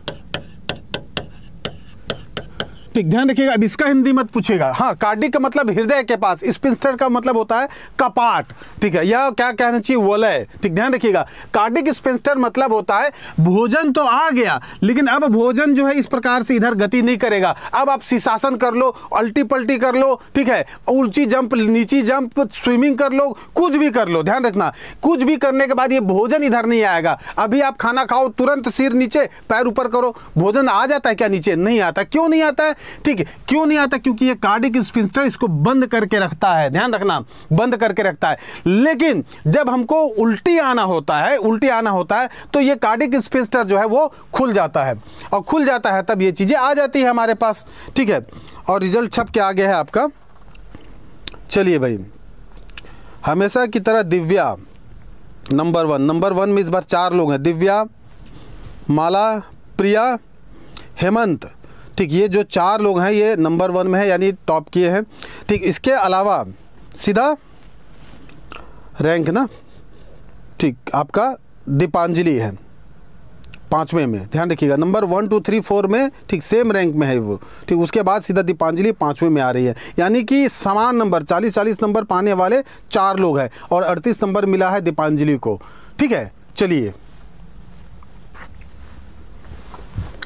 तो ध्यान रखिएगा अब इसका हिंदी मत पूछेगा हाँ कार्डिक का मतलब हृदय के पास स्पिंस्टर का मतलब होता है कपाट ठीक है या क्या कहना चाहिए वलय ठीक ध्यान रखिएगा कार्डिक स्पिंस्टर मतलब होता है भोजन तो आ गया लेकिन अब भोजन जो है इस प्रकार से इधर गति नहीं करेगा अब आप शीशासन कर लो अल्टी पल्टी कर लो ठीक है उल्ची जंप नीची जंप स्विमिंग कर लो कुछ भी कर लो ध्यान रखना कुछ भी करने के बाद ये भोजन इधर नहीं आएगा अभी आप खाना खाओ तुरंत सिर नीचे पैर ऊपर करो भोजन आ जाता है क्या नीचे नहीं आता क्यों नहीं आता है ठीक है क्यों नहीं आता क्योंकि ये कार्डिक स्पिंस्टर इसको बंद करके रखता है ध्यान रखना बंद करके रखता है लेकिन जब हमको उल्टी आना होता है उल्टी आना होता है तो ये कार्डिक स्पिंस्टर जो है वो खुल जाता है और खुल जाता है तब ये चीज़ें आ जाती है हमारे पास ठीक है और रिजल्ट छप के आ गया है आपका चलिए भाई हमेशा की तरह Divya number one number one में इस बार चार लोग हैं दिव्या माला प्रिया हेमंत ठीक ये जो चार लोग हैं ये नंबर वन में है यानी टॉप किए हैं ठीक इसके अलावा सीधा रैंक ना ठीक आपका दीपांजलि है पाँचवें में ध्यान रखिएगा number one two three four में ठीक सेम रैंक में है वो ठीक उसके बाद सीधा दीपांजलि पाँचवें में आ रही है यानी कि समान नंबर चालीस चालीस नंबर पाने वाले चार लोग हैं और अड़तीस नंबर मिला है दीपांजलि को ठीक है चलिए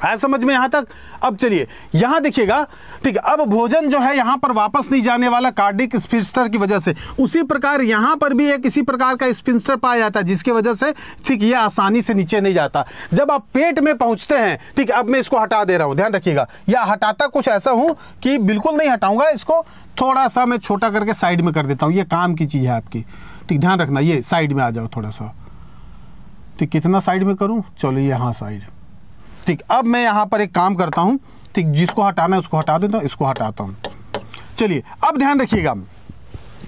आया समझ में यहां तक अब चलिए यहां देखिएगा ठीक अब भोजन जो है यहां पर वापस नहीं जाने वाला कार्डिक स्पिस्टर की वजह से उसी प्रकार यहां पर भी एक प्रकार का स्पिस्टर पाया जाता है जिसकी वजह से ठीक यह आसानी से नीचे नहीं जाता जब आप पेट में पहुंचते हैं ठीक अब मैं इसको हटा दे रहा हूं ध्यान रखिएगा या हटाता कुछ ऐसा हूं कि बिल्कुल नहीं हटाऊंगा इसको थोड़ा सा मैं छोटा करके साइड में कर देता हूं ये काम की चीज़ है आपकी ठीक ध्यान रखना ये साइड में आ जाओ थोड़ा सा ठीक कितना साइड में करूं चलो ये हाँ साइड ठीक अब मैं यहाँ पर एक काम करता हूँ ठीक जिसको हटाना है उसको हटा देता हूँ इसको हटाता हूँ चलिए अब ध्यान रखिएगा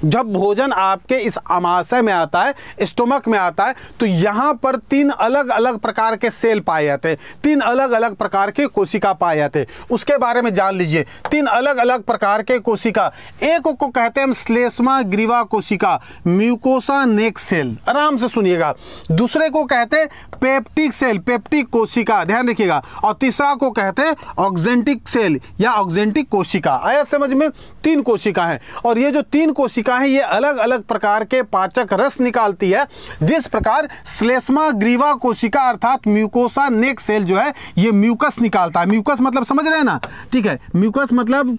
जब भोजन आपके इस अमाशय में आता है स्टोमक में आता है तो यहाँ पर तीन अलग अलग प्रकार के सेल पाए जाते हैं तीन अलग अलग प्रकार के कोशिका पाए जाते हैं उसके बारे में जान लीजिए तीन अलग अलग प्रकार के कोशिका एक को कहते हैं हम श्लेष्मा ग्रीवा कोशिका म्यूकोसा नेक सेल आराम से सुनिएगा दूसरे को कहते हैं पेप्टिक सेल पेप्टिक कोशिका ध्यान रखिएगा और तीसरा को कहते हैं ऑक्जेंटिक सेल या ऑक्जेंटिक कोशिका आया समझ में तीन कोशिका है और ये जो तीन कोशिका कोशिका है ये अलग अलग प्रकार के पाचक रस निकालती है जिस प्रकार श्लेष्मा ग्रीवा कोशिका अर्थात म्यूकोसा नेक सेल जो है ये म्यूकस निकालता है म्यूकस मतलब समझ रहे हैं ना ठीक है म्यूकस मतलब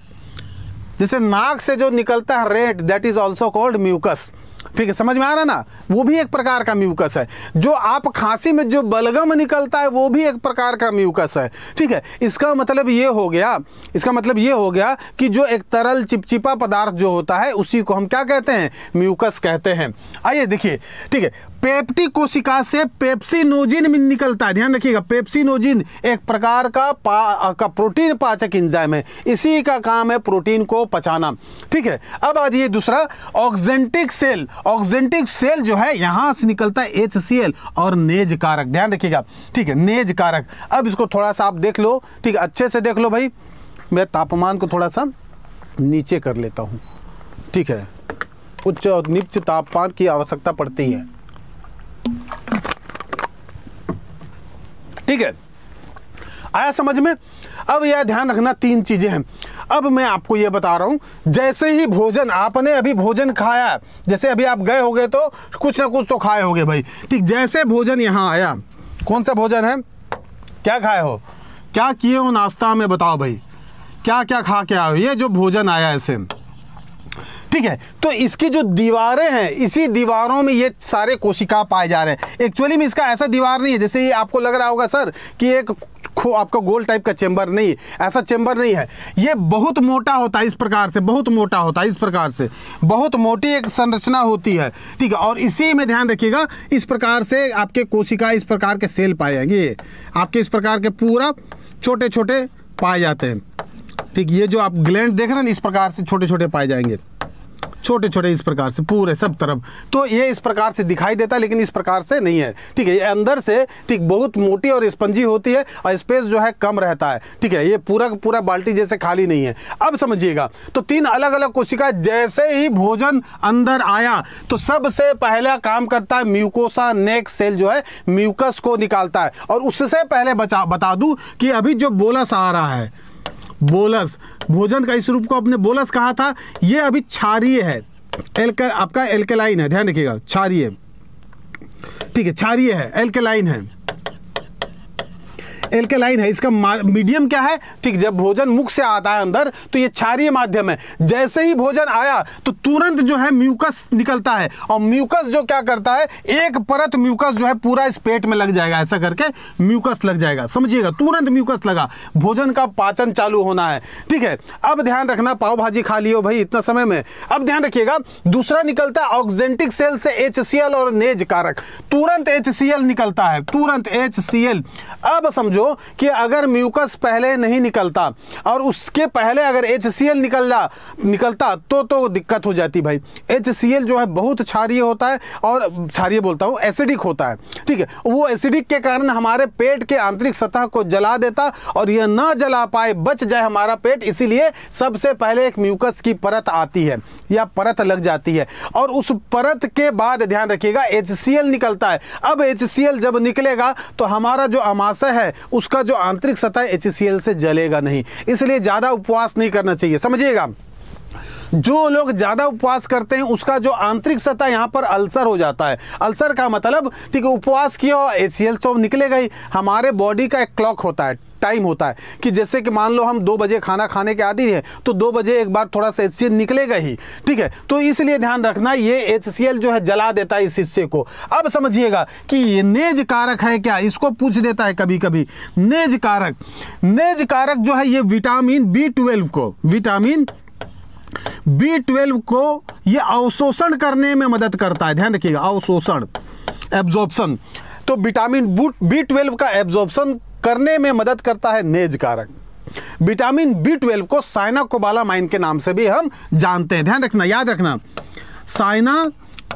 जैसे नाक से जो निकलता है red that is also called mucus ठीक है समझ में आ रहा ना वो भी एक प्रकार का म्यूकस है जो आप खांसी में जो बलगम निकलता है वो भी एक प्रकार का म्यूकस है ठीक है इसका मतलब ये हो गया इसका मतलब ये हो गया कि जो एक तरल चिपचिपा पदार्थ जो होता है उसी को हम क्या कहते हैं म्यूकस कहते हैं आइए देखिए ठीक है पेप्टी कोशिका से पेप्सिनोजिन में निकलता है ध्यान रखिएगा पेप्सिनोजिन एक प्रकार का पा का प्रोटीन पाचक इंजाइम है इसी का काम है प्रोटीन को पचाना ठीक है अब आ जाइए दूसरा ऑक्जेंटिक सेल ऑक्जेंटिक सेल जो है यहाँ से निकलता है एच और नेज कारक ध्यान रखिएगा ठीक है नेज कारक अब इसको थोड़ा सा आप देख लो ठीक है अच्छे से देख लो भाई मैं तापमान को थोड़ा सा नीचे कर लेता हूँ ठीक है उच्च और निच्च तापमान की आवश्यकता पड़ती है ठीक है आया समझ में अब यह ध्यान रखना तीन चीज़ें हैं अब मैं आपको यह बता रहा हूं जैसे ही भोजन आपने अभी भोजन खाया जैसे अभी आप गए होगे तो कुछ ना कुछ तो खाए होगे भाई ठीक जैसे भोजन यहां आया कौन सा भोजन है क्या खाए हो क्या किए हो नाश्ता में बताओ भाई क्या क्या खा के आए हो ये जो भोजन आया है सेम ठीक है तो इसकी जो दीवारें हैं इसी दीवारों में ये सारे कोशिका पाए जा रहे हैं एक्चुअली में इसका ऐसा दीवार नहीं है जैसे ये आपको लग रहा होगा सर कि एक खो आपका गोल टाइप का चेंबर नहीं ऐसा चेंबर नहीं है ये बहुत मोटा होता है इस प्रकार से बहुत मोटा होता है इस प्रकार से बहुत मोटी एक संरचना होती है ठीक है और इसी में ध्यान रखिएगा इस प्रकार से आपके कोशिका इस प्रकार के सेल पाए जाएंगे ये आपके इस प्रकार के पूरा छोटे छोटे पाए जाते हैं ठीक ये जो आप ग्लैंड देख रहे हैं इस प्रकार से छोटे छोटे पाए जाएंगे छोटे छोटे इस प्रकार से पूरे सब तरफ तो ये इस प्रकार से दिखाई देता है लेकिन इस प्रकार से नहीं है ठीक है ये अंदर से ठीक बहुत मोटी और स्पंजी होती है और स्पेस जो है कम रहता है ठीक है ये पूरा पूरा बाल्टी जैसे खाली नहीं है अब समझिएगा तो तीन अलग अलग कोशिका जैसे ही भोजन अंदर आया तो सबसे पहला काम करता है म्यूकोसा नेक सेल जो है म्यूकस को निकालता है और उससे पहले बचा बता दू कि अभी जो बोलस आ रहा है बोलस भोजन का इस रूप को आपने बोलस कहा था ये अभी क्षारिय है एल्के आपका एल्केलाइन है ध्यान रखिएगा क्षारिय ठीक है क्षारिय है एल्केलाइन है एल्केलाइन है इसका मीडियम क्या है ठीक जब भोजन मुख से आता है अंदर तो ये क्षारीय माध्यम है जैसे ही भोजन आया तो तुरंत जो है म्यूकस निकलता है और म्यूकस जो क्या करता है एक परत म्यूकस जो है पूरा इस पेट में लग जाएगा ऐसा करके म्यूकस लग जाएगा समझिएगा तुरंत म्यूकस लगा भोजन का पाचन चालू होना है ठीक है अब ध्यान रखना पाव भाजी खा लियो भाई इतना समय में अब ध्यान रखिएगा दूसरा निकलता है ऑक्जेंटिक सेल से एच और नेज कारक तुरंत एच निकलता है तुरंत एच अब समझो समझो कि अगर म्यूकस पहले नहीं निकलता और उसके पहले अगर एच निकल जा निकलता तो तो दिक्कत हो जाती भाई एच जो है बहुत क्षारिय होता है और क्षारिय बोलता हूँ एसिडिक होता है ठीक है वो एसिडिक के कारण हमारे पेट के आंतरिक सतह को जला देता और यह ना जला पाए बच जाए हमारा पेट इसीलिए सबसे पहले एक म्यूकस की परत आती है या परत लग जाती है और उस परत के बाद ध्यान रखिएगा एच निकलता है अब एच जब निकलेगा तो हमारा जो अमाशय है उसका जो आंतरिक सतह एच से जलेगा नहीं इसलिए ज़्यादा उपवास नहीं करना चाहिए समझिएगा जो लोग ज़्यादा उपवास करते हैं उसका जो आंतरिक सतह यहाँ पर अल्सर हो जाता है अल्सर का मतलब ठीक है उपवास किया और ए तो निकलेगा ही हमारे बॉडी का एक क्लॉक होता है टाइम होता है कि जैसे कि मान लो हम दो बजे खाना खाने के आदि हैं तो दो बजे एक बार थोड़ा सा एच निकलेगा ही ठीक है तो इसलिए ध्यान रखना ये एच जो है जला देता है इस हिस्से को अब समझिएगा कि ये नेज कारक है क्या इसको पूछ देता है कभी कभी नेज कारक नेज कारक जो है ये विटामिन बी ट्वेल्व को विटामिन बी ट्वेल्व को ये अवशोषण करने में मदद करता है ध्यान रखिएगा अवशोषण एब्जॉर्बन तो विटामिन बी ट्वेल्व का एब्जॉर्बन करने में मदद करता है नेज कारक विटामिन बी ट्वेल्व को साइना माइन के नाम से भी हम जानते हैं ध्यान रखना याद रखना साइना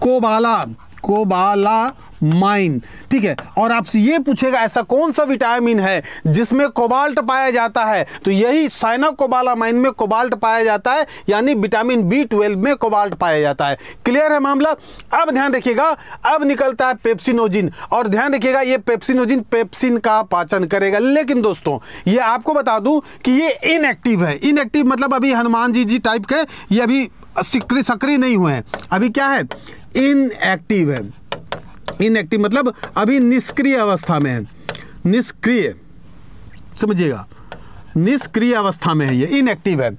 कोबाला कोबाला माइन ठीक है और आपसे ये पूछेगा ऐसा कौन सा विटामिन है जिसमें कोबाल्ट पाया जाता है तो यही साइना कोबाला माइन में कोबाल्ट पाया जाता है यानी विटामिन बी ट्वेल्व में कोबाल्ट पाया जाता है क्लियर है मामला अब ध्यान रखिएगा अब निकलता है पेप्सिनोजिन और ध्यान रखिएगा ये पेप्सिनोजिन पेप्सिन का पाचन करेगा लेकिन दोस्तों ये आपको बता दूं कि ये इनएक्टिव है इनएक्टिव मतलब अभी हनुमान जी जी टाइप के ये अभी सक्रिय नहीं हुए हैं अभी क्या है इनएक्टिव है इनएक्टिव मतलब अभी निष्क्रिय अवस्था में है निष्क्रिय समझिएगा निष्क्रिय अवस्था में है ये इनएक्टिव है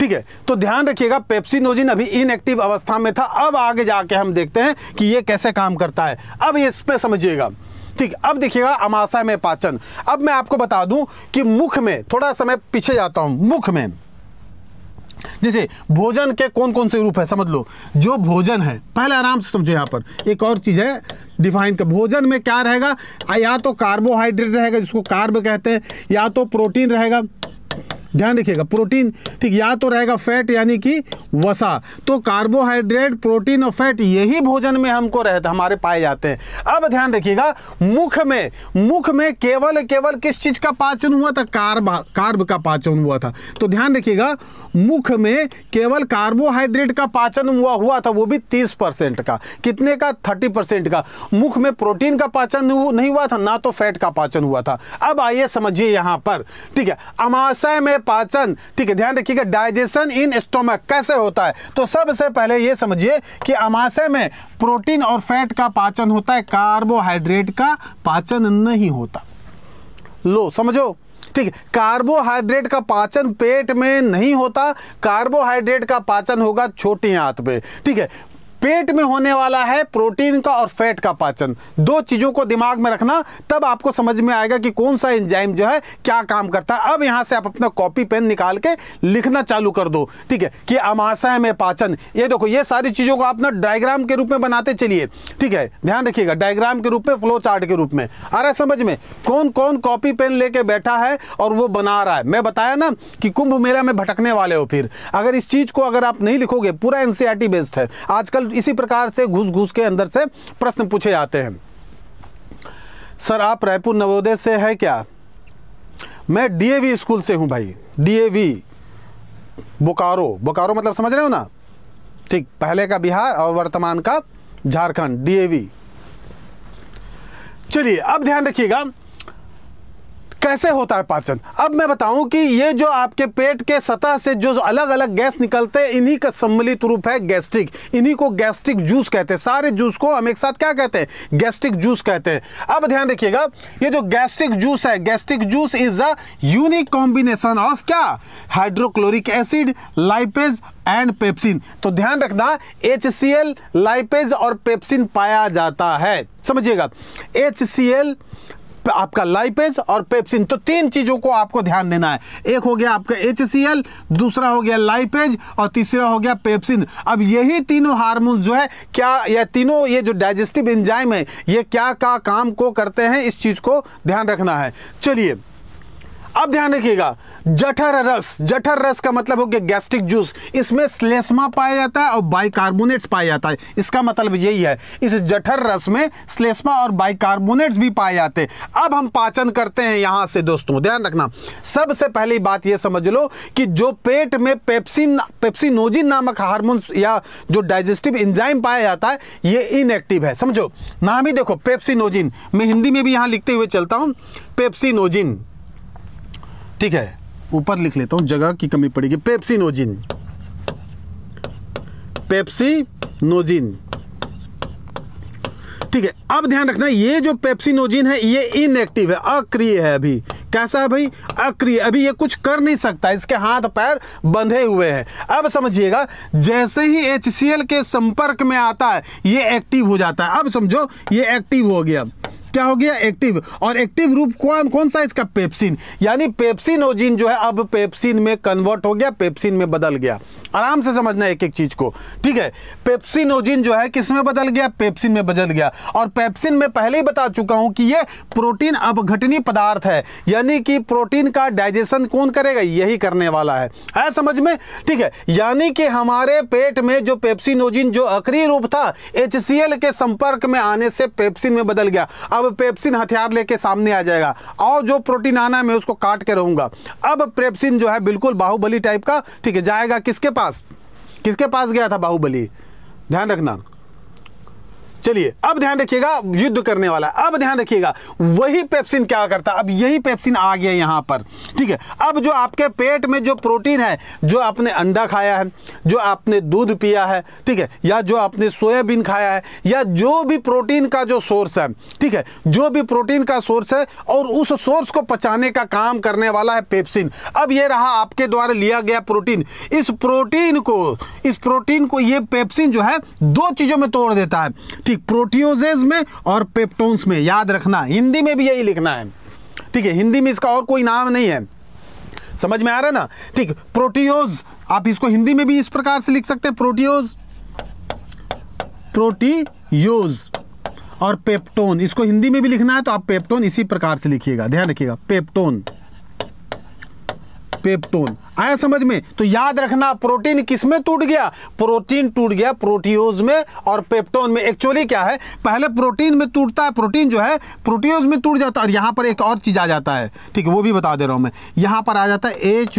ठीक है तो ध्यान रखिएगा पेप्सिनोजिन अभी इनएक्टिव अवस्था में था अब आगे जाके हम देखते हैं कि ये कैसे काम करता है अब इस पर समझिएगा ठीक अब देखिएगा अमाशा में पाचन अब मैं आपको बता दूं कि मुख में थोड़ा समय पीछे जाता हूं मुख में जैसे भोजन के कौन कौन से रूप है समझ लो जो भोजन है पहले आराम से समझो यहाँ पर एक और चीज़ है डिफाइन का भोजन में क्या रहेगा या तो कार्बोहाइड्रेट रहेगा जिसको कार्ब कहते हैं या तो प्रोटीन रहेगा ध्यान रखिएगा प्रोटीन ठीक या तो रहेगा फैट यानी कि वसा तो कार्बोहाइड्रेट प्रोटीन और फैट यही भोजन में हमको रहते हमारे पाए जाते हैं अब ध्यान रखिएगा मुख में मुख में केवल केवल किस चीज़ का पाचन हुआ था कार्ब कार्ब का पाचन हुआ था तो ध्यान रखिएगा मुख में केवल कार्बोहाइड्रेट का पाचन हुआ हुआ था वो भी 30 परसेंट का कितने का 30 परसेंट का मुख में प्रोटीन का पाचन नहीं हुआ था ना तो फैट का पाचन हुआ था अब आइए समझिए यहां पर ठीक है अमाशय में पाचन ठीक है ध्यान रखिएगा डाइजेशन इन स्टोमक कैसे होता है तो सबसे पहले यह समझिए कि अमाशय में प्रोटीन और फैट का पाचन होता है कार्बोहाइड्रेट का पाचन नहीं होता लो समझो ठीक है कार्बोहाइड्रेट का पाचन पेट में नहीं होता कार्बोहाइड्रेट का पाचन होगा छोटी आंत पे ठीक है पेट में होने वाला है प्रोटीन का और फैट का पाचन दो चीज़ों को दिमाग में रखना तब आपको समझ में आएगा कि कौन सा एंजाइम जो है क्या काम करता है अब यहां से आप अपना कॉपी पेन निकाल के लिखना चालू कर दो ठीक है कि अमाशय में पाचन ये देखो ये सारी चीज़ों को आप ना डायग्राम के रूप में बनाते चलिए ठीक है ध्यान रखिएगा डायग्राम के रूप में फ्लो चार्ट के रूप में आ रहा समझ में कौन कौन कॉपी पेन लेके बैठा है और वो बना रहा है मैं बताया ना कि कुंभ मेला में भटकने वाले हो फिर अगर इस चीज़ को अगर आप नहीं लिखोगे पूरा एनसीआर बेस्ड e है आजकल इसी प्रकार से घुस घुस के अंदर से प्रश्न पूछे जाते हैं सर आप रायपुर नवोदय से है क्या मैं डीएवी स्कूल से हूं भाई डीएवी बोकारो बोकारो मतलब समझ रहे हो ना ठीक पहले का बिहार और वर्तमान का झारखंड डीएवी चलिए अब ध्यान रखिएगा कैसे होता है पाचन अब मैं बताऊं कि ये जो आपके पेट के सतह से जो अलग अलग गैस निकलते हैं इन्हीं का सम्मिलित रूप है गैस्ट्रिक इन्हीं को गैस्ट्रिक जूस कहते हैं सारे जूस को हम एक साथ क्या कहते हैं गैस्ट्रिक जूस कहते हैं अब ध्यान रखिएगा ये जो गैस्ट्रिक जूस है gastric juice is a unique combination of क्या hydrochloric acid lipase and pepsin तो ध्यान रखना एच सी एल लाइपेज और पेप्सिन पाया जाता है समझिएगा एच सी एल आपका लाइपेज और पेप्सिन तो तीन चीज़ों को आपको ध्यान देना है एक हो गया आपका एच दूसरा हो गया लाइपेज और तीसरा हो गया पेप्सिन अब यही तीनों हार्मोन्स जो है क्या या तीनों ये जो डाइजेस्टिव इंजाइम है ये क्या का काम को करते हैं इस चीज़ को ध्यान रखना है चलिए अब ध्यान रखिएगा जठर रस जठर रस का मतलब हो गया गैस्ट्रिक जूस इसमें स्लेस्मा पाया जाता है और बाइकार्बोनेट्स पाया जाता है इसका मतलब यही है इस जठर रस में स्लेस्मा और बाइकार्बोनेट्स भी पाए जाते हैं अब हम पाचन करते हैं यहां से दोस्तों ध्यान रखना सबसे पहली बात यह समझ लो कि जो पेट में पेप्सिन पेप्सिनोजिन नामक हार्मोन या जो डाइजेस्टिव इंजाइम पाया जाता है ये इनएक्टिव है समझो नाम ही देखो पेप्सिनोजिन मैं हिंदी में भी यहां लिखते हुए चलता हूं पेप्सिनोजिन ठीक है ऊपर लिख लेता हूँ जगह की कमी पड़ेगी पेप्सी नोजिन पेप्सी नोजिन ठीक है अब ध्यान रखना ये जो पेप्सिनोजिन है ये इनएक्टिव है अक्रिय है अभी कैसा है भाई अक्रिय अभी ये कुछ कर नहीं सकता इसके हाथ पैर बंधे हुए हैं अब समझिएगा जैसे ही एच के संपर्क में आता है ये एक्टिव हो जाता है अब समझो ये एक्टिव हो गया क्या हो गया एक्टिव और एक्टिव रूप कौन कौन सा इसका पेप्सिन यानी पेप्सिन ओजिन जो है अब पेप्सिन में कन्वर्ट हो गया पेप्सिन में बदल गया आराम से समझना एक एक चीज को ठीक है पेप्सिन ओजिन जो है किस में बदल गया पेप्सिन में बदल गया और पेप्सिन में पहले ही बता चुका हूं कि ये प्रोटीन अपघटनी पदार्थ है यानी कि प्रोटीन का डाइजेशन कौन करेगा यही करने वाला है आया समझ में ठीक है यानी कि हमारे पेट में जो पेप्सिनोजिन जो अक्रिय रूप था एच के संपर्क में आने से पेप्सिन में बदल गया अब पेप्सिन हथियार लेके सामने आ जाएगा और जो प्रोटीन आना है मैं उसको काट के रहूंगा अब पेप्सिन जो है बिल्कुल बाहुबली टाइप का ठीक है जाएगा किसके पास किसके पास गया था बाहुबली ध्यान रखना चलिए अब ध्यान रखिएगा युद्ध करने वाला अब ध्यान रखिएगा वही पेप्सिन क्या करता अब यही पेप्सिन आ गया यहाँ पर ठीक है अब जो आपके पेट में जो प्रोटीन है जो आपने अंडा खाया है जो आपने दूध पिया है ठीक है या जो आपने सोयाबीन खाया है या जो भी प्रोटीन का जो सोर्स है ठीक है जो भी प्रोटीन का सोर्स है और उस सोर्स को पचाने का काम करने वाला है पेप्सिन अब यह रहा आपके द्वारा लिया गया प्रोटीन इस प्रोटीन को इस प्रोटीन को यह पेप्सिन जो है दो चीज़ों में तोड़ देता है ठीक प्रोटियोजेज में और पेप्टोन्स में याद रखना हिंदी में भी यही लिखना है ठीक है हिंदी में इसका और कोई नाम नहीं है समझ में आ रहा है ना ठीक प्रोटीओज आप इसको हिंदी में भी इस प्रकार से लिख सकते हैं प्रोटियोज प्रोटीयोज और पेप्टोन इसको हिंदी में भी लिखना है तो आप पेप्टोन इसी प्रकार से लिखिएगा ध्यान रखिएगा पेप्टोन पेप्टोन आया समझ में तो याद रखना प्रोटीन किस में टूट गया प्रोटीन टूट गया प्रोटीओज में और पेप्टोन में एक्चुअली क्या है पहले प्रोटीन में टूटता है प्रोटीन जो है प्रोटीओज में टूट जाता है और यहाँ पर एक और चीज़ आ जाता है ठीक है वो भी बता दे रहा हूँ मैं यहाँ पर आ जाता है एच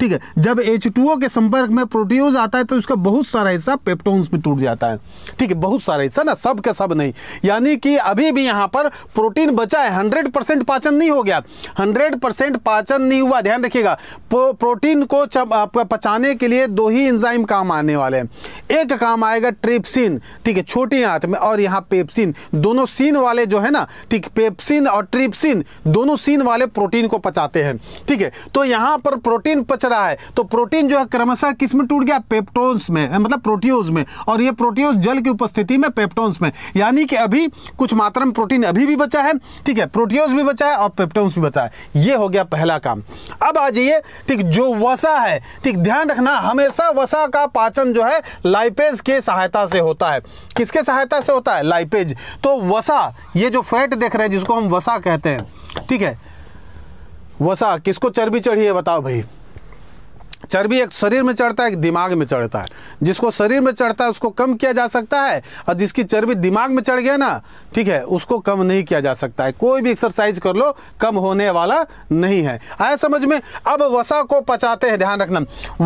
ठीक है जब एच के संपर्क में प्रोटीओज आता है तो उसका बहुत सारा हिस्सा पेप्टोन्स में टूट जाता है ठीक है बहुत सारा हिस्सा ना सब का सब नहीं यानी कि अभी भी यहाँ पर प्रोटीन बचा है हंड्रेड पाचन नहीं हो गया हंड्रेड पाचन नहीं हुआ ध्यान देखिएगा प्रो, प्रोटीन को आपका पचाने के लिए दो ही इंजाइम काम आने वाले हैं एक काम आएगा ट्रिप्सिन ठीक है छोटी आंत में और यहाँ पेप्सिन दोनों सीन वाले जो है ना ठीक पेप्सिन और ट्रिप्सिन दोनों सीन वाले प्रोटीन को पचाते हैं ठीक है तो यहाँ पर प्रोटीन पच रहा है तो प्रोटीन जो है क्रमशः किस में टूट गया पेप्टोन्स में मतलब प्रोटियोज में और ये प्रोटियोज जल की उपस्थिति में पेप्टोन्स में यानी कि अभी कुछ मात्रा में प्रोटीन अभी भी बचा है ठीक है प्रोटियोज भी बचा है और पेप्टोन्स भी बचा है ये हो गया पहला काम अब आ जाइए ठीक जो वसा है ठीक ध्यान रखना हमेशा वसा का पाचन जो है लाइपेज के सहायता से होता है किसके सहायता से होता है लाइपेज तो वसा ये जो फैट देख रहे हैं जिसको हम वसा कहते हैं ठीक है वसा किसको चर्बी चढ़ी है बताओ भाई चर्बी एक शरीर में चढ़ता है एक दिमाग में चढ़ता है जिसको शरीर में चढ़ता है उसको कम किया जा सकता है और जिसकी चर्बी दिमाग में चढ़ गया ना ठीक है उसको कम नहीं किया जा सकता है कोई भी एक्सरसाइज कर लो कम होने वाला नहीं है आया समझ में अब वसा को पचाते हैं ध्यान रखना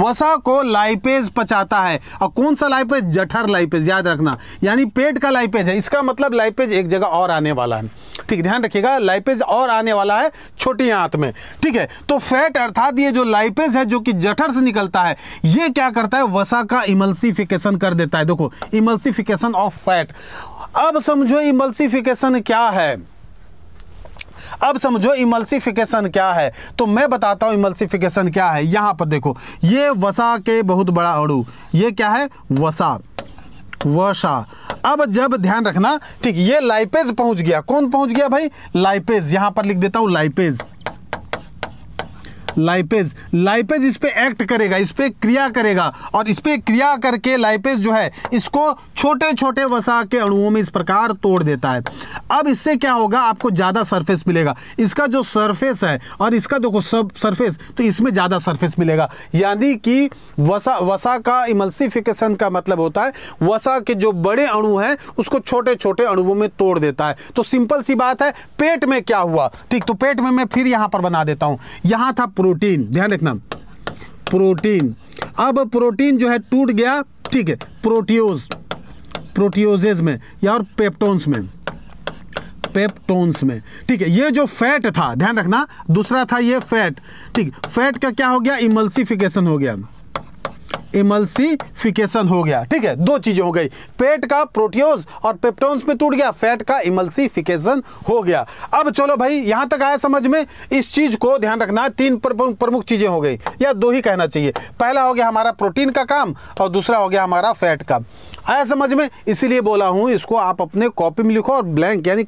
वसा को लाइपेज पचाता है और कौन सा लाइपेज जठर लाइपेज याद रखना यानी पेट का लाइपेज है इसका मतलब लाइपेज एक जगह और आने वाला है ठीक ध्यान रखिएगा लाइपेज और आने वाला है छोटी आंत में ठीक है तो फैट अर्थात ये जो लाइपेज है जो कि जठर से निकलता है ये क्या करता है वसा का इमल्सिफिकेशन कर देता है देखो इमल्सिफिकेशन ऑफ फैट अब समझो इमल्सिफिकेशन क्या है अब समझो इमल्सिफिकेशन क्या है तो मैं बताता हूं इमल्सिफिकेशन क्या है यहां पर देखो ये वसा के बहुत बड़ा अड़ू ये क्या है वसा वसा अब जब ध्यान रखना ठीक ये लाइपेज पहुंच गया कौन पहुंच गया भाई लाइपेज यहां पर लिख देता हूं लाइपेज लाइपेज लाइपेज इस पर एक्ट करेगा इस पर क्रिया करेगा और इस पर क्रिया करके लाइपेज जो है इसको छोटे छोटे वसा के अणुओं में इस प्रकार तोड़ देता है अब इससे क्या होगा आपको ज़्यादा सरफेस मिलेगा इसका जो सरफेस है और इसका देखो सब सरफेस तो इसमें ज़्यादा सरफेस मिलेगा यानी कि वसा वसा का इमल्सिफिकेशन का मतलब होता है वसा के जो बड़े अणु हैं उसको छोटे छोटे अणुओं में तोड़ देता है तो सिंपल सी बात है पेट में क्या हुआ ठीक तो पेट में मैं फिर यहाँ पर बना देता हूँ यहाँ था प्रोटीन ध्यान रखना प्रोटीन अब प्रोटीन जो है टूट गया ठीक है प्रोटियोज प्रोटियोजेज में या और पेप्टोन्स में पेप्टोन्स में ठीक है ये जो फैट था ध्यान रखना दूसरा था ये फैट ठीक फैट का क्या हो गया इमल्सिफिकेशन हो गया इमल्सिफिकेशन हो गया ठीक है दो चीजें हो गई पेट का प्रोटियोज और पेप्टोन्स में टूट गया फैट का इमल्सीफिकेशन हो गया अब चलो भाई यहां तक आया समझ में इस चीज को ध्यान रखना है तीन प्रमुख चीजें हो गई या दो ही कहना चाहिए पहला हो गया हमारा प्रोटीन का काम और दूसरा हो गया हमारा फैट का आया समझ में इसीलिए बोला हूँ इसको आप अपने कॉपी में लिखो और ब्लैंक यानी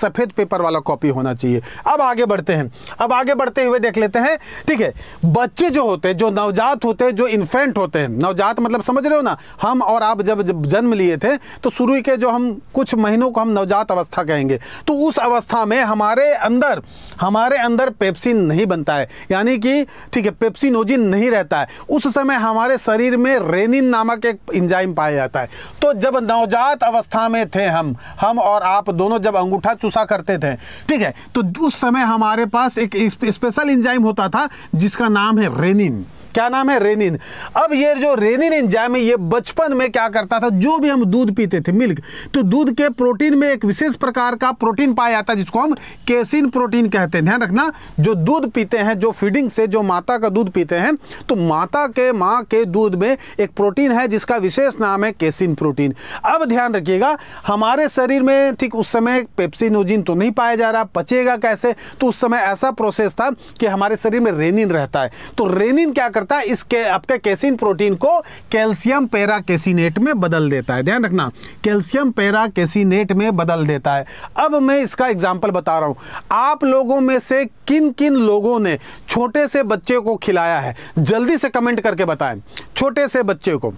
सफ़ेद पेपर वाला कॉपी होना चाहिए अब आगे बढ़ते हैं अब आगे बढ़ते हुए देख लेते हैं ठीक है बच्चे जो होते हैं जो नवजात होते हैं जो इन्फेंट होते हैं नवजात मतलब समझ रहे हो ना हम और आप जब, जब जन्म लिए थे तो शुरू के जो हम कुछ महीनों को हम नवजात अवस्था कहेंगे तो उस अवस्था में हमारे अंदर हमारे अंदर पेप्सिन नहीं बनता है यानी कि ठीक है पेप्सिनोजिन नहीं रहता है उस समय हमारे शरीर में रेनिन नामक एक इंजाइम पाया जाता है तो जब नवजात अवस्था में थे हम हम और आप दोनों जब अंगूठा चूसा करते थे ठीक है तो उस समय हमारे पास एक स्पेशल इंजाइम होता था जिसका नाम है रेनिन क्या नाम है रेनिन अब ये जो रेनिन एंजाइम है ये बचपन में क्या करता था जो भी हम दूध पीते थे मिल्क तो दूध के प्रोटीन में एक विशेष प्रकार का प्रोटीन पाया जाता है जिसको हम केसिन प्रोटीन कहते हैं ध्यान रखना जो दूध पीते हैं जो फीडिंग से जो माता का दूध पीते हैं तो माता के माँ के दूध में एक प्रोटीन है जिसका विशेष नाम है केसिन प्रोटीन अब ध्यान रखिएगा हमारे शरीर में ठीक उस समय पेप्सिनोजिन तो नहीं पाया जा रहा पचेगा कैसे तो उस समय ऐसा प्रोसेस था कि हमारे शरीर में रेनिन रहता है तो रेनिन क्या कर करता है इस के, आपके कैसिन प्रोटीन को कैल्शियम पैरा कैसीनेट में बदल देता है ध्यान रखना कैल्शियम पैरा कैसीनेट में बदल देता है अब मैं इसका एग्जाम्पल बता रहा हूँ आप लोगों में से किन किन लोगों ने छोटे से बच्चे को खिलाया है जल्दी से कमेंट करके बताएं छोटे से बच्चे को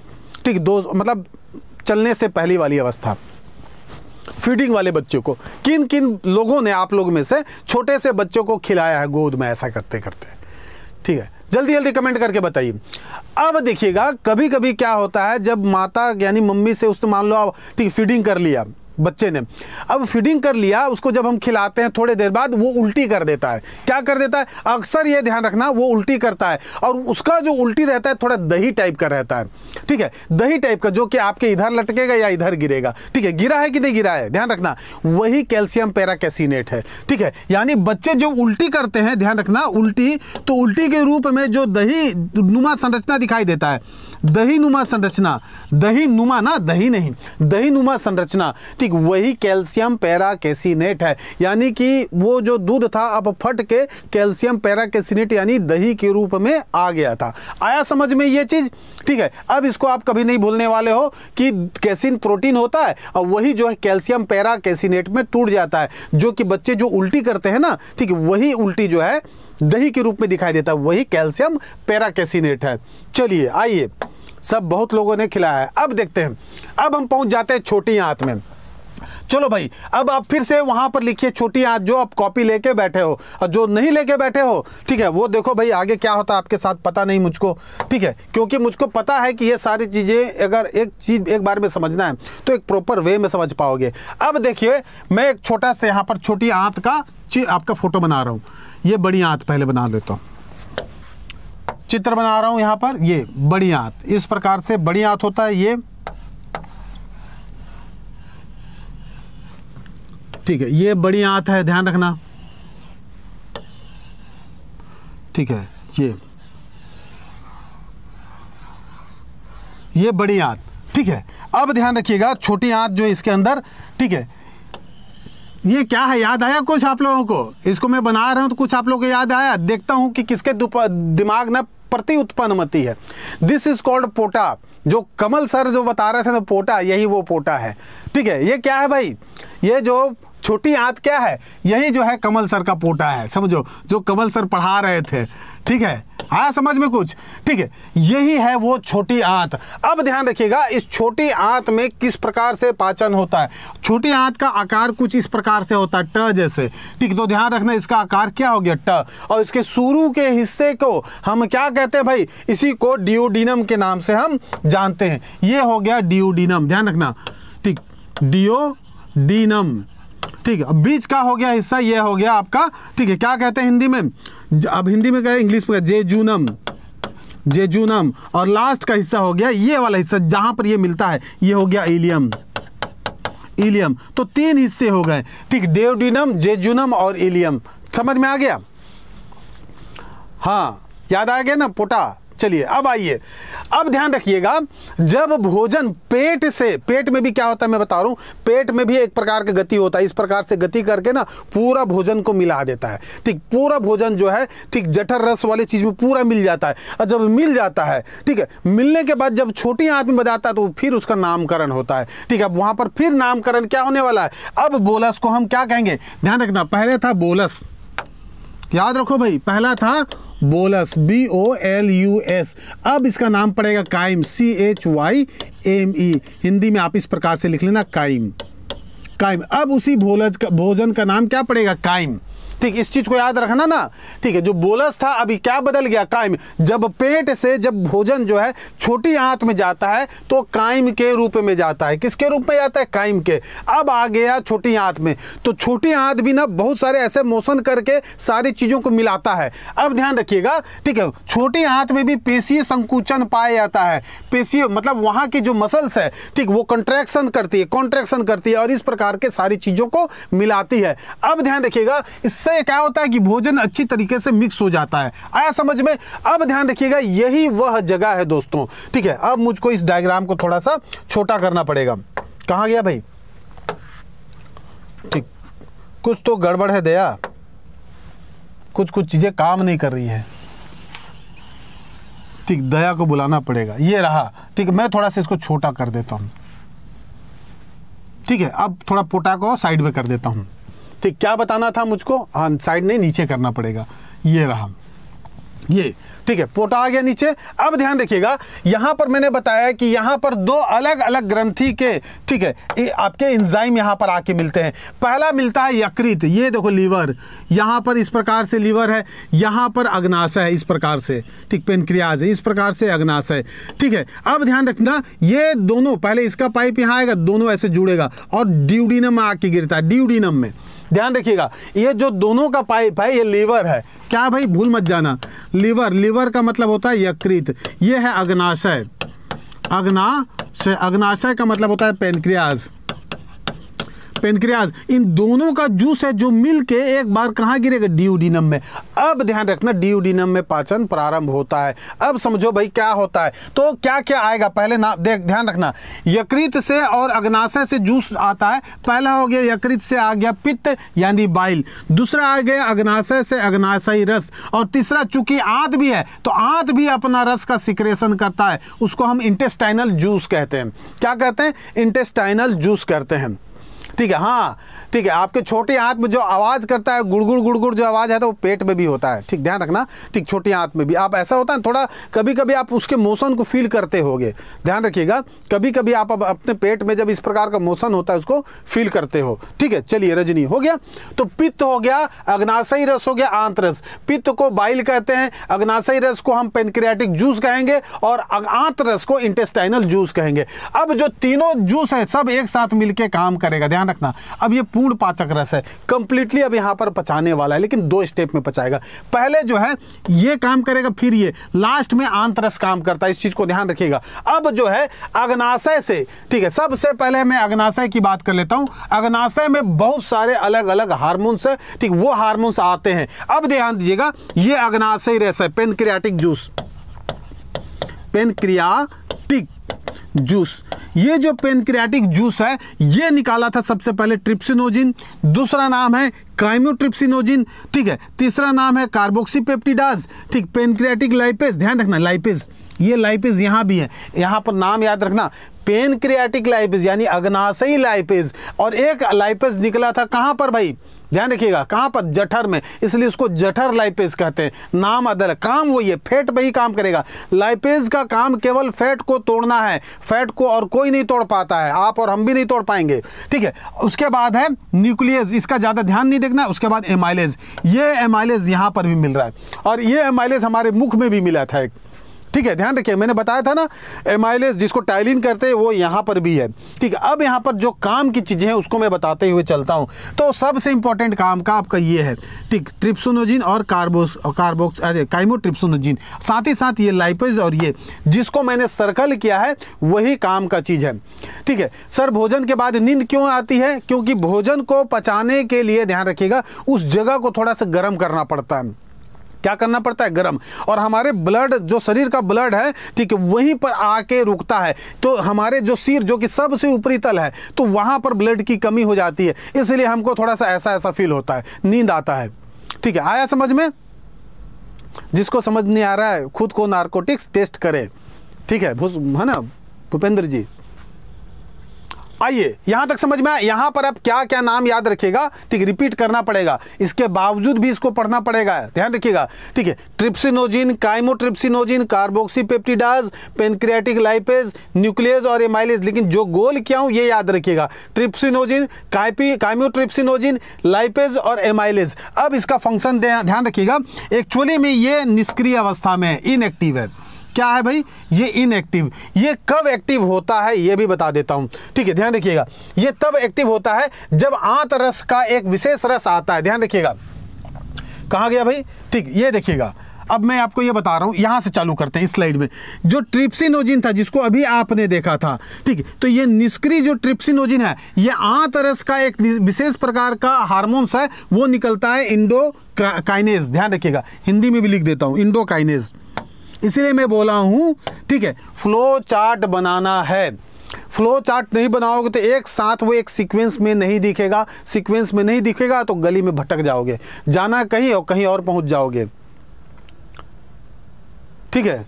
ठीक दो मतलब चलने से पहली वाली अवस्था फीडिंग वाले बच्चों को किन किन लोगों ने आप लोग में से छोटे से बच्चों को खिलाया है गोद में ऐसा करते करते ठीक है जल्दी जल्दी कमेंट करके बताइए अब देखिएगा कभी कभी क्या होता है जब माता यानी मम्मी से उसने मान लो आप ठीक फीडिंग कर लिया बच्चे ने अब फीडिंग कर लिया उसको जब हम खिलाते हैं थोड़ी देर बाद वो उल्टी कर देता है क्या कर देता है अक्सर ये ध्यान रखना वो उल्टी करता है और उसका जो उल्टी रहता है थोड़ा दही टाइप का रहता है ठीक है दही टाइप का जो कि आपके इधर लटकेगा या इधर गिरेगा ठीक है गिरा है कि नहीं गिरा है ध्यान रखना वही कैल्शियम पैराकैसिनेट है ठीक है यानी बच्चे जो उल्टी करते हैं ध्यान रखना उल्टी तो उल्टी के रूप में जो दही नुमा संरचना दिखाई देता है दही नुमा संरचना दही नुमा ना दही नहीं दही नुमा संरचना ठीक वही कैल्शियम पैरा कैसीनेट है यानी कि वो जो दूध था अब फट के कैल्शियम पैरा कैसीनेट यानी दही के रूप में आ गया था आया समझ में ये चीज़ ठीक है अब इसको आप कभी नहीं भूलने वाले हो कि कैसिन प्रोटीन होता है और वही जो है कैल्शियम पैरा कैसीनेट में टूट जाता है जो कि बच्चे जो उल्टी करते हैं ना ठीक वही उल्टी जो है दही के रूप में दिखाई देता है वही कैल्शियम पैरा कैसीनेट है चलिए आइए सब बहुत लोगों ने खिलाया है अब देखते हैं अब हम पहुंच जाते हैं छोटी आंत में चलो भाई अब आप फिर से वहां पर लिखिए छोटी आंत जो आप कॉपी लेके बैठे हो और जो नहीं लेके बैठे हो ठीक है वो देखो भाई आगे क्या होता है आपके साथ पता नहीं मुझको ठीक है क्योंकि मुझको पता है कि ये सारी चीज़ें अगर एक चीज़ एक बार में समझना है तो एक प्रॉपर वे में समझ पाओगे अब देखिए मैं एक छोटा सा यहाँ पर छोटी आंत का आपका फोटो बना रहा हूँ ये बड़ी आंत पहले बना लेता हूँ चित्र बना रहा हूं यहां पर ये बड़ी आंत इस प्रकार से बड़ी आंत होता है ये ठीक है ये बड़ी आंत है ध्यान रखना ठीक है ये ये बड़ी आंत ठीक है अब ध्यान रखिएगा छोटी आंत जो इसके अंदर ठीक है ये क्या है याद आया कुछ आप लोगों को इसको मैं बना रहा हूं तो कुछ आप लोगों को याद आया देखता हूं कि किसके दिमाग ना प्रति उत्पन्न होती है दिस इज कॉल्ड पोटा जो कमल सर जो बता रहे थे ना पोटा यही वो पोटा है ठीक है ये क्या है भाई ये जो छोटी आंत क्या है यही जो है कमल सर का पोटा है समझो जो कमल सर पढ़ा रहे थे ठीक है आया समझ में कुछ ठीक है यही है वो छोटी आंत अब ध्यान रखिएगा इस छोटी आंत में किस प्रकार से पाचन होता है छोटी आंत का आकार कुछ इस प्रकार से होता है ट जैसे ठीक तो ध्यान रखना इसका आकार क्या हो गया ट और इसके शुरू के हिस्से को हम क्या कहते हैं भाई इसी को डिओडिनम के नाम से हम जानते हैं ये हो गया डिओडिनम ध्यान रखना ठीक डीनम ठीक है अब बीच का हो गया हिस्सा ये हो गया आपका ठीक है क्या कहते हैं हिंदी में अब हिंदी में कहे इंग्लिश में जे जूनम जे जूनम और लास्ट का हिस्सा हो गया ये वाला हिस्सा जहां पर ये मिलता है ये हो गया इलियम इलियम तो तीन हिस्से हो गए ठीक डेवडिनम जूनम और इलियम समझ में आ गया हाँ याद आ गया ना पोटा चलिए अब आइए अब ध्यान रखिएगा जब भोजन पेट से पेट में भी क्या होता है मैं बता रहा हूं पेट में भी एक प्रकार की गति होता है इस प्रकार से गति करके ना पूरा भोजन को मिला देता है ठीक पूरा भोजन जो है ठीक जठर रस वाली चीज़ में पूरा मिल जाता है और जब मिल जाता है ठीक है मिलने के बाद जब छोटी आँख में बताता है तो फिर उसका नामकरण होता है ठीक है अब वहां पर फिर नामकरण क्या होने वाला है अब बोलस को हम क्या कहेंगे ध्यान रखना पहले था बोलस याद रखो भाई पहला था bolus B O L U S अब इसका नाम पड़ेगा chyme C H Y M E Hindi में आप इस प्रकार से लिख लेना काइम काइम अब उसी भोलज का भोजन का नाम क्या पड़ेगा काइम ठीक इस चीज़ को याद रखना ना ठीक है जो बोलस था अभी क्या बदल गया कायम जब पेट से जब भोजन जो है छोटी आंत में जाता है तो कायम के रूप में जाता है किसके रूप में जाता है कायम के अब आ गया छोटी आंत में तो छोटी आंत भी ना बहुत सारे ऐसे मोशन करके सारी चीज़ों को मिलाता है अब ध्यान रखिएगा ठीक है छोटी आंत में भी पेशीय संकुचन पाया जाता है पेशीय मतलब वहां की जो मसल्स है ठीक वो कंट्रैक्शन करती है कॉन्ट्रैक्शन करती है और इस प्रकार के सारी चीज़ों को मिलाती है अब ध्यान रखिएगा इससे इससे क्या होता है कि भोजन अच्छी तरीके से मिक्स हो जाता है आया समझ में अब ध्यान रखिएगा यही वह जगह है दोस्तों ठीक है अब मुझको इस डायग्राम को थोड़ा सा छोटा करना पड़ेगा कहाँ गया भाई ठीक कुछ तो गड़बड़ है दया कुछ कुछ चीज़ें काम नहीं कर रही है ठीक दया को बुलाना पड़ेगा ये रहा ठीक मैं थोड़ा सा इसको छोटा कर देता हूँ ठीक है अब थोड़ा पोटा को साइड में कर देता हूँ ठीक क्या बताना था मुझको हाँ साइड नहीं नीचे करना पड़ेगा ये रहा ये ठीक है पोटा आ गया नीचे अब ध्यान रखिएगा यहाँ पर मैंने बताया कि यहां पर दो अलग अलग ग्रंथि के ठीक है आपके एंजाइम यहां पर आके मिलते हैं पहला मिलता है यकृत ये देखो लीवर यहां पर इस प्रकार से लीवर है यहां पर अग्नाशय है इस प्रकार से ठीक पेनक्रियाज है इस प्रकार से अग्नाशय ठीक है अब ध्यान रखना ये दोनों पहले इसका पाइप यहां आएगा दोनों ऐसे जुड़ेगा और ड्यूडिनम आके गिरता है ड्यूडिनम में ध्यान रखिएगा ये जो दोनों का पाइप है ये लीवर है क्या भाई भूल मत जाना लीवर लीवर का मतलब होता है यकृत ये है अग्नाशय अग्ना से अग्नाशय का मतलब होता है पेनक्रियाज पेनक्रियाज इन दोनों का जूस है जो मिल के एक बार कहाँ गिरेगा डीओडीनम में अब ध्यान रखना डीओडीनम में पाचन प्रारंभ होता है अब समझो भाई क्या होता है तो क्या क्या आएगा पहले ना देख ध्यान रखना यकृत से और अग्नाशय से जूस आता है पहला हो गया यकृत से आ गया पित्त यानी बाइल दूसरा आ गया अग्नाशय से अग्नाशयी रस और तीसरा चूंकि आंत भी है तो आंत भी अपना रस का सिक्रेशन करता है उसको हम इंटेस्टाइनल जूस कहते हैं क्या कहते हैं इंटेस्टाइनल जूस कहते हैं ठीक है हाँ ठीक है आपके छोटे आंत में जो आवाज़ करता है गुड़गुड़ गुड़गुड़ जो आवाज़ है तो वो पेट में भी होता है ठीक ध्यान रखना ठीक छोटे आंत में भी आप ऐसा होता है थोड़ा कभी कभी आप उसके मोशन को फील करते होगे ध्यान रखिएगा कभी कभी आप अपने पेट में जब इस प्रकार का मोशन होता है उसको फील करते हो ठीक है चलिए रजनी हो गया तो पित्त हो गया अग्नाशयी रस हो गया आंतरस पित्त को बाइल कहते हैं अग्नाशयी रस को हम पेनक्रियाटिक जूस कहेंगे और आंतरस को इंटेस्टाइनल जूस कहेंगे अब जो तीनों जूस है सब एक साथ मिलकर काम करेगा ध्यान रखना अब ये पूर्ण पाचक रस है कंप्लीटली अब यहां पर पचाने वाला है लेकिन दो स्टेप में पचाएगा पहले जो है ये काम करेगा फिर ये लास्ट में आंतरस काम करता है इस चीज़ को ध्यान रखिएगा अब जो है अग्नाशय से ठीक है सबसे पहले मैं अग्नाशय की बात कर लेता हूं अग्नाशय में बहुत सारे अलग अलग हार्मोन्स है ठीक वो हार्मोन्स आते हैं अब ध्यान दीजिएगा ये अग्नाशय रस है पेनक्रियाटिक जूस पेनक्रियाटिक जूस ये जो पेनक्रियाटिक जूस है ये निकाला था सबसे पहले ट्रिप्सिनोजिन दूसरा नाम है क्राइमोट्रिप्सिनोजिन ठीक है तीसरा नाम है कार्बोक्सीपेप्टिडाज ठीक पेनक्रियाटिक लाइपेज ध्यान रखना लाइपेज ये लाइपेज यहाँ भी है यहाँ पर नाम याद रखना पेनक्रियाटिक लाइपेज यानी अग्नाशयी लाइपेज और एक लाइपेज निकला था कहाँ पर भाई ध्यान रखिएगा कहाँ पर जठर में इसलिए उसको जठर लाइपेज कहते हैं नाम अदर काम वही है फैट पर ही काम करेगा लाइपेज का काम केवल फैट को तोड़ना है फैट को और कोई नहीं तोड़ पाता है आप और हम भी नहीं तोड़ पाएंगे ठीक है उसके बाद है न्यूक्लियस इसका ज़्यादा ध्यान नहीं देखना उसके बाद एमाइलेज ये एमाइलेज यहाँ पर भी मिल रहा है और ये एमाइलेज हमारे मुख में भी मिला था एक ठीक है ध्यान रखिए मैंने बताया था ना एमाइलेज जिसको टाइलिन करते हैं वो यहाँ पर भी है ठीक है अब यहाँ पर जो काम की चीज़ें हैं उसको मैं बताते हुए चलता हूँ तो सबसे इंपॉर्टेंट काम का आपका ये है ठीक ट्रिप्सोनोजिन और कार्बोस कार्बोक्स अरे काइमोट्रिप्सोनोजिन साथ ही साथ ये लाइपेज और ये जिसको मैंने सर्कल किया है वही काम का चीज़ है ठीक है सर भोजन के बाद नींद क्यों आती है क्योंकि भोजन को पचाने के लिए ध्यान रखिएगा उस जगह को थोड़ा सा गर्म करना पड़ता है क्या करना पड़ता है गर्म और हमारे ब्लड जो शरीर का ब्लड है ठीक है वहीं पर आके रुकता है तो हमारे जो सिर जो कि सबसे ऊपरी तल है तो वहाँ पर ब्लड की कमी हो जाती है इसलिए हमको थोड़ा सा ऐसा ऐसा फील होता है नींद आता है ठीक है आया समझ में जिसको समझ नहीं आ रहा है खुद को नार्कोटिक्स टेस्ट करे ठीक है है ना भूपेंद्र जी आइए यहां तक समझ में आया यहां पर आप क्या क्या नाम याद रखेगा ठीक रिपीट करना पड़ेगा इसके बावजूद भी इसको पढ़ना पड़ेगा ध्यान रखिएगा ठीक है trypsinogen chymotrypsinogen peptidase pancreatic lipase nucleus और एमाइलेज लेकिन जो गोल क्या हूँ ये याद रखिएगा ट्रिप्सिनोजिन काइपी काइमोट्रिप्सिनोजिन लाइपेज और एमाइलेज अब इसका फंक्शन ध्यान रखिएगा एक्चुअली में ये निष्क्रिय अवस्था में इनएक्टिव है क्या है भाई ये इनएक्टिव ये कब एक्टिव होता है ये भी बता देता हूँ ठीक है ध्यान रखिएगा ये तब एक्टिव होता है जब आंत रस का एक विशेष रस आता है ध्यान रखिएगा कहाँ गया भाई ठीक ये देखिएगा अब मैं आपको यह बता रहा हूं यहां से चालू करते हैं इस स्लाइड में जो ट्रिप्सिनोजिन था जिसको अभी आपने देखा था ठीक तो ये निष्क्रिय जो ट्रिप्सिनोजिन है ये आंत रस का एक विशेष प्रकार का हार्मोन्स है वो निकलता है इंडो काइनेज ध्यान रखिएगा हिंदी में भी लिख देता हूँ इंडो काइनेज इसलिए मैं बोला हूँ ठीक है फ्लो चार्ट बनाना है फ्लो चार्ट नहीं बनाओगे तो एक साथ वो एक सीक्वेंस में नहीं दिखेगा सीक्वेंस में नहीं दिखेगा तो गली में भटक जाओगे जाना कहीं और कहीं और पहुंच जाओगे ठीक है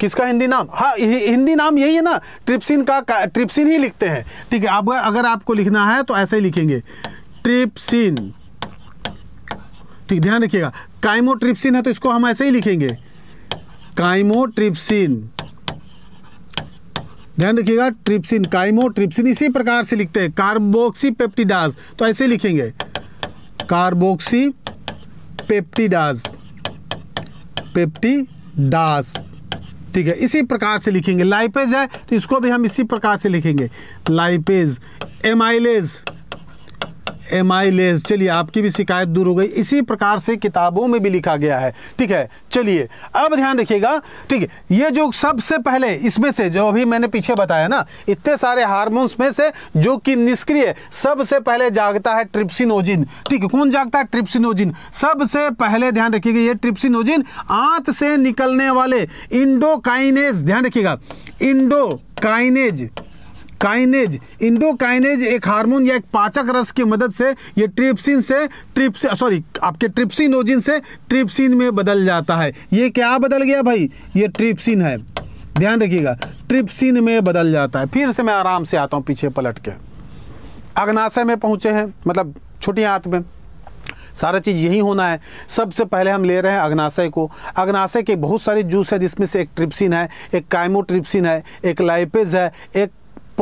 किसका हिंदी नाम हाँ हिंदी नाम यही है ना ट्रिप्सिन का, का ट्रिप्सिन ही लिखते हैं ठीक है अब अगर आपको लिखना है तो ऐसे ही लिखेंगे ट्रिप्सिन ठीक ध्यान रखिएगा काइमोट्रिप्सिन है तो इसको हम ऐसे ही लिखेंगे काइमोट्रिप्सिन ध्यान रखिएगा ट्रिप्सिन काइमोट्रिप्सिन इसी प्रकार से लिखते हैं कार्बोक्सी पेप्टिडाज तो ऐसे लिखेंगे कार्बोक्सी पेप्टिडाज पेप्टिडाज ठीक है इसी प्रकार से लिखेंगे लाइपेज है तो इसको भी हम इसी प्रकार से लिखेंगे लाइपेज एमाइलेज एम आई चलिए आपकी भी शिकायत दूर हो गई इसी प्रकार से किताबों में भी लिखा गया है ठीक है चलिए अब ध्यान रखिएगा ठीक है ये जो सबसे पहले इसमें से जो अभी मैंने पीछे बताया ना इतने सारे हार्मोन्स में से जो कि निष्क्रिय सबसे पहले जागता है ट्रिप्सिनोजिन ठीक है कौन जागता है ट्रिप्सिनोजिन सबसे पहले ध्यान रखिएगा ये ट्रिप्सिनोजिन आंत से निकलने वाले इंडोकाइनेज ध्यान रखिएगा इंडोकाइनेज काइनेज इंडोकाइनेज एक हार्मोन या एक पाचक रस की मदद से ये ट्रिप्सिन से ट्रिप्स सॉरी आपके ट्रिप्सिनोजिन से ट्रिप्सिन में बदल जाता है ये क्या बदल गया भाई ये ट्रिप्सिन है ध्यान रखिएगा ट्रिप्सिन में बदल जाता है फिर से मैं आराम से आता हूँ पीछे पलट के अग्नाशय में पहुँचे हैं मतलब छोटी हाथ में सारा चीज़ यही होना है सबसे पहले हम ले रहे हैं अग्नाशय को अग्नाशय के बहुत सारे जूस है जिसमें से एक ट्रिप्सिन है एक कायमोट्रिप्सिन है एक लाइपेज है एक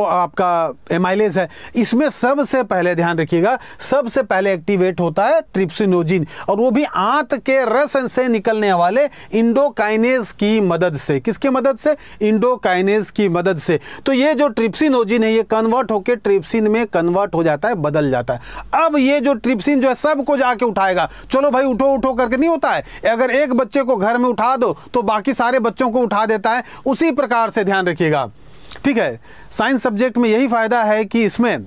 आपका एमाइलेज है इसमें सबसे पहले ध्यान रखिएगा सबसे पहले एक्टिवेट होता है ट्रिप्सिनोजिन और वो भी आंत के रस से निकलने वाले इंडोकाइनेज की मदद से किसके मदद से इंडोकाइनेज की मदद से तो ये जो ट्रिप्सिनोजिन है ये कन्वर्ट होकर ट्रिप्सिन में कन्वर्ट हो जाता है बदल जाता है अब ये जो ट्रिप्सिन जो है सबको जाके उठाएगा चलो भाई उठो उठो करके नहीं होता है अगर एक बच्चे को घर में उठा दो तो बाकी सारे बच्चों को उठा देता है उसी प्रकार से ध्यान रखिएगा ठीक है साइंस सब्जेक्ट में यही फ़ायदा है कि इसमें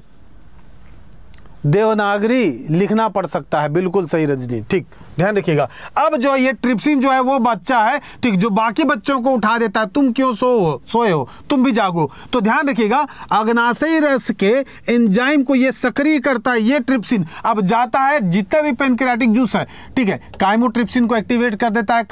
देवनागरी लिखना पड़ सकता है बिल्कुल सही रजनी ठीक ध्यान रखिएगा अब जो ये ट्रिप्सिन जो है वो बच्चा है ठीक जो बाकी बच्चों को उठा देता है तुम क्यों सो हो सोए हो तुम भी जागो तो ध्यान रखिएगा अग्नाशय रस के एंजाइम को ये सक्रिय करता है ये ट्रिप्सिन अब जाता है जितना भी पेनक्रियाटिक जूस है ठीक है काइमोट्रिप्सिन को एक्टिवेट कर देता है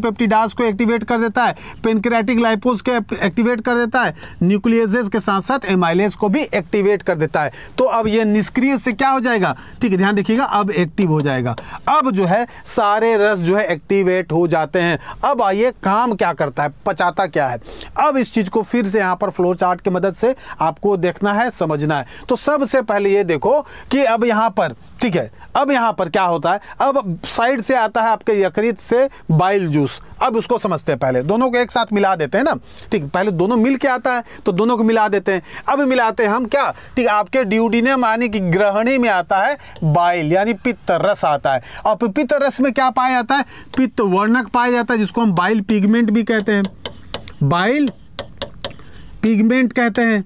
पेप्टीडास को एक्टिवेट कर देता है पेनक्रियाटिक लाइपोस को एक्टिवेट कर देता है न्यूक्लियजेस के साथ साथ एमाइलेस को भी एक्टिवेट कर देता है तो अब यह निष्क्रिय से क्या हो जाएगा ठीक है ध्यान रखिएगा अब एक्टिव हो जाएगा अब जो है है सारे रस जो है एक्टिवेट हो जाते हैं अब आइए काम क्या करता है पचाता क्या है अब इस चीज़ को फिर से यहां पर फ्लो चार्ट की मदद से आपको देखना है समझना है तो सबसे पहले ये देखो कि अब यहां पर ठीक है अब यहाँ पर क्या होता है अब साइड से आता है आपके यकृत से बाइल जूस अब उसको समझते हैं पहले दोनों को एक साथ मिला देते हैं ना ठीक पहले दोनों मिल के आता है तो दोनों को मिला देते हैं अब मिलाते हैं हम क्या ठीक आपके ड्यूडिनियम यानी कि ग्रहणी में आता है बाइल यानी पित्त रस आता है और पित्त रस में क्या पाया जाता है पित्त वर्णक पाया जाता है जिसको हम बाइल पिगमेंट भी कहते हैं बाइल पिगमेंट कहते हैं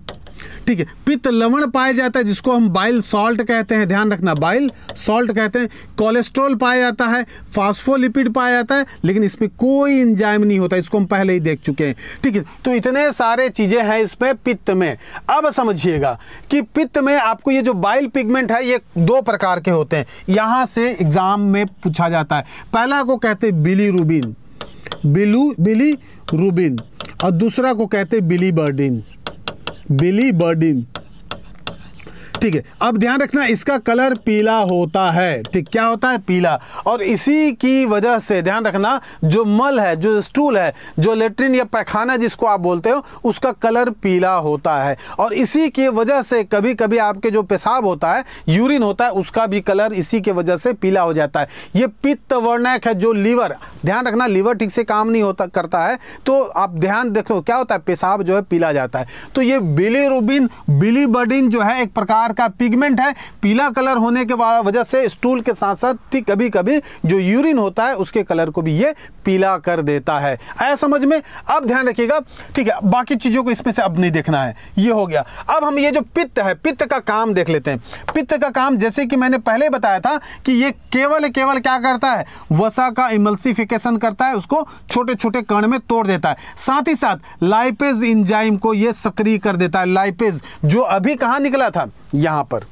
ठीक है पित्त लवण पाया जाता है जिसको हम बाइल सॉल्ट कहते हैं ध्यान रखना बाइल सॉल्ट कहते हैं कोलेस्ट्रॉल पाया जाता है फास्फोलिपिड पाया जाता है लेकिन इसमें कोई इंजाइम नहीं होता इसको हम पहले ही देख चुके हैं ठीक है तो इतने सारे चीज़ें हैं इसमें पित्त में अब समझिएगा कि पित्त में आपको ये जो बाइल पिगमेंट है ये दो प्रकार के होते हैं यहाँ से एग्जाम में पूछा जाता है पहला को कहते हैं बिली रूबिन बिलू बिली रूबिन और दूसरा को कहते हैं बिली बर्डिन बिली बर्डिन ठीक है अब ध्यान रखना इसका कलर पीला होता है ठीक क्या होता है पीला और इसी की वजह से ध्यान रखना जो मल है जो स्टूल है जो लेट्रिन या पैखाना जिसको आप बोलते हो उसका कलर पीला होता है और इसी की वजह से कभी कभी आपके जो पेशाब होता है यूरिन होता है उसका भी कलर इसी की वजह से पीला हो जाता है ये पित्त वर्णक है जो लीवर ध्यान रखना लीवर ठीक से काम नहीं होता करता है तो आप ध्यान देखो क्या होता है पेशाब जो है पीला जाता है तो ये बिलीरुबिन बिलीबडिन जो है एक प्रकार का पिगमेंट है पीला कलर होने के वजह से स्टूल के साथ साथ कभी कभी जो यूरिन होता है उसके कलर को भी ये पीला कर देता है आया समझ में अब ध्यान रखिएगा ठीक है बाकी चीज़ों को इसमें से अब नहीं देखना है ये हो गया अब हम ये जो पित्त है पित्त का काम देख लेते हैं पित्त का काम जैसे कि मैंने पहले बताया था कि ये केवल केवल क्या करता है वसा का इमल्सिफिकेशन करता है उसको छोटे छोटे कण में तोड़ देता है साथ ही साथ लाइपेज इंजाइम को ये सक्रिय कर देता है लाइपेज जो अभी कहाँ निकला था यहाँ पर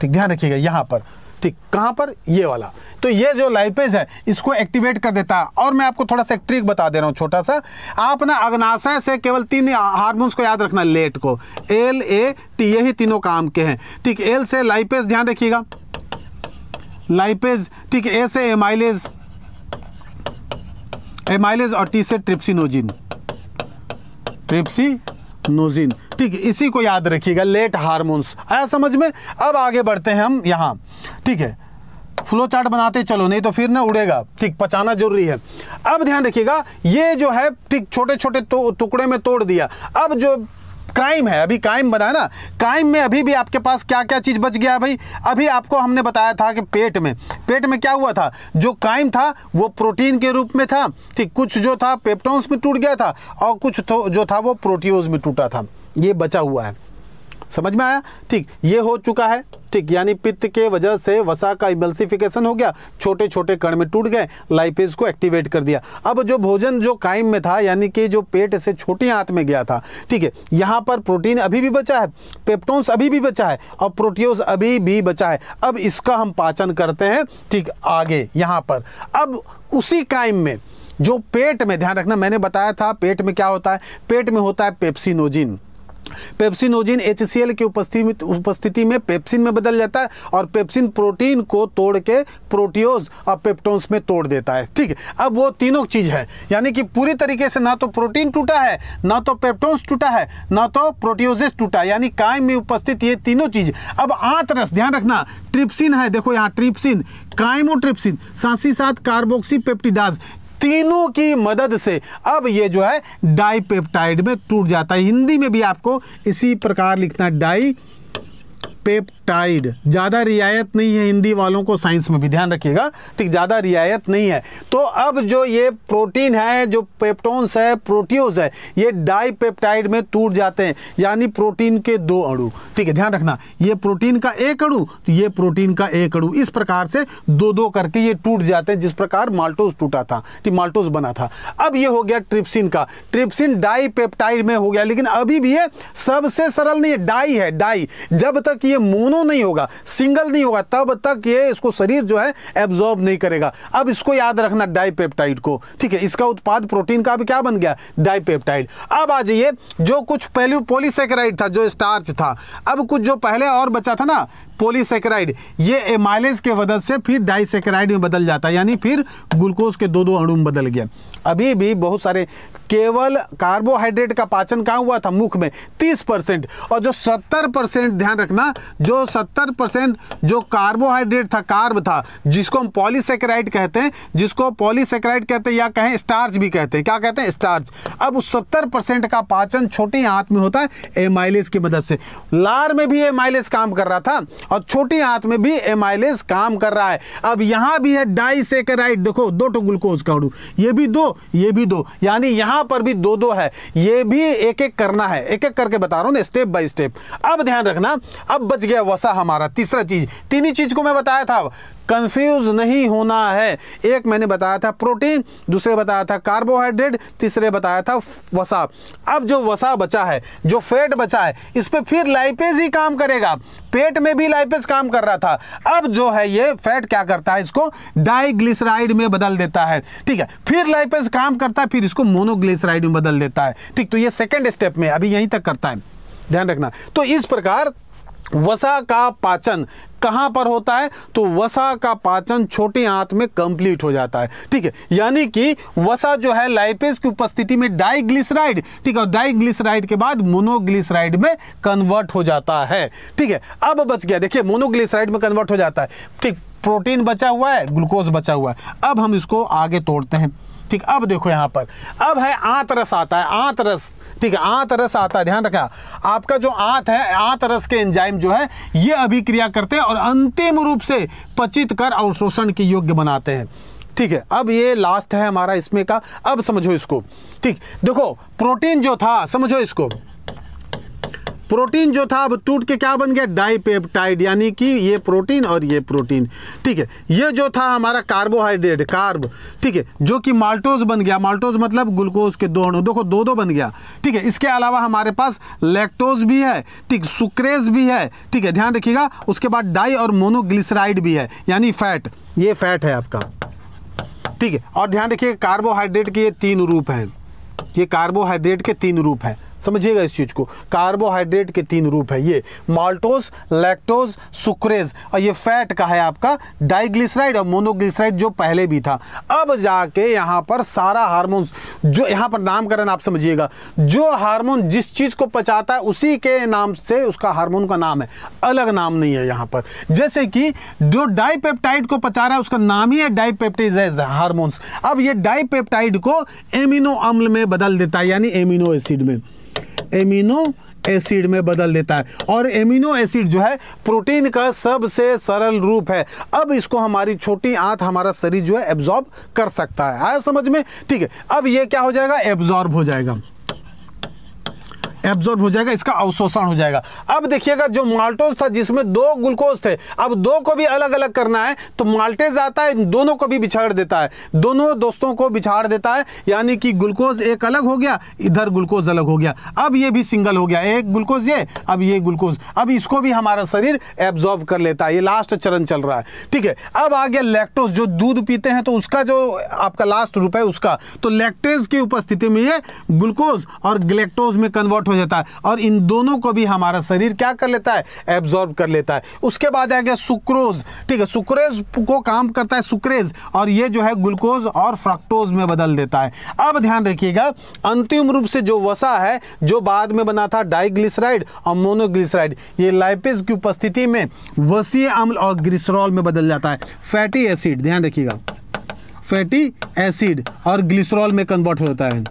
ठीक ध्यान रखिएगा यहाँ पर ठीक कहाँ पर ये वाला तो ये जो लाइपेज है इसको एक्टिवेट कर देता है और मैं आपको थोड़ा सा एक ट्रिक बता दे रहा हूँ छोटा सा आप ना अग्नाशय से केवल तीन हारमोन्स को याद रखना लेट को एल ए टी यही तीनों काम के हैं ठीक एल से लाइपेज ध्यान रखिएगा लाइपेज ठीक ए से एमाइलेज एमाइलेज और टी से ट्रिप्सिनोजिन ट्रिप्सी नोजिन ठीक इसी को याद रखिएगा लेट हारमोन्स आया समझ में अब आगे बढ़ते हैं हम यहाँ ठीक है फ्लो चार्ट बनाते चलो नहीं तो फिर ना उड़ेगा ठीक पचाना जरूरी है अब ध्यान रखिएगा ये जो है ठीक छोटे छोटे तो, टुकड़े में तोड़ दिया अब जो कायम है अभी कायम बना ना कायम में अभी भी आपके पास क्या क्या चीज़ बच गया है भाई अभी आपको हमने बताया था कि पेट में पेट में क्या हुआ था जो कायम था वो प्रोटीन के रूप में था ठीक कुछ जो था पेप्टॉन्स में टूट गया था और कुछ तो जो था वो प्रोटीओज में टूटा था ये बचा हुआ है समझ में आया ठीक ये हो चुका है ठीक यानी पित्त के वजह से वसा का इमल्सिफिकेशन हो गया छोटे छोटे कण में टूट गए लाइपेज को एक्टिवेट कर दिया अब जो भोजन जो कायम में था यानी कि जो पेट से छोटी आंत में गया था ठीक है यहाँ पर प्रोटीन अभी भी बचा है पेप्टोन्स अभी भी बचा है और प्रोटीन अभी भी बचा है अब इसका हम पाचन करते हैं ठीक आगे यहाँ पर अब उसी कायम में जो पेट में ध्यान रखना मैंने बताया था पेट में क्या होता है पेट में होता है पेप्सिनोजिन पेप्सिनोजिन एच की उपस्थिति उपस्थिति में पेप्सिन में बदल जाता है और पेप्सिन प्रोटीन को तोड़ के प्रोटियोज और पेप्टोन्स में तोड़ देता है ठीक है अब वो तीनों चीज़ है यानी कि पूरी तरीके से ना तो प्रोटीन टूटा है ना तो पेप्टोन्स टूटा है ना तो प्रोटियोजिस टूटा है यानी कायम में उपस्थित ये तीनों चीज़ अब रस ध्यान रखना ट्रिप्सिन है देखो यहाँ ट्रिप्सिन कायमोट्रिप्सिन साथ ही साथ कार्बोक्सी पेप्टिडाज तीनों की मदद से अब ये जो है डाईपेप्टाइड में टूट जाता है हिंदी में भी आपको इसी प्रकार लिखना डाई पेप्टाइड ज़्यादा रियायत नहीं है हिंदी वालों को साइंस में भी ध्यान रखिएगा ठीक ज़्यादा रियायत नहीं है तो अब जो ये प्रोटीन है जो पेप्टोन्स है प्रोटीज है ये डाई पेप्टाइड में टूट जाते हैं यानी प्रोटीन के दो अणु ठीक है ध्यान रखना ये प्रोटीन का एक अणु तो ये प्रोटीन का एक अणु इस प्रकार से दो दो करके ये टूट जाते हैं जिस प्रकार माल्टोज टूटा था ठीक माल्टोज बना था अब ये हो गया ट्रिप्सिन का ट्रिप्सिन डाई पेप्टाइड में हो गया लेकिन अभी भी ये सबसे सरल नहीं है डाई है डाई जब तक ये मोनो नहीं होगा सिंगल नहीं होगा तब तक ये इसको शरीर जो है एब्जॉर्ब नहीं करेगा अब इसको याद रखना डाइपेप्टाइड को ठीक है इसका उत्पाद प्रोटीन का अब क्या बन गया डाइपेप्टाइड अब आ जाइए जो कुछ पहले पोलिसेकेराइड था जो स्टार्च था अब कुछ जो पहले और बचा था ना पोलीसेक्राइड ये एमाइलेज के मदद से फिर डाइसेक्राइड में बदल जाता है यानी फिर ग्लूकोज के दो दो अणु में बदल गया अभी भी बहुत सारे केवल कार्बोहाइड्रेट का पाचन कहाँ हुआ था मुख में 30 परसेंट और जो 70 परसेंट ध्यान रखना जो 70 परसेंट जो कार्बोहाइड्रेट था कार्ब था जिसको हम पॉलीसेक्राइड कहते हैं जिसको पॉलीसेक्राइड कहते हैं या कहें स्टार्च भी कहते हैं क्या कहते हैं स्टार्च अब उस सत्तर परसेंट का पाचन छोटे हाथ में होता है एमाइलेज की मदद से लार में भी एमाइलेज काम कर रहा था और छोटी आंत में भी एमाइलेज काम कर रहा है अब यहां भी है डाइसेकेराइड देखो दो टो ग्लूकोज का ये भी दो ये भी दो यानी यहां पर भी दो दो है ये भी एक एक करना है एक एक करके बता रहा हूं ना स्टेप बाय स्टेप अब ध्यान रखना अब बच गया वसा हमारा तीसरा चीज तीन ही चीज को मैं बताया था कंफ्यूज नहीं होना है एक मैंने बताया था प्रोटीन दूसरे बताया था कार्बोहाइड्रेट तीसरे बताया था वसा अब जो वसा बचा है जो फैट बचा है इस पर फिर लाइपेज ही काम करेगा पेट में भी लाइपेज काम कर रहा था अब जो है ये फैट क्या करता है इसको डाइग्लिसराइड में बदल देता है ठीक है फिर लाइपेज काम करता है फिर इसको मोनोग्लिसराइड में बदल देता है ठीक तो ये सेकेंड स्टेप में अभी यहीं तक करता है ध्यान रखना तो इस प्रकार वसा का पाचन कहाँ पर होता है तो वसा का पाचन छोटे आंत में कंप्लीट हो जाता है ठीक है यानी कि वसा जो है लाइपेज की उपस्थिति में डाइग्लिसराइड ठीक है डाइग्लिसराइड के बाद मोनोग्लिसराइड में कन्वर्ट हो जाता है ठीक है अब बच गया देखिए मोनोग्लिसराइड में कन्वर्ट हो जाता है ठीक प्रोटीन बचा हुआ है ग्लूकोज बचा हुआ है अब हम इसको आगे तोड़ते हैं ठीक अब देखो यहाँ पर अब है आंत रस आता है आंत रस ठीक है आंत रस आता है ध्यान रखना आपका जो आंत है आंत रस के एंजाइम जो है ये अभिक्रिया करते हैं और अंतिम रूप से पचित कर अवशोषण के योग्य बनाते हैं ठीक है अब ये लास्ट है हमारा इसमें का अब समझो इसको ठीक देखो प्रोटीन जो था समझो इसको प्रोटीन जो था अब टूट के क्या बन गया डाईपेप्टाइड यानी कि ये प्रोटीन और ये प्रोटीन ठीक है ये जो था हमारा कार्बोहाइड्रेट कार्ब ठीक है जो कि माल्टोज बन गया माल्टोज मतलब ग्लूकोज के दो अणु देखो दो दो बन गया ठीक है इसके अलावा हमारे पास लैक्टोज भी है ठीक सुक्रेज भी है ठीक है ध्यान रखिएगा उसके बाद डाई और मोनोग्लिसराइड भी है यानी फैट ये फैट है आपका ठीक है और ध्यान रखिएगा कार्बोहाइड्रेट के ये तीन रूप हैं ये कार्बोहाइड्रेट के तीन रूप हैं समझिएगा इस चीज़ को कार्बोहाइड्रेट के तीन रूप है ये माल्टोस लैक्टोज सुक्रेज और ये फैट का है आपका डाइग्लिसराइड और मोनोग्लिसराइड जो पहले भी था अब जाके यहाँ पर सारा हार्मोन्स जो यहाँ पर नामकरण आप समझिएगा जो हार्मोन जिस चीज़ को पचाता है उसी के नाम से उसका हार्मोन का नाम है अलग नाम नहीं है यहाँ पर जैसे कि जो डाइपेप्टाइड को पचा रहा है उसका नाम ही है डाइपेप्टेज हारमोन्स अब ये डाइपेप्टाइड को एमिनो अम्ल में बदल देता है यानी एमिनो एसिड में एमिनो एसिड में बदल देता है और एमिनो एसिड जो है प्रोटीन का सबसे सरल रूप है अब इसको हमारी छोटी आंत हमारा शरीर जो है एब्जॉर्ब कर सकता है आया समझ में ठीक है अब ये क्या हो जाएगा एब्जॉर्ब हो जाएगा एब्जॉर्ब हो जाएगा इसका अवशोषण हो जाएगा अब देखिएगा जो माल्टोज था जिसमें दो ग्लूकोज थे अब दो को भी अलग अलग करना है तो माल्टेज आता है दोनों को भी बिछाड़ देता है दोनों दोस्तों को बिछाड़ देता है यानी कि ग्लूकोज एक अलग हो गया इधर ग्लूकोज अलग हो गया अब ये भी सिंगल हो गया एक ग्लूकोज ये अब ये ग्लूकोज अब इसको भी हमारा शरीर एब्जॉर्ब कर लेता है ये लास्ट चरण चल रहा है ठीक है अब आ गया लैक्टोज जो दूध पीते हैं तो उसका जो आपका लास्ट रूप है उसका तो लैक्टेज की उपस्थिति में ये ग्लूकोज और ग्लेक्टोज में कन्वर्ट हो जाता है और इन दोनों को भी हमारा शरीर क्या कर लेता है एब्जॉर्ब कर लेता है उसके बाद आ गया सुक्रोज ठीक है सुक्रेज को काम करता है सुक्रेज और ये जो है ग्लूकोज और फ्रक्टोज में बदल देता है अब ध्यान रखिएगा अंतिम रूप से जो वसा है जो बाद में बना था डाइग्लिसराइड और मोनोग्लिसराइड ये लाइपेज की उपस्थिति में वसीय अम्ल और ग्लिसरॉल में बदल जाता है फैटी एसिड ध्यान रखिएगा फैटी एसिड और ग्लिसरॉल में कन्वर्ट होता है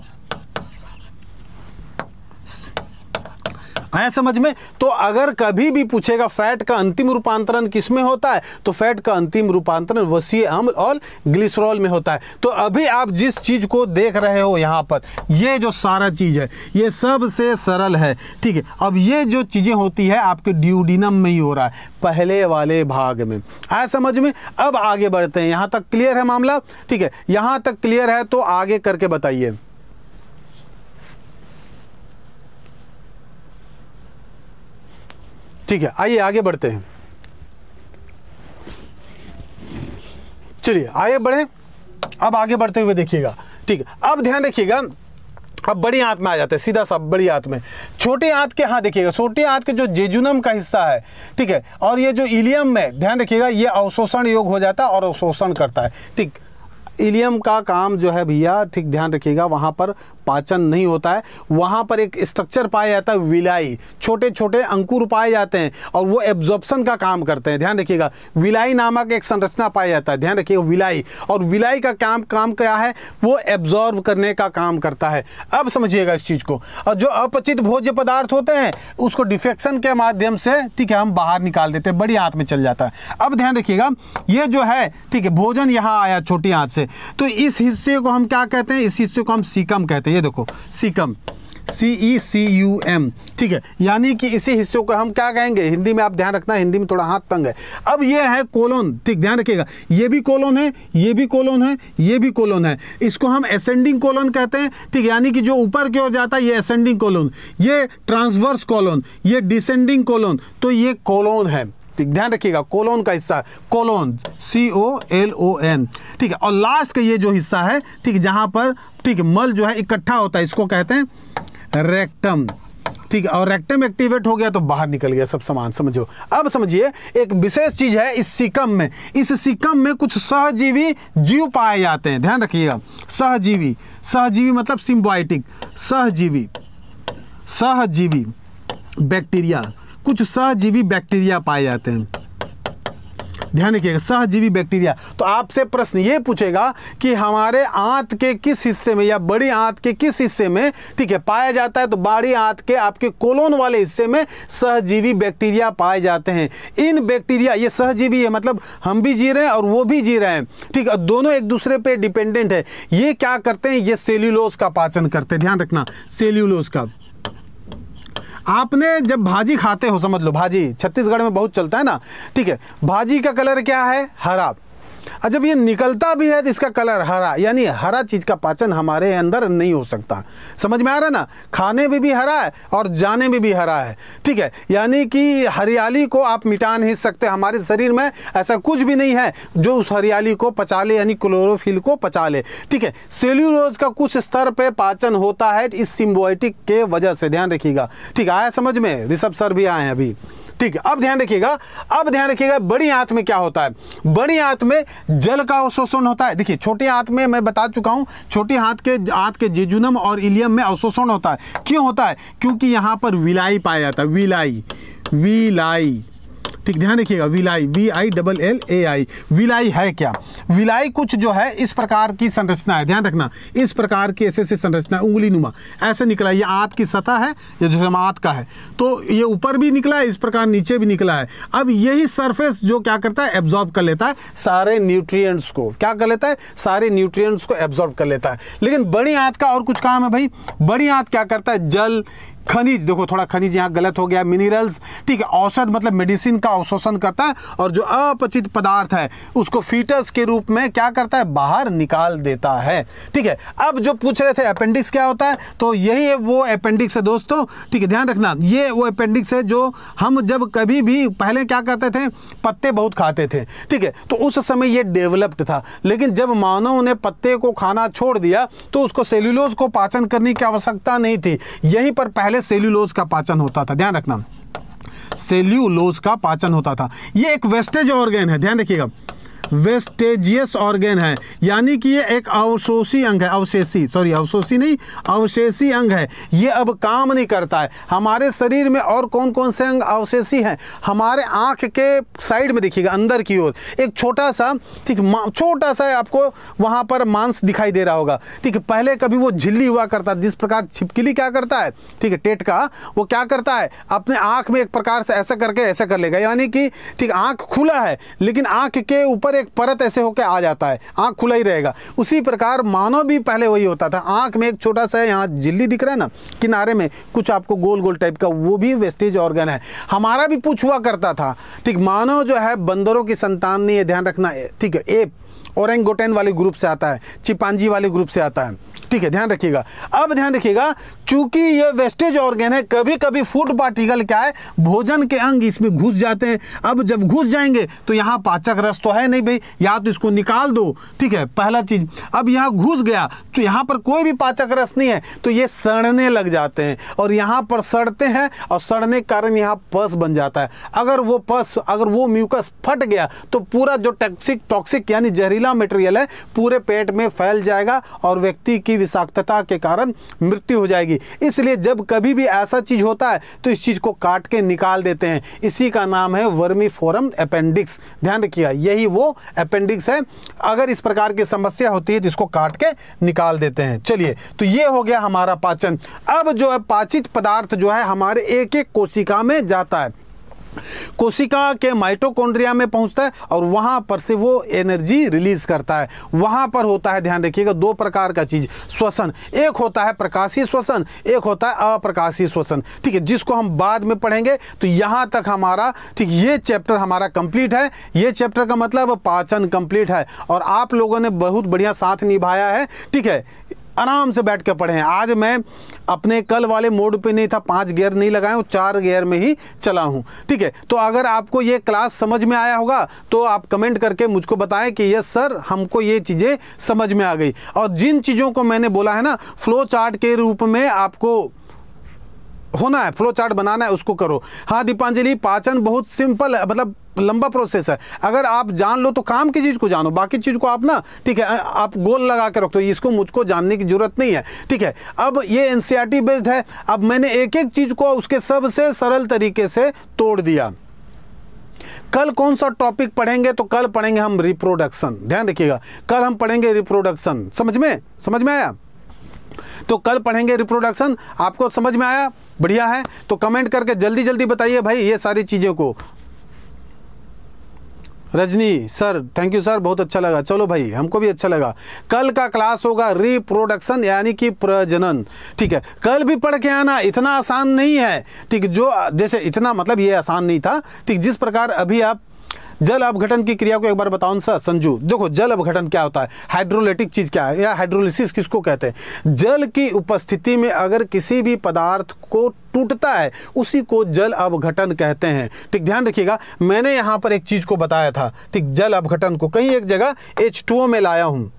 आया समझ में तो अगर कभी भी पूछेगा फैट का अंतिम रूपांतरण किस में होता है तो फैट का अंतिम रूपांतरण वसीय अम्ल और ग्लिसरॉल में होता है तो अभी आप जिस चीज़ को देख रहे हो यहाँ पर ये जो सारा चीज़ है ये सबसे सरल है ठीक है अब ये जो चीज़ें होती है आपके ड्यूडिनम में ही हो रहा है पहले वाले भाग में आया समझ में अब आगे बढ़ते हैं यहाँ तक क्लियर है मामला ठीक है यहाँ तक क्लियर है तो आगे करके बताइए ठीक है आइए आगे बढ़ते हैं चलिए आगे बढ़े अब आगे बढ़ते हुए देखिएगा ठीक है अब ध्यान रखिएगा अब बड़ी आंत में आ जाते हैं सीधा सा बड़ी आंत में छोटे आंत के हाँ देखिएगा छोटे आंत के जो जेजुनम का हिस्सा है ठीक है और ये जो इलियम में ध्यान रखिएगा ये अवशोषण योग हो जाता है और अवशोषण करता है ठीक इलियम का काम जो है भैया ठीक ध्यान रखिएगा वहां पर पाचन नहीं होता है वहाँ पर एक स्ट्रक्चर पाया जाता है विलाई छोटे छोटे अंकुर पाए जाते हैं और वो एब्जॉर्प्शन का काम करते हैं ध्यान रखिएगा विलाई नामक एक संरचना पाया जाता है ध्यान रखिएगा विलाई और विलाई का काम काम क्या है वो एब्जॉर्ब करने का काम करता है अब समझिएगा इस चीज़ को और जो अपचित भोज्य पदार्थ होते हैं उसको डिफेक्शन के माध्यम से ठीक है हम बाहर निकाल देते हैं बड़ी आंत में चल जाता है अब ध्यान रखिएगा ये जो है ठीक है भोजन यहाँ आया छोटी आंत से तो इस हिस्से को हम क्या कहते हैं इस हिस्से को हम सीकम कहते हैं ये देखो cecum C E C U M ठीक है यानी कि इसी हिस्सों को हम क्या कहेंगे हिंदी में आप ध्यान रखना हिंदी में थोड़ा हाथ तंग है अब ये है कोलोन ठीक ध्यान रखिएगा ये भी कोलोन है ये भी कोलोन है ये भी कोलोन है इसको हम एसेंडिंग कोलोन कहते हैं ठीक यानी कि जो ऊपर की ओर जाता है ये एसेंडिंग कोलोन ये ट्रांसवर्स कोलोन ये डिसेंडिंग कोलोन तो ये कोलोन है ठीक ध्यान रखिएगा कोलोन का हिस्सा colon C O L O N ठीक है और लास्ट का ये जो हिस्सा है ठीक है जहाँ पर ठीक मल जो है इकट्ठा होता है इसको कहते हैं रेक्टम ठीक और रेक्टम एक्टिवेट हो गया तो बाहर निकल गया सब समान समझो अब समझिए एक विशेष चीज है इस सिकम में इस सिकम में कुछ सहजीवी जीव पाए जाते हैं ध्यान रखिएगा सहजीवी सहजीवी मतलब सिम्बाइटिक सहजीवी सहजीवी बैक्टीरिया कुछ सहजीवी बैक्टीरिया पाए जाते हैं ध्यान रखिएगा सहजीवी बैक्टीरिया तो आपसे प्रश्न ये पूछेगा कि हमारे आंत के किस हिस्से में या बड़ी आंत के किस हिस्से में ठीक है पाया जाता है तो बड़ी आंत के आपके कोलोन वाले हिस्से में सहजीवी बैक्टीरिया पाए जाते हैं इन बैक्टीरिया ये सहजीवी है मतलब हम भी जी रहे हैं और वो भी जी रहे हैं ठीक है दोनों एक दूसरे पर डिपेंडेंट है ये क्या करते हैं ये सेल्यूलोज का पाचन करते हैं ध्यान रखना सेल्यूलोज का आपने जब भाजी खाते हो समझ लो भाजी छत्तीसगढ़ में बहुत चलता है ना ठीक है भाजी का कलर क्या है हरा और जब ये निकलता भी है तो इसका कलर हरा यानी हरा चीज़ का पाचन हमारे अंदर नहीं हो सकता समझ में आ रहा है ना खाने में भी, भी हरा है और जाने में भी, भी हरा है ठीक है यानी कि हरियाली को आप मिटा नहीं सकते हमारे शरीर में ऐसा कुछ भी नहीं है जो उस हरियाली को पचा ले यानी क्लोरोफिल को पचा ले ठीक है सेल्यूलोज का कुछ स्तर पर पाचन होता है इस सिम्बोटिक के वजह से ध्यान रखिएगा ठीक आया समझ में ऋषभ सर भी आए हैं अभी ठीक है अब ध्यान रखिएगा अब ध्यान रखिएगा बड़ी आंत में क्या होता है बड़ी आंत में जल का अवशोषण होता है देखिए छोटे हाथ में मैं बता चुका हूं छोटे हाथ के आंत के जेजुनम और इलियम में अवशोषण होता है क्यों होता है क्योंकि यहां पर विलाई पाया जाता है विलाई विलाई ठीक ध्यान रखिएगा villi V I double L A I villi है क्या विलाई कुछ जो है इस प्रकार की संरचना है ध्यान रखना इस प्रकार की ऐसे ऐसी संरचना उंगली नुमा ऐसे निकला ये आंत की सतह है ये जो आंत का है तो ये ऊपर भी निकला है इस प्रकार नीचे भी निकला है अब यही सरफेस जो क्या करता है एब्जॉर्ब कर लेता है सारे न्यूट्रियट्स को क्या कर लेता है सारे न्यूट्रियट्स को एब्जॉर्ब कर लेता है लेकिन बड़ी आंत का और कुछ काम है भाई बड़ी आंत क्या करता है जल खनिज देखो थोड़ा खनिज यहाँ गलत हो गया मिनरल्स ठीक है औषध मतलब मेडिसिन का अवशोषण करता है और जो अपचित पदार्थ है उसको फीटस के रूप में क्या करता है बाहर निकाल देता है ठीक है अब जो पूछ रहे थे अपेंडिक्स क्या होता है तो यही है वो अपेंडिक्स है दोस्तों ठीक है ध्यान रखना ये वो अपेंडिक्स है जो हम जब कभी भी पहले क्या करते थे पत्ते बहुत खाते थे ठीक है तो उस समय ये डेवलप्ड था लेकिन जब मानव ने पत्ते को खाना छोड़ दिया तो उसको सेल्यूलोज को पाचन करने की आवश्यकता नहीं थी यहीं पर पहले पहले सेल्यूलोज का पाचन होता था ध्यान रखना सेल्यूलोज का पाचन होता था ये एक वेस्टेज ऑर्गेन है ध्यान रखिएगा वेस्टेजियस ऑर्गेन है यानी कि ये एक अवशोषी अंग है अवशेषी सॉरी अवशोषी नहीं अवशेषी अंग है ये अब काम नहीं करता है हमारे शरीर में और कौन कौन से अंग अवशेषी हैं हमारे आँख के साइड में देखिएगा अंदर की ओर एक छोटा सा ठीक छोटा सा आपको वहाँ पर मांस दिखाई दे रहा होगा ठीक है पहले कभी वो झिल्ली हुआ करता जिस प्रकार छिपकली क्या करता है ठीक है टेट का वो क्या करता है अपने आँख में एक प्रकार से ऐसा करके ऐसा कर लेगा यानी कि ठीक आँख खुला है लेकिन आँख के ऊपर एक परत ऐसे होकर आ जाता है आँख खुला ही रहेगा उसी प्रकार मानव भी पहले वही होता था आँख में एक छोटा सा यहाँ झिल्ली दिख रहा है ना किनारे में कुछ आपको गोल गोल टाइप का वो भी वेस्टेज ऑर्गन है हमारा भी पूछ हुआ करता था ठीक मानव जो है बंदरों की संतान ने है ध्यान रखना ठीक है एप औरंगोटेन वाले ग्रुप से आता है चिपांजी वाले ग्रुप से आता है ठीक है ध्यान रखिएगा अब ध्यान रखिएगा चूंकि ये वेस्टेज ऑर्गेन है कभी कभी फूड पार्टिकल क्या है भोजन के अंग इसमें घुस जाते हैं अब जब घुस जाएंगे तो यहाँ पाचक रस तो है नहीं भाई या तो इसको निकाल दो ठीक है पहला चीज अब यहाँ घुस गया तो यहाँ पर कोई भी पाचक रस नहीं है तो ये सड़ने लग जाते हैं और यहाँ पर सड़ते हैं और सड़ने के कारण यहाँ पस बन जाता है अगर वो पस अगर वो म्यूकस फट गया तो पूरा जो टॉक्सिक टॉक्सिक यानी जहरीला मटेरियल है पूरे पेट में फैल जाएगा और व्यक्ति की विषाक्तता के कारण मृत्यु हो जाएगी इसलिए जब कभी भी ऐसा चीज़ होता है तो इस चीज़ को काट के निकाल देते हैं इसी का नाम है वर्मी फोरम अपेंडिक्स ध्यान रखिएगा यही वो अपेंडिक्स है अगर इस प्रकार की समस्या होती है तो इसको काट के निकाल देते हैं चलिए तो ये हो गया हमारा पाचन अब जो है पाचित पदार्थ जो है हमारे एक एक कोशिका में जाता है कोशिका के माइटोकॉन्ड्रिया में पहुंचता है और वहां पर से वो एनर्जी रिलीज करता है वहां पर होता है ध्यान रखिएगा दो प्रकार का चीज श्वसन एक होता है प्रकाशीय श्वसन एक होता है अप्रकाशीय श्वसन ठीक है जिसको हम बाद में पढ़ेंगे तो यहां तक हमारा ठीक ये चैप्टर हमारा कंप्लीट है ये चैप्टर का मतलब पाचन कंप्लीट है और आप लोगों ने बहुत बढ़िया साथ निभाया है ठीक है आराम से बैठ के पढ़े हैं आज मैं अपने कल वाले मोड पे नहीं था पांच गियर नहीं लगाए हूँ चार गियर में ही चला हूँ ठीक है तो अगर आपको ये क्लास समझ में आया होगा तो आप कमेंट करके मुझको बताएं कि यस सर हमको ये चीज़ें समझ में आ गई और जिन चीज़ों को मैंने बोला है ना फ्लो चार्ट के रूप में आपको होना है फ्लो चार्ट बनाना है उसको करो हाँ दीपांजलि पाचन बहुत सिंपल है मतलब लंबा प्रोसेस है अगर आप जान लो तो काम की चीज़ को जानो बाकी चीज़ को आप ना ठीक है आप गोल लगा के रखो हो इसको मुझको जानने की जरूरत नहीं है ठीक है अब ये एन बेस्ड e है अब मैंने एक एक चीज़ को उसके सबसे सरल तरीके से तोड़ दिया कल कौन सा टॉपिक पढ़ेंगे तो कल पढ़ेंगे हम रिप्रोडक्शन ध्यान रखिएगा कल हम पढ़ेंगे रिप्रोडक्शन समझ में समझ में आया तो कल पढ़ेंगे रिप्रोडक्शन आपको समझ में आया बढ़िया है तो कमेंट करके जल्दी जल्दी बताइए भाई ये सारी चीज़ों को Rajni sir thank you sir बहुत अच्छा लगा चलो भाई हमको भी अच्छा लगा कल का क्लास होगा रिप्रोडक्शन यानी कि प्रजनन ठीक है कल भी पढ़ के आना इतना आसान नहीं है ठीक जो जैसे इतना मतलब ये आसान नहीं था ठीक जिस प्रकार अभी आप जल अपघटन की क्रिया को एक बार बताओ सर संजू देखो जल अपघटन क्या होता है हाइड्रोलिटिक चीज़ क्या है या हाइड्रोलिसिस किसको कहते हैं जल की उपस्थिति में अगर किसी भी पदार्थ को टूटता है उसी को जल अवघटन कहते हैं ठीक ध्यान रखिएगा मैंने यहाँ पर एक चीज़ को बताया था ठीक जल अवघटन को कहीं एक जगह एच में लाया हूँ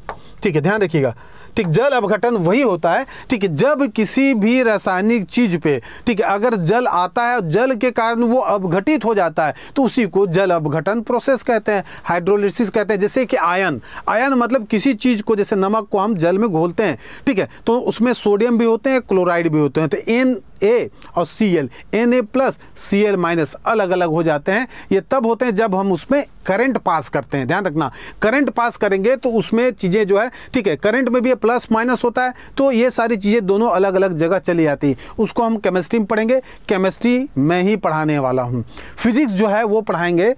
ठीक है ध्यान रखिएगा ठीक जल अपघटन वही होता है ठीक है जब किसी भी रासायनिक चीज पे ठीक है अगर जल आता है जल के कारण वो अपघटित हो जाता है तो उसी को जल अपघटन प्रोसेस कहते हैं हाइड्रोलिसिस कहते हैं जैसे कि आयन आयन मतलब किसी चीज़ को जैसे नमक को हम जल में घोलते हैं ठीक है तो उसमें सोडियम भी होते हैं क्लोराइड भी होते हैं तो एन ए और C L N A plus C L minus अलग अलग हो जाते हैं ये तब होते हैं जब हम उसमें करंट पास करते हैं ध्यान रखना करंट पास करेंगे तो उसमें चीज़ें जो है ठीक है करंट में भी प्लस माइनस होता है तो ये सारी चीज़ें दोनों अलग अलग जगह चली जाती उसको हम केमिस्ट्री में पढ़ेंगे केमिस्ट्री मैं ही पढ़ाने वाला हूँ फिजिक्स जो है वो पढ़ाएंगे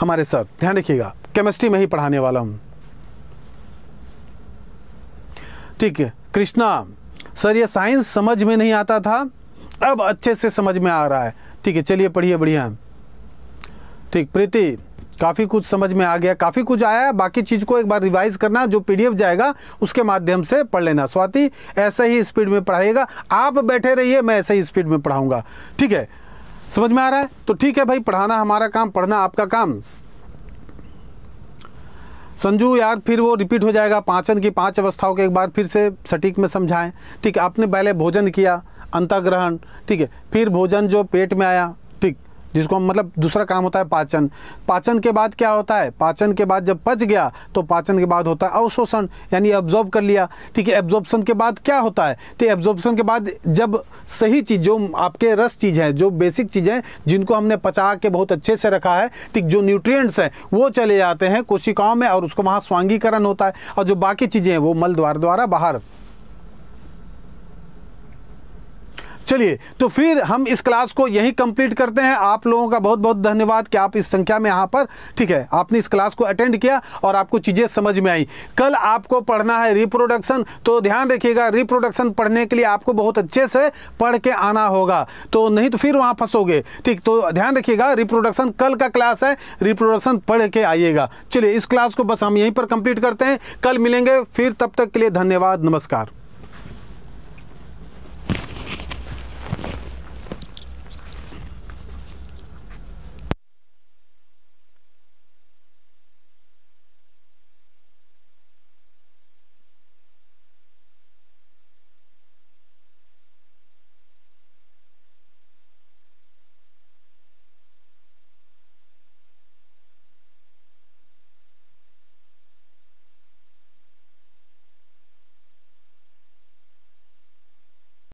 हमारे सर ध्यान रखिएगा केमिस्ट्री में ही पढ़ाने वाला हूँ ठीक है कृष्णा सर ये साइंस समझ में नहीं आता था अब अच्छे से समझ में आ रहा है ठीक है चलिए पढ़िए बढ़िया ठीक प्रीति काफ़ी कुछ समझ में आ गया काफ़ी कुछ आया है बाकी चीज़ को एक बार रिवाइज करना जो पीडीएफ जाएगा उसके माध्यम से पढ़ लेना स्वाति ऐसे ही स्पीड में पढ़ाएगा आप बैठे रहिए मैं ऐसे ही स्पीड में पढ़ाऊँगा ठीक है समझ में आ रहा है तो ठीक है भाई पढ़ाना हमारा काम पढ़ना आपका काम संजू यार फिर वो रिपीट हो जाएगा पाचन की पांच अवस्थाओं के एक बार फिर से सटीक में समझाएं ठीक है आपने पहले भोजन किया अंतग्रहण ठीक है फिर भोजन जो पेट में आया ठीक जिसको हम मतलब दूसरा काम होता है पाचन पाचन के बाद क्या होता है पाचन के बाद जब पच गया तो पाचन के बाद होता है अवशोषण यानी एब्जॉर्ब कर लिया ठीक है एब्जॉर्बसन के बाद क्या होता है तो एब्जॉर्बसन के बाद जब सही चीज़ जो आपके रस चीज़ है जो बेसिक चीज़ें हैं जिनको हमने पचा के बहुत अच्छे से रखा है ठीक जो न्यूट्रियट्स हैं वो चले जाते हैं कोशिकाओं में और उसको वहाँ स्वांगीकरण होता है और जो बाकी चीज़ें हैं वो मल द्वार द्वारा बाहर चलिए तो फिर हम इस क्लास को यही कंप्लीट करते हैं आप लोगों का बहुत बहुत धन्यवाद कि आप इस संख्या में यहाँ पर ठीक है आपने इस क्लास को अटेंड किया और आपको चीज़ें समझ में आई कल आपको पढ़ना है रिप्रोडक्शन तो ध्यान रखिएगा रिप्रोडक्शन पढ़ने के लिए आपको बहुत अच्छे से पढ़ के आना होगा तो नहीं तो फिर वहाँ फंसोगे ठीक तो ध्यान रखिएगा रिप्रोडक्शन कल का क्लास है रिप्रोडक्शन पढ़ के आइएगा चलिए इस क्लास को बस हम यहीं पर कंप्लीट करते हैं कल मिलेंगे फिर तब तक के लिए धन्यवाद नमस्कार